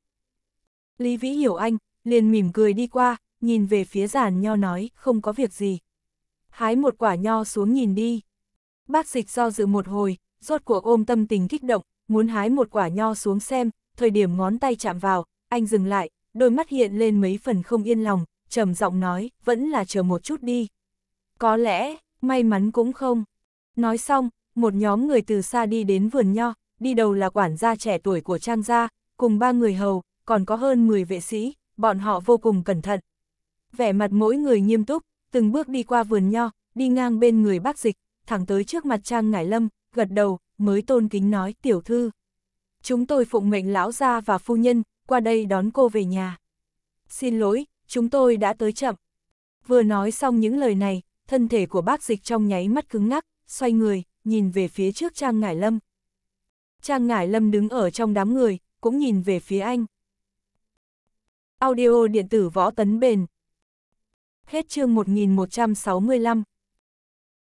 Lý Vĩ hiểu anh, liền mỉm cười đi qua, nhìn về phía giản nho nói, không có việc gì. Hái một quả nho xuống nhìn đi. Bác dịch do dự một hồi, rốt cuộc ôm tâm tình kích động, muốn hái một quả nho xuống xem, thời điểm ngón tay chạm vào, anh dừng lại, đôi mắt hiện lên mấy phần không yên lòng, trầm giọng nói, vẫn là chờ một chút đi. Có lẽ, may mắn cũng không. Nói xong, một nhóm người từ xa đi đến vườn nho, đi đầu là quản gia trẻ tuổi của Trang gia, cùng ba người hầu, còn có hơn 10 vệ sĩ, bọn họ vô cùng cẩn thận. Vẻ mặt mỗi người nghiêm túc, từng bước đi qua vườn nho, đi ngang bên người bác dịch, thẳng tới trước mặt Trang Ngải Lâm, gật đầu, mới tôn kính nói tiểu thư. Chúng tôi phụng mệnh lão gia và phu nhân, qua đây đón cô về nhà. Xin lỗi, chúng tôi đã tới chậm. Vừa nói xong những lời này, thân thể của bác dịch trong nháy mắt cứng ngắc, xoay người, nhìn về phía trước Trang Ngải Lâm. Trang Ngải Lâm đứng ở trong đám người, cũng nhìn về phía anh. Audio điện tử võ tấn bền. Hết chương 1165.